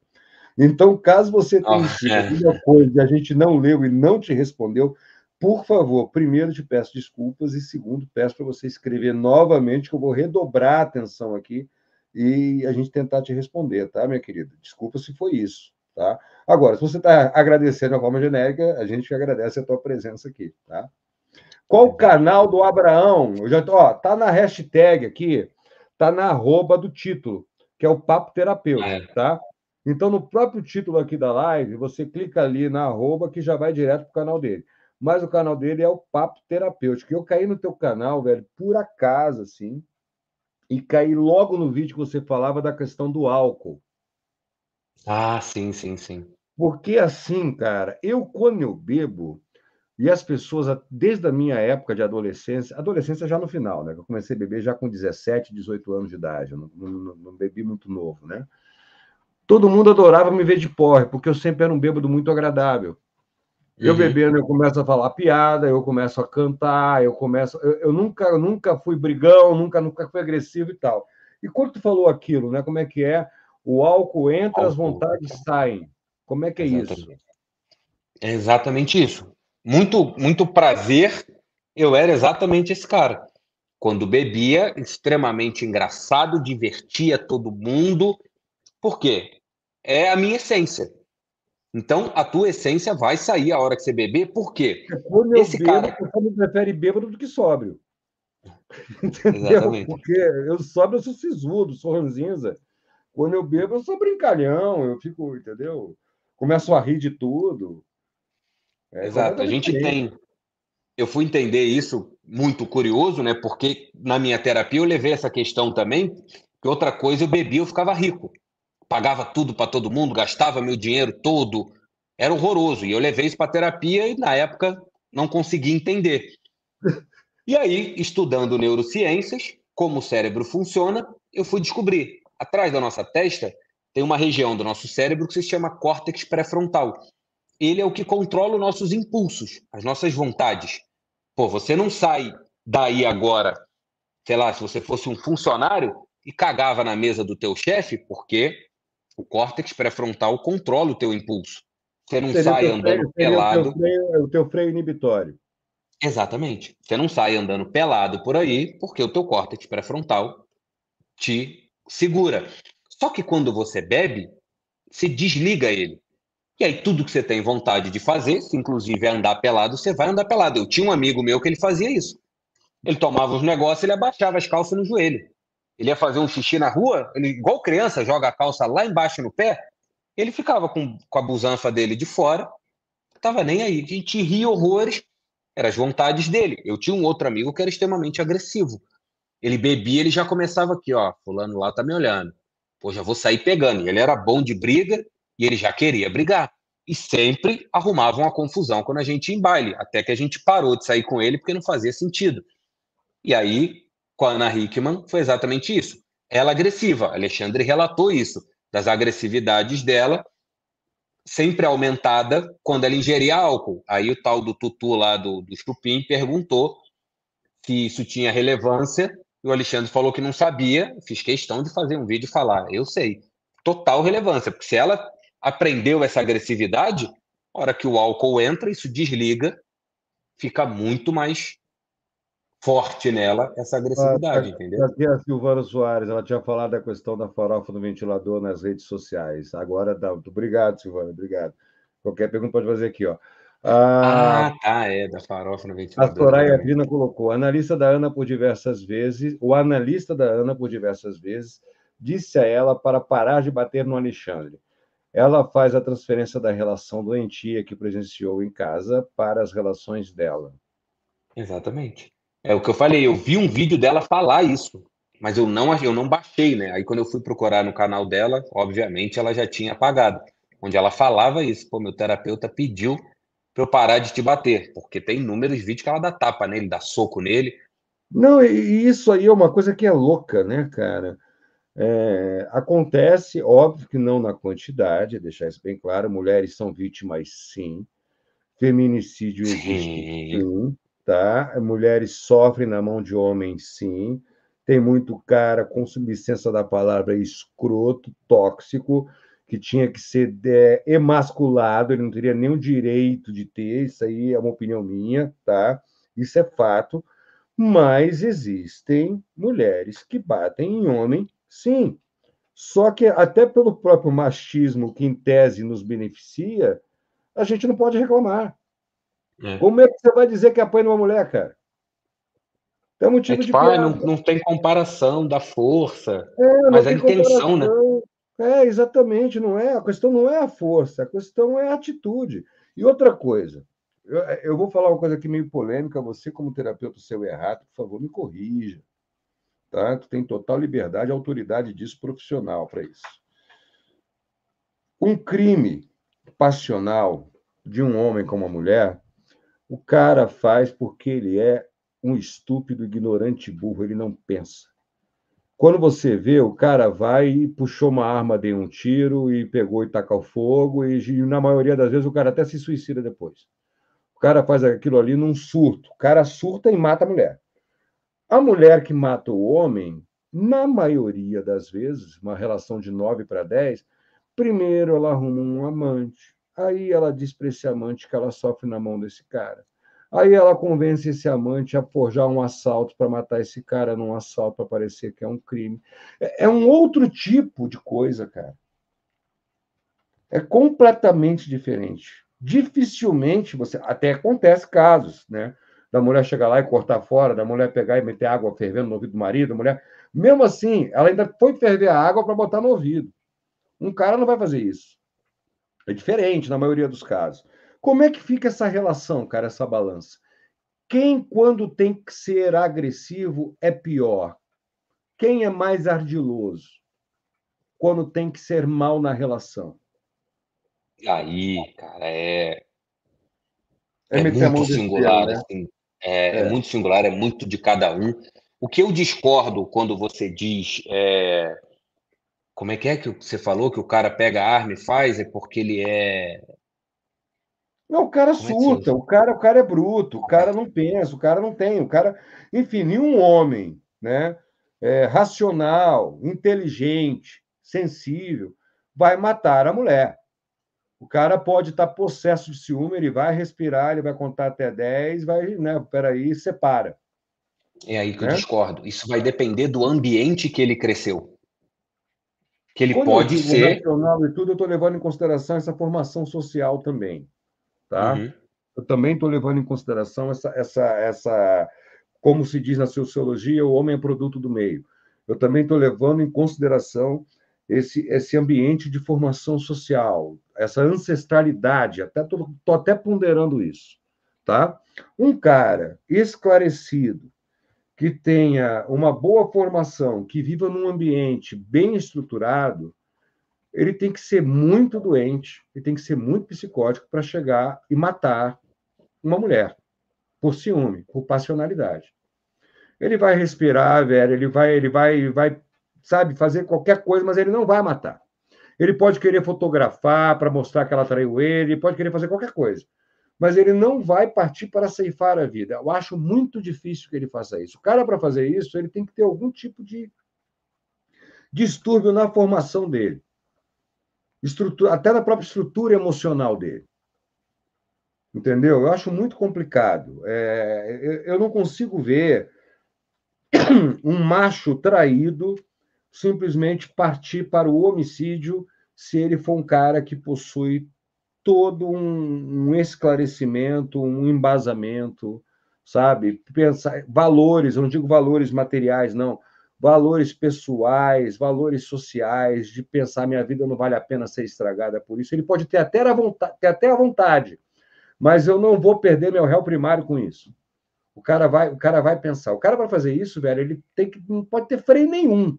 Então, caso você ah, tenha é. escrito oh, alguma coisa e a gente não leu e não te respondeu, por favor, primeiro te peço desculpas e segundo, peço para você escrever novamente, que eu vou redobrar a atenção aqui e a gente tentar te responder, tá, minha querida? Desculpa se foi isso. Tá? Agora, se você está agradecendo de uma forma genérica, a gente agradece a tua presença aqui. Tá? Qual o canal do Abraão? Eu já ó, tá na hashtag aqui, tá na arroba do título, que é o Papo Terapêutico, é. tá? Então, no próprio título aqui da live, você clica ali na arroba que já vai direto pro canal dele. Mas o canal dele é o Papo Terapêutico. Eu caí no teu canal, velho, por acaso, assim, e caí logo no vídeo que você falava da questão do álcool. Ah, sim, sim, sim. Porque assim, cara, eu quando eu bebo, e as pessoas, desde a minha época de adolescência, adolescência já no final, né? Eu comecei a beber já com 17, 18 anos de idade, não, não, não bebi muito novo, né? Todo mundo adorava me ver de porre, porque eu sempre era um bêbado muito agradável. Eu uhum. bebendo, eu começo a falar piada, eu começo a cantar, eu começo. Eu, eu, nunca, eu nunca fui brigão, nunca, nunca fui agressivo e tal. E quando tu falou aquilo, né? Como é que é? O álcool entra, álcool. as vontades é. saem. Como é que é exatamente. isso? É exatamente isso. Muito, muito prazer. Eu era exatamente esse cara. Quando bebia, extremamente engraçado, divertia todo mundo. Por quê? É a minha essência. Então, a tua essência vai sair a hora que você beber. Por quê? Esse bebo, cara você me prefere bêbado do que sóbrio. Entendeu? Exatamente. Porque eu sóbrio, eu sou sisudo, sou ranzinza. Quando eu bebo, eu sou brincalhão, eu fico, entendeu? Começo a rir de tudo. É Exato, a gente tem. Eu fui entender isso muito curioso, né? Porque na minha terapia eu levei essa questão também, que outra coisa eu bebia, eu ficava rico. Pagava tudo para todo mundo, gastava meu dinheiro todo. Era horroroso. E eu levei isso para terapia e na época não consegui entender. E aí, estudando neurociências, como o cérebro funciona, eu fui descobrir atrás da nossa testa, tem uma região do nosso cérebro que se chama córtex pré-frontal. Ele é o que controla os nossos impulsos, as nossas vontades. Pô, você não sai daí agora, sei lá, se você fosse um funcionário e cagava na mesa do teu chefe, porque o córtex pré-frontal controla o teu impulso. Você não sai andando freio, pelado. O teu, freio, é o teu freio inibitório. Exatamente. Você não sai andando pelado por aí, porque o teu córtex pré-frontal te segura. Só que quando você bebe, se desliga ele. E aí tudo que você tem vontade de fazer, se inclusive é andar pelado, você vai andar pelado. Eu tinha um amigo meu que ele fazia isso. Ele tomava os negócios, ele abaixava as calças no joelho. Ele ia fazer um xixi na rua, ele, igual criança, joga a calça lá embaixo no pé. Ele ficava com, com a busanfa dele de fora, tava nem aí. A gente ria horrores, eram as vontades dele. Eu tinha um outro amigo que era extremamente agressivo. Ele bebia, ele já começava aqui, ó, fulano lá tá me olhando. Pô, já vou sair pegando. E ele era bom de briga e ele já queria brigar. E sempre arrumavam uma confusão quando a gente ia em baile, até que a gente parou de sair com ele porque não fazia sentido. E aí, com a Ana Hickman, foi exatamente isso. Ela agressiva, Alexandre relatou isso, das agressividades dela, sempre aumentada quando ela ingeria álcool. Aí o tal do Tutu lá do, do Chupim perguntou se isso tinha relevância e o Alexandre falou que não sabia, fiz questão de fazer um vídeo e falar, eu sei. Total relevância, porque se ela aprendeu essa agressividade, a hora que o álcool entra, isso desliga, fica muito mais forte nela essa agressividade, a, ah, tá. entendeu? A, a Silvana Soares, ela tinha falado da questão da farofa do ventilador nas redes sociais. Agora dá. Obrigado, Silvana, obrigado. Qualquer pergunta pode fazer aqui, ó. Ah, ah, tá, é, da farofa no ventilador. A Soraya Vina colocou, analista da Ana por diversas vezes, o analista da Ana por diversas vezes, disse a ela para parar de bater no Alexandre. Ela faz a transferência da relação doentia que presenciou em casa para as relações dela. Exatamente. É o que eu falei, eu vi um vídeo dela falar isso, mas eu não, eu não baixei, né? Aí quando eu fui procurar no canal dela, obviamente ela já tinha apagado, onde ela falava isso, pô, meu terapeuta pediu para eu parar de te bater, porque tem inúmeros vídeos que ela dá tapa nele, dá soco nele. Não, e isso aí é uma coisa que é louca, né, cara? É, acontece, óbvio que não na quantidade, é deixar isso bem claro, mulheres são vítimas, sim. Feminicídio existe, sim. sim tá? Mulheres sofrem na mão de homens, sim. Tem muito cara, com licença da palavra, escroto, tóxico, que tinha que ser é, emasculado, ele não teria nenhum direito de ter, isso aí é uma opinião minha, tá? Isso é fato, mas existem mulheres que batem em homem, sim. Só que até pelo próprio machismo que em tese nos beneficia, a gente não pode reclamar. É. Como é que você vai dizer que apanha uma mulher, cara? É motivo é tipo, de ah, não, não, tem comparação da força, é, mas a é intenção, né? É, exatamente, não é. A questão não é a força, a questão é a atitude. E outra coisa, eu, eu vou falar uma coisa aqui meio polêmica, você, como terapeuta seu errado, por favor, me corrija. Tá? Tu tem total liberdade e autoridade disso profissional para isso. Um crime passional de um homem com uma mulher, o cara faz porque ele é um estúpido, ignorante, burro, ele não pensa. Quando você vê, o cara vai e puxou uma arma, deu um tiro e pegou e tacou fogo, e na maioria das vezes o cara até se suicida depois. O cara faz aquilo ali num surto. O cara surta e mata a mulher. A mulher que mata o homem, na maioria das vezes, uma relação de 9 para 10, primeiro ela arruma um amante. Aí ela diz para esse amante que ela sofre na mão desse cara. Aí ela convence esse amante a forjar um assalto para matar esse cara num assalto para parecer que é um crime. É, é um outro tipo de coisa, cara. É completamente diferente. Dificilmente você. Até acontece casos, né? Da mulher chegar lá e cortar fora, da mulher pegar e meter água fervendo no ouvido do marido, mulher. Mesmo assim, ela ainda foi ferver a água para botar no ouvido. Um cara não vai fazer isso. É diferente na maioria dos casos. Como é que fica essa relação, cara, essa balança? Quem, quando tem que ser agressivo, é pior? Quem é mais ardiloso quando tem que ser mal na relação? Aí, cara, é. É, é muito singular, né? assim. É, é. é, muito singular, é muito de cada um. O que eu discordo quando você diz. É, como é que é que você falou que o cara pega a arma e faz? É porque ele é não, o cara é surta, o cara, o cara é bruto, o cara não pensa, o cara não tem, o cara. Enfim, nenhum homem né, é, racional, inteligente, sensível, vai matar a mulher. O cara pode estar possesso de ciúme, ele vai respirar, ele vai contar até 10, vai, né, peraí, separa. É aí que né? eu discordo. Isso vai depender do ambiente que ele cresceu. Que ele Quando pode eu digo ser. e tudo, eu estou levando em consideração essa formação social também tá? Uhum. Eu também estou levando em consideração essa, essa, essa, como se diz na sociologia, o homem é produto do meio. Eu também estou levando em consideração esse, esse ambiente de formação social, essa ancestralidade, até tô, tô até ponderando isso, tá? Um cara esclarecido, que tenha uma boa formação, que viva num ambiente bem estruturado, ele tem que ser muito doente, ele tem que ser muito psicótico para chegar e matar uma mulher por ciúme, por passionalidade. Ele vai respirar, velho, ele vai, ele vai, vai, sabe, fazer qualquer coisa, mas ele não vai matar. Ele pode querer fotografar para mostrar que ela traiu ele, ele pode querer fazer qualquer coisa, mas ele não vai partir para ceifar a vida. Eu acho muito difícil que ele faça isso. O cara para fazer isso, ele tem que ter algum tipo de distúrbio na formação dele estrutura, até da própria estrutura emocional dele. Entendeu? Eu acho muito complicado. É, eu não consigo ver um macho traído simplesmente partir para o homicídio se ele for um cara que possui todo um, um esclarecimento, um embasamento, sabe? Pensar valores, eu não digo valores materiais, não, valores pessoais, valores sociais, de pensar minha vida não vale a pena ser estragada por isso. Ele pode ter até a vontade, ter até a vontade mas eu não vou perder meu réu primário com isso. O cara vai, o cara vai pensar. O cara para fazer isso, velho, ele tem que não pode ter freio nenhum.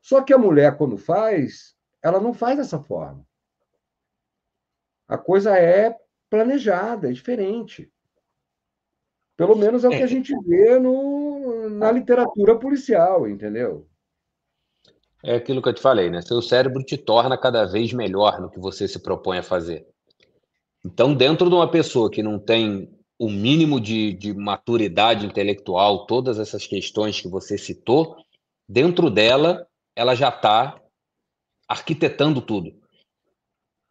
Só que a mulher quando faz, ela não faz dessa forma. A coisa é planejada, é diferente. Pelo menos é o que a é. gente vê no, na literatura policial, entendeu? É aquilo que eu te falei, né? Seu cérebro te torna cada vez melhor no que você se propõe a fazer. Então, dentro de uma pessoa que não tem o mínimo de, de maturidade intelectual, todas essas questões que você citou, dentro dela, ela já está arquitetando tudo.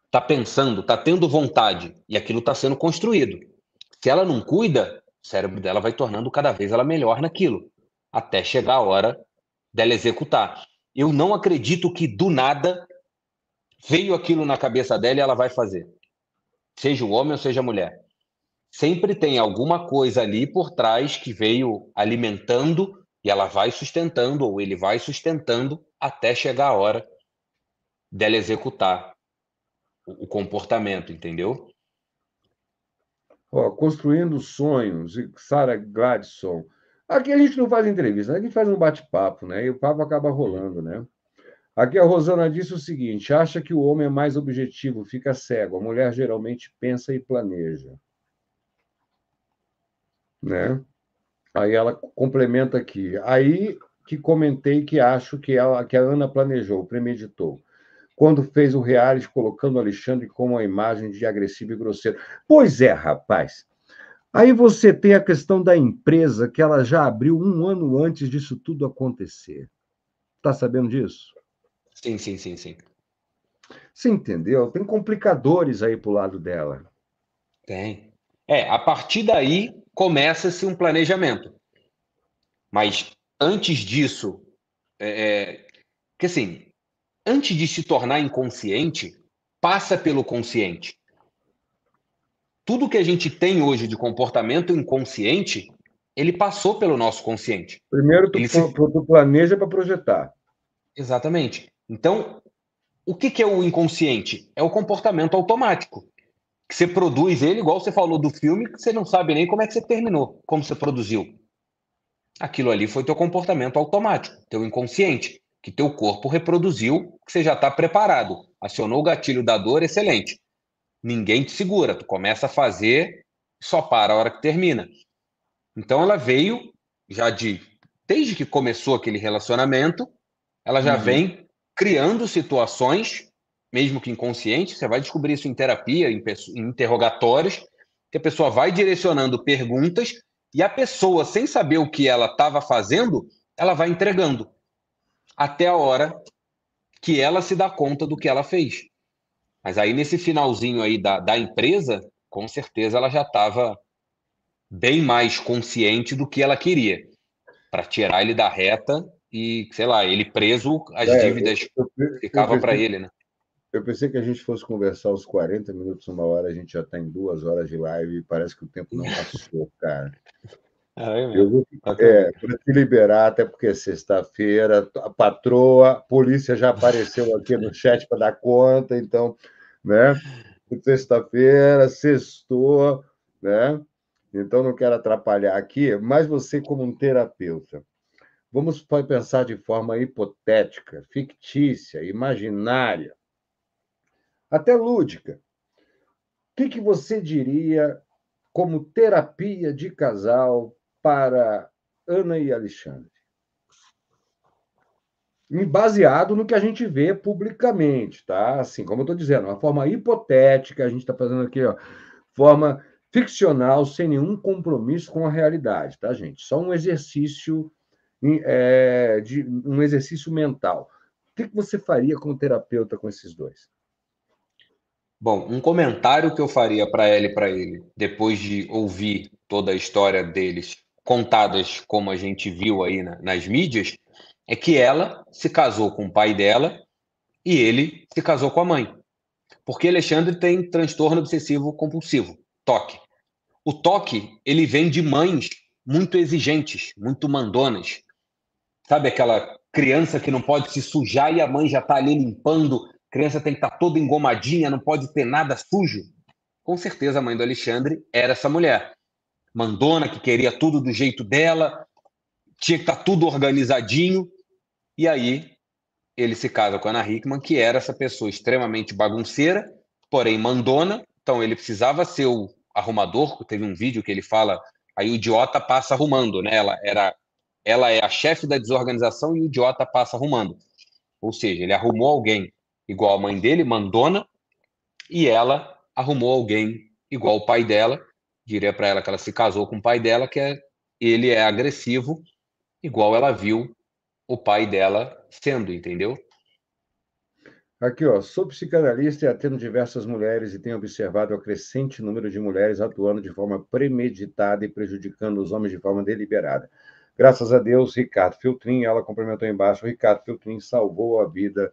Está pensando, está tendo vontade, e aquilo está sendo construído. Se ela não cuida, cérebro dela vai tornando cada vez ela melhor naquilo, até chegar a hora dela executar. Eu não acredito que do nada veio aquilo na cabeça dela e ela vai fazer. Seja o homem ou seja a mulher. Sempre tem alguma coisa ali por trás que veio alimentando e ela vai sustentando, ou ele vai sustentando, até chegar a hora dela executar o comportamento, entendeu? Ó, Construindo Sonhos, Sara Gladson. Aqui a gente não faz entrevista, né? a gente faz um bate-papo, né? E o papo acaba rolando, né? Aqui a Rosana disse o seguinte: acha que o homem é mais objetivo, fica cego. A mulher geralmente pensa e planeja. Né? Aí ela complementa aqui. Aí que comentei que acho que, ela, que a Ana planejou, premeditou quando fez o Reales colocando Alexandre como uma imagem de agressivo e grosseiro. Pois é, rapaz. Aí você tem a questão da empresa que ela já abriu um ano antes disso tudo acontecer. Tá sabendo disso? Sim, sim, sim, sim. Você entendeu? Tem complicadores aí pro lado dela. Tem. É, a partir daí começa-se um planejamento. Mas antes disso, é, é que assim, antes de se tornar inconsciente, passa pelo consciente. Tudo que a gente tem hoje de comportamento inconsciente, ele passou pelo nosso consciente. Primeiro tu, se... tu planeja para projetar. Exatamente. Então, o que, que é o inconsciente? É o comportamento automático. Que você produz ele, igual você falou do filme, que você não sabe nem como é que você terminou, como você produziu. Aquilo ali foi teu comportamento automático, teu inconsciente que teu corpo reproduziu, que você já está preparado. Acionou o gatilho da dor, excelente. Ninguém te segura, tu começa a fazer, só para a hora que termina. Então ela veio já de desde que começou aquele relacionamento, ela já uhum. vem criando situações, mesmo que inconsciente, você vai descobrir isso em terapia, em, em interrogatórios, que a pessoa vai direcionando perguntas e a pessoa, sem saber o que ela estava fazendo, ela vai entregando até a hora que ela se dá conta do que ela fez. Mas aí, nesse finalzinho aí da, da empresa, com certeza ela já estava bem mais consciente do que ela queria, para tirar ele da reta e, sei lá, ele preso, as é, dívidas eu, eu, ficavam para ele, né? Eu pensei que a gente fosse conversar os 40 minutos, uma hora, a gente já está em duas horas de live e parece que o tempo não passou, cara. É, é Eu, é, para te liberar, até porque é sexta-feira, a patroa, a polícia já apareceu aqui no chat para dar conta, então, né? Sexta-feira, sextou, né? Então não quero atrapalhar aqui, mas você, como um terapeuta, vamos pensar de forma hipotética, fictícia, imaginária, até lúdica. O que, que você diria como terapia de casal para Ana e Alexandre. E baseado no que a gente vê publicamente, tá? Assim, como eu estou dizendo, uma forma hipotética, a gente está fazendo aqui, ó, forma ficcional, sem nenhum compromisso com a realidade, tá, gente? Só um exercício é, de um exercício mental. O que, que você faria como terapeuta com esses dois? Bom, um comentário que eu faria para ela e para ele, depois de ouvir toda a história deles, contadas como a gente viu aí na, nas mídias, é que ela se casou com o pai dela e ele se casou com a mãe. Porque Alexandre tem transtorno obsessivo compulsivo, toque. O toque, ele vem de mães muito exigentes, muito mandonas. Sabe aquela criança que não pode se sujar e a mãe já está ali limpando, a criança tem que estar tá toda engomadinha, não pode ter nada sujo? Com certeza a mãe do Alexandre era essa mulher mandona, que queria tudo do jeito dela, tinha que estar tá tudo organizadinho. E aí ele se casa com a Ana Hickman, que era essa pessoa extremamente bagunceira, porém mandona. Então ele precisava ser o arrumador. Teve um vídeo que ele fala: aí o idiota passa arrumando, né? Ela era, ela é a chefe da desorganização e o idiota passa arrumando. Ou seja, ele arrumou alguém igual a mãe dele, mandona, e ela arrumou alguém igual o pai dela, diria para ela que ela se casou com o pai dela, que é, ele é agressivo, igual ela viu o pai dela sendo, entendeu? Aqui, ó, sou psicanalista e atendo diversas mulheres e tenho observado o crescente número de mulheres atuando de forma premeditada e prejudicando os homens de forma deliberada. Graças a Deus, Ricardo Filtrin, ela complementou embaixo, Ricardo Filtrin salvou a vida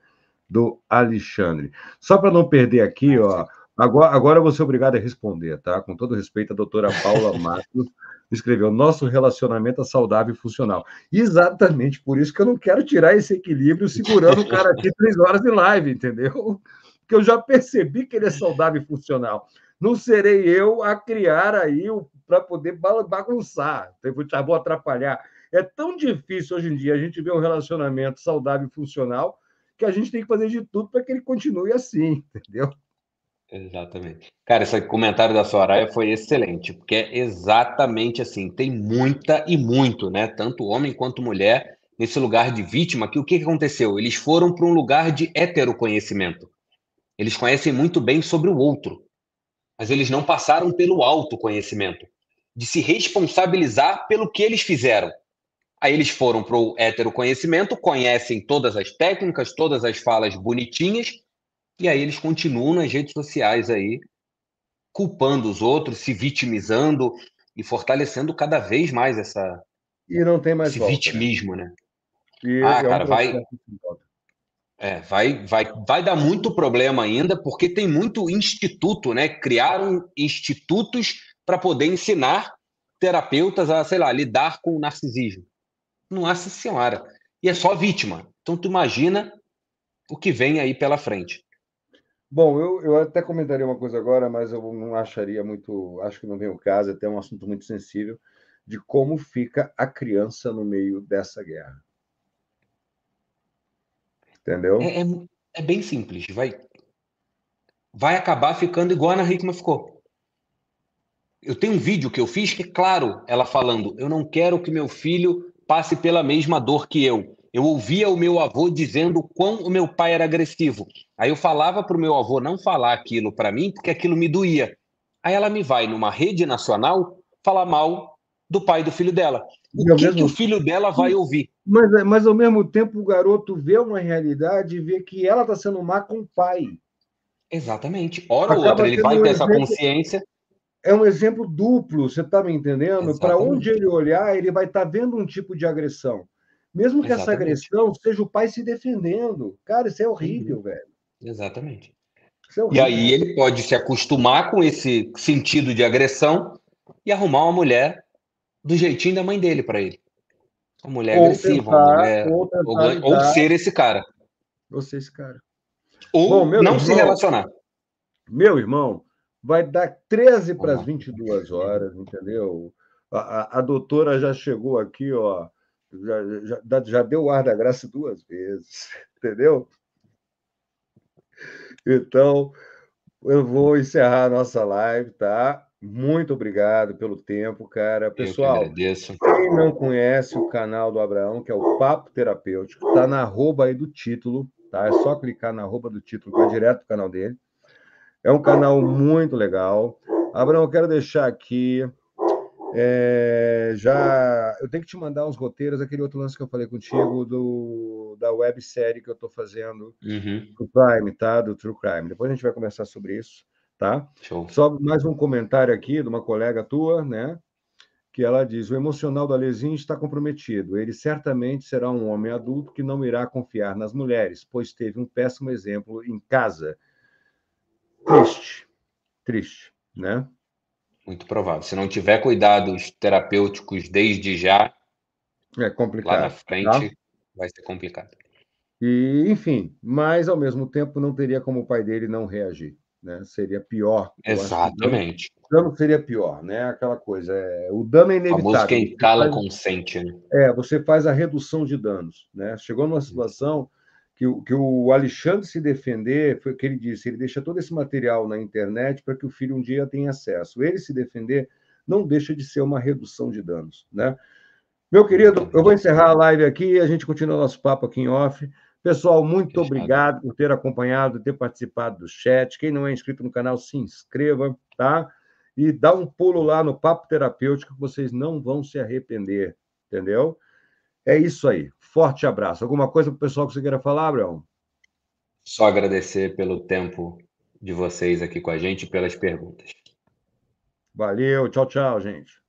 do Alexandre. Só para não perder aqui, ó, Agora, agora eu vou ser obrigado a responder, tá? Com todo respeito, a doutora Paula Matos escreveu: nosso relacionamento é saudável e funcional. Exatamente por isso que eu não quero tirar esse equilíbrio segurando o cara aqui três horas de live, entendeu? Porque eu já percebi que ele é saudável e funcional. Não serei eu a criar aí para poder bagunçar, vou atrapalhar. É tão difícil hoje em dia a gente ver um relacionamento saudável e funcional que a gente tem que fazer de tudo para que ele continue assim, entendeu? Exatamente. Cara, esse comentário da Soraya foi excelente, porque é exatamente assim, tem muita e muito, né? Tanto homem quanto mulher nesse lugar de vítima, que o que aconteceu? Eles foram para um lugar de heteroconhecimento. Eles conhecem muito bem sobre o outro, mas eles não passaram pelo autoconhecimento, de se responsabilizar pelo que eles fizeram. Aí eles foram para o heteroconhecimento, conhecem todas as técnicas, todas as falas bonitinhas, e aí eles continuam nas redes sociais aí, culpando os outros, se vitimizando e fortalecendo cada vez mais essa e não tem mais esse volta, né? vitimismo, né? né? ah, é cara, um vai é, vai, vai, vai dar muito problema ainda, porque tem muito instituto, né? Criaram institutos para poder ensinar terapeutas a, sei lá, lidar com o narcisismo. Nossa senhora. E é só vítima. Então tu imagina o que vem aí pela frente. Bom, eu, eu até comentaria uma coisa agora, mas eu não acharia muito. Acho que não vem o caso, é até um assunto muito sensível, de como fica a criança no meio dessa guerra. Entendeu? É, é, é bem simples, vai. Vai acabar ficando igual a Ana Hickman ficou. Eu tenho um vídeo que eu fiz que é claro ela falando: eu não quero que meu filho passe pela mesma dor que eu. Eu ouvia o meu avô dizendo quão o meu pai era agressivo. Aí eu falava para o meu avô não falar aquilo para mim, porque aquilo me doía. Aí ela me vai numa rede nacional falar mal do pai do filho dela. O que, mesmo... que o filho dela vai ouvir? Mas, é, mas ao mesmo tempo o garoto vê uma realidade e vê que ela está sendo má com o pai. Exatamente. Ora ou outra, ele vai ter essa exemplo, consciência. É um exemplo duplo, você está me entendendo? Para onde ele olhar, ele vai estar tá vendo um tipo de agressão. Mesmo que Exatamente. essa agressão seja o pai se defendendo. Cara, isso é horrível, uhum. velho. Exatamente. É horrível. E aí ele pode se acostumar com esse sentido de agressão e arrumar uma mulher do jeitinho da mãe dele para ele. Uma mulher ou agressiva, tentar, uma mulher. Ou, ou, ou, ser esse cara. Ou ser esse cara. Ou Bom, não irmão, se relacionar. Meu irmão, vai dar 13 para as 22 horas, entendeu? A, a, a doutora já chegou aqui, ó já, já, já deu o ar da graça duas vezes, entendeu? Então, eu vou encerrar a nossa live, tá? Muito obrigado pelo tempo, cara. Pessoal, quem não conhece o canal do Abraão, que é o Papo Terapêutico, tá na arroba aí do título, tá? É só clicar na arroba do título, vai direto pro canal dele. É um canal muito legal. Abraão, eu quero deixar aqui é, já eu tenho que te mandar uns roteiros, aquele outro lance que eu falei contigo do, da websérie que eu estou fazendo uhum. do Prime, tá? Do True Crime. Depois a gente vai conversar sobre isso, tá? Show. Só mais um comentário aqui de uma colega tua, né? Que ela diz: o emocional da Lezinha está comprometido. Ele certamente será um homem adulto que não irá confiar nas mulheres, pois teve um péssimo exemplo em casa. Triste, triste, né? Muito provável. Se não tiver cuidados terapêuticos desde já, é complicado. Lá na tá? frente tá? vai ser complicado. E, enfim, mas ao mesmo tempo não teria como o pai dele não reagir, né? Seria pior. Exatamente. O dano seria pior, né? Aquela coisa, é, o dano é inevitável. A música em cala faz, consente, né? É, você faz a redução de danos, né? Chegou numa uhum. situação, hum que o, que o Alexandre se defender, foi o que ele disse, ele deixa todo esse material na internet para que o filho um dia tenha acesso. Ele se defender não deixa de ser uma redução de danos, né? Meu querido, eu vou encerrar a live aqui e a gente continua nosso papo aqui em off. Pessoal, muito obrigado por ter acompanhado, ter participado do chat. Quem não é inscrito no canal, se inscreva, tá? E dá um pulo lá no Papo Terapêutico que vocês não vão se arrepender, entendeu? É isso aí. Forte abraço. Alguma coisa para o pessoal que você queira falar, Abraão? Só agradecer pelo tempo de vocês aqui com a gente e pelas perguntas. Valeu, tchau, tchau, gente.